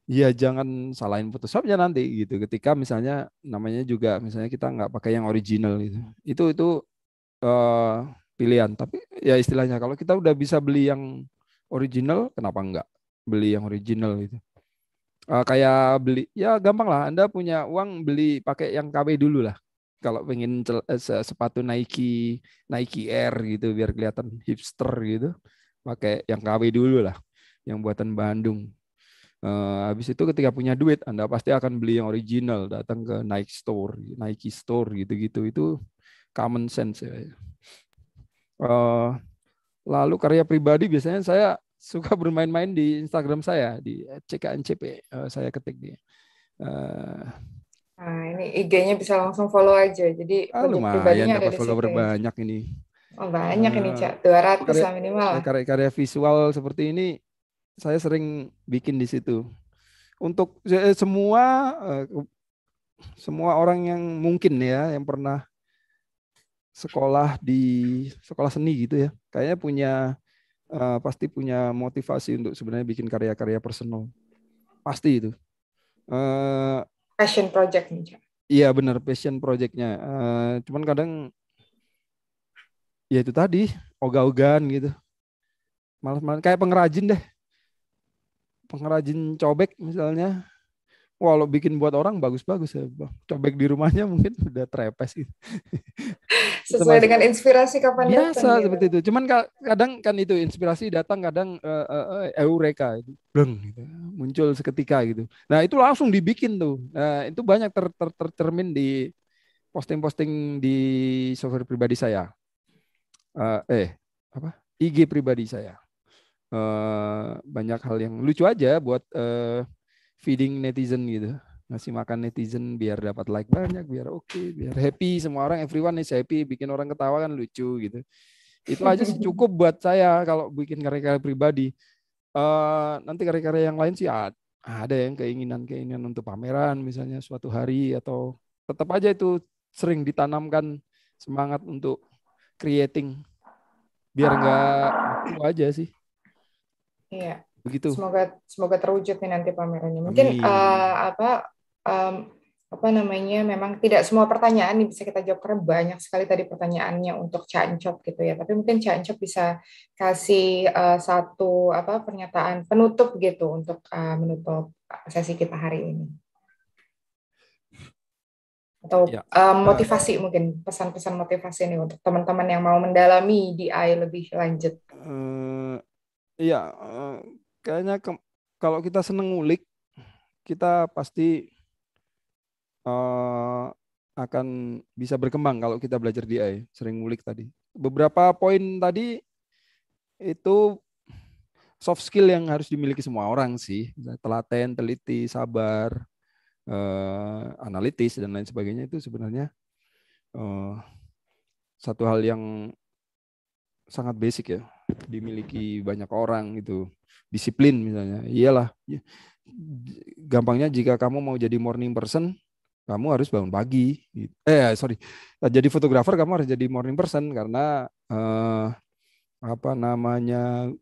ya jangan salahin Photoshopnya nanti gitu. Ketika misalnya namanya juga misalnya kita nggak pakai yang original gitu. Itu itu uh, pilihan. Tapi ya istilahnya kalau kita udah bisa beli yang original, kenapa nggak beli yang original gitu? Uh, kayak beli ya gampang lah. Anda punya uang beli pakai yang KW dulu lah. Kalau pengen eh, sepatu Nike Nike Air gitu biar kelihatan hipster gitu, pakai yang KW dulu lah, yang buatan Bandung Uh, habis itu ketika punya duit, Anda pasti akan beli yang original, datang ke Nike Store, Nike Store gitu-gitu. Itu common sense ya. Uh, lalu karya pribadi biasanya saya suka bermain-main di Instagram saya di CKNCP uh, eh, saya ketik di. Uh, nah, ini IG-nya bisa langsung follow aja. Jadi ah, lumayan dapat follower ya. banyak ini. Oh, banyak uh, ini, Cak. 200 karya, minimal. Karya-karya visual seperti ini saya sering bikin di situ. Untuk ya, eh, semua eh, semua orang yang mungkin ya yang pernah sekolah di sekolah seni gitu ya, kayaknya punya eh, pasti punya motivasi untuk sebenarnya bikin karya-karya personal. Pasti itu. passion project nih. Iya benar passion projectnya. cuman kadang ya itu tadi ogah-ogahan gitu malas-malas kayak pengrajin deh pengrajin cobek misalnya walau bikin buat orang bagus-bagus ya bang cobek di rumahnya mungkin udah trepes gitu. sesuai dengan inspirasi kapan biasa datang, gitu. seperti gitu. itu cuman kadang kan itu inspirasi datang kadang uh, uh, uh, eureka gitu. bleng gitu. muncul seketika gitu nah itu langsung dibikin tuh nah, itu banyak ter, ter, tercermin di posting-posting di software pribadi saya uh, eh apa IG pribadi saya Eh, banyak hal yang lucu aja buat uh, feeding netizen gitu ngasih makan netizen biar dapat like banyak biar oke okay, biar happy semua orang everyone is happy bikin orang ketawa kan lucu gitu itu aja sih cukup buat saya kalau bikin karya-karya pribadi uh, nanti karya-karya yang lain sih ada, yang keinginan-keinginan untuk pameran misalnya suatu hari atau tetap aja itu sering ditanamkan semangat untuk creating biar nggak itu aja sih Iya. Begitu. Semoga semoga terwujud nih nanti pamerannya. Mungkin uh, apa um, apa namanya memang tidak semua pertanyaan ini bisa kita jawab karena banyak sekali tadi pertanyaannya untuk Cancop gitu ya. Tapi mungkin Cancop bisa kasih uh, satu apa pernyataan penutup gitu untuk uh, menutup sesi kita hari ini. Atau ya. um, motivasi uh, mungkin pesan-pesan motivasi nih untuk teman-teman yang mau mendalami DI lebih lanjut. Uh, Iya, eh, kayaknya ke, kalau kita seneng ngulik, kita pasti uh, akan bisa berkembang kalau kita belajar di AI, sering ngulik tadi. Beberapa poin tadi itu soft skill yang harus dimiliki semua orang sih, telaten, teliti, sabar, uh, analitis dan lain sebagainya itu sebenarnya uh, satu hal yang sangat basic ya dimiliki banyak orang gitu disiplin misalnya iyalah ya, gampangnya jika kamu mau jadi morning person kamu harus bangun pagi gitu. eh sorry jadi fotografer kamu harus jadi morning person karena eh, apa namanya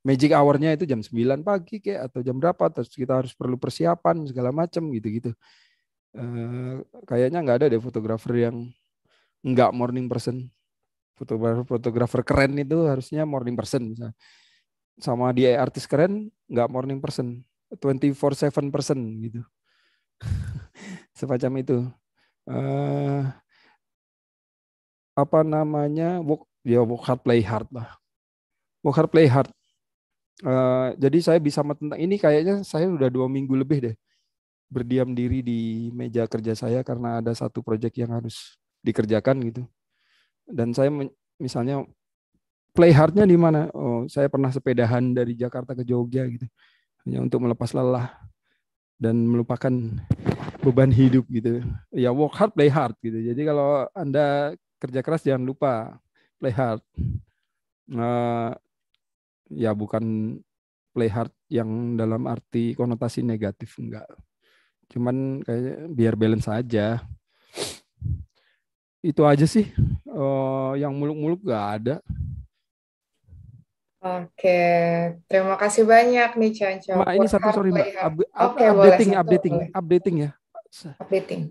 magic hournya itu jam 9 pagi kayak atau jam berapa terus kita harus perlu persiapan segala macam gitu-gitu eh, kayaknya nggak ada deh fotografer yang nggak morning person fotografer fotografer keren itu harusnya morning person bisa sama dia artis keren nggak morning person 24/7 person gitu semacam itu uh, apa namanya work ya work hard play hard lah work hard play hard uh, eh, jadi saya bisa tentang ini kayaknya saya udah dua minggu lebih deh berdiam diri di meja kerja saya karena ada satu proyek yang harus dikerjakan gitu dan saya misalnya play hardnya di mana? Oh, saya pernah sepedahan dari Jakarta ke Jogja gitu, hanya untuk melepas lelah dan melupakan beban hidup gitu. Ya work hard, play hard gitu. Jadi kalau anda kerja keras jangan lupa play hard. Uh, ya bukan play hard yang dalam arti konotasi negatif enggak. Cuman kayak biar balance aja itu aja sih uh, yang muluk-muluk gak ada. Oke, terima kasih banyak nih Chan Ma, ini satu sorry Mbak, Ab okay, updating, boleh, updating, boleh. updating ya. ya, ya. Updating.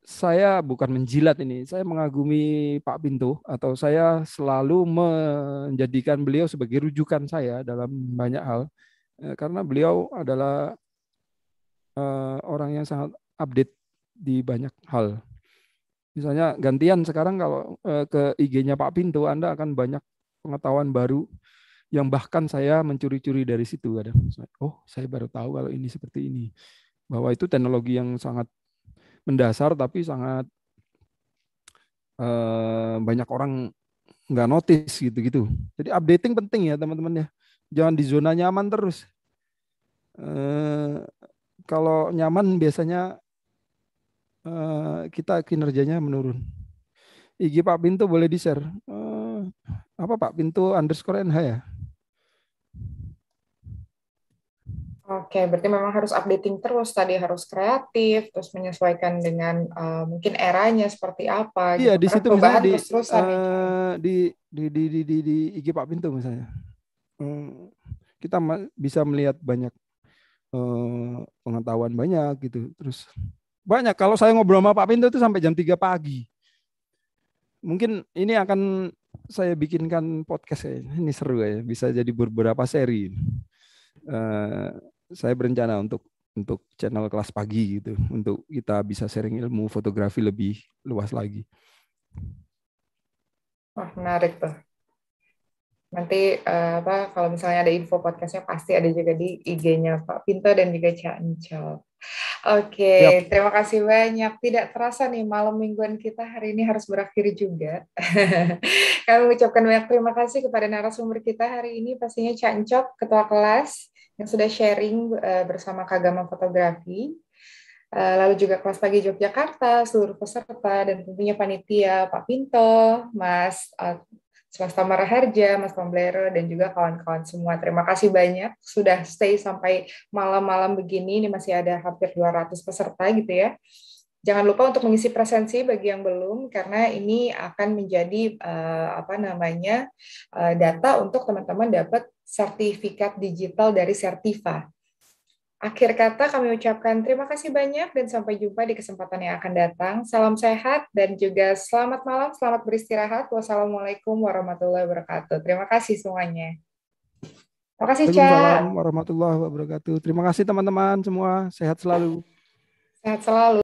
Saya bukan menjilat ini, saya mengagumi Pak Pinto atau saya selalu menjadikan beliau sebagai rujukan saya dalam banyak hal eh, karena beliau adalah uh, orang yang sangat update di banyak hal. Misalnya gantian sekarang kalau eh, ke IG-nya Pak Pinto, Anda akan banyak pengetahuan baru yang bahkan saya mencuri-curi dari situ ada oh saya baru tahu kalau ini seperti ini bahwa itu teknologi yang sangat mendasar tapi sangat eh, banyak orang nggak notice gitu-gitu jadi updating penting ya teman-teman ya jangan di zona nyaman terus eh, kalau nyaman biasanya Eh, kita kinerjanya menurun. IG Pak Pintu boleh di-share. Uh, apa Pak Pintu underscore NH ya? Oke, berarti memang harus updating terus tadi harus kreatif, terus menyesuaikan dengan uh, mungkin eranya seperti apa. Iya, gitu. di situ misalnya di, terus uh, di, di di di di di IG Pak Pintu misalnya, hmm, kita bisa melihat banyak uh, pengetahuan banyak gitu, terus banyak. Kalau saya ngobrol sama Pak Pinto itu sampai jam 3 pagi. Mungkin ini akan saya bikinkan podcast ya. Ini seru ya, bisa jadi beberapa seri. Uh, saya berencana untuk untuk channel kelas pagi gitu, untuk kita bisa sharing ilmu fotografi lebih luas lagi. Wah menarik tuh. Nanti uh, apa kalau misalnya ada info podcastnya pasti ada juga di IG-nya Pak Pinto dan juga Cak Ancol. Oke, okay, terima kasih banyak. Tidak terasa nih malam mingguan kita hari ini harus berakhir juga. Kami mengucapkan banyak terima kasih kepada narasumber kita hari ini, pastinya Cak Ketua Kelas, yang sudah sharing eh, bersama Kagama Fotografi. Eh, lalu juga kelas pagi Yogyakarta, seluruh peserta, dan tentunya panitia Pak Pinto, Mas Swasta Maraharja, Mas Pamblero, dan juga kawan-kawan semua. Terima kasih banyak sudah stay sampai malam-malam begini. Ini masih ada hampir 200 peserta gitu ya. Jangan lupa untuk mengisi presensi bagi yang belum, karena ini akan menjadi uh, apa namanya uh, data untuk teman-teman dapat sertifikat digital dari Sertifa. Akhir kata kami ucapkan terima kasih banyak dan sampai jumpa di kesempatan yang akan datang. Salam sehat dan juga selamat malam, selamat beristirahat. Wassalamualaikum warahmatullahi wabarakatuh. Terima kasih semuanya. Terima kasih, Cak. Assalamualaikum warahmatullahi wabarakatuh. Terima kasih teman-teman semua. Sehat selalu. Sehat selalu.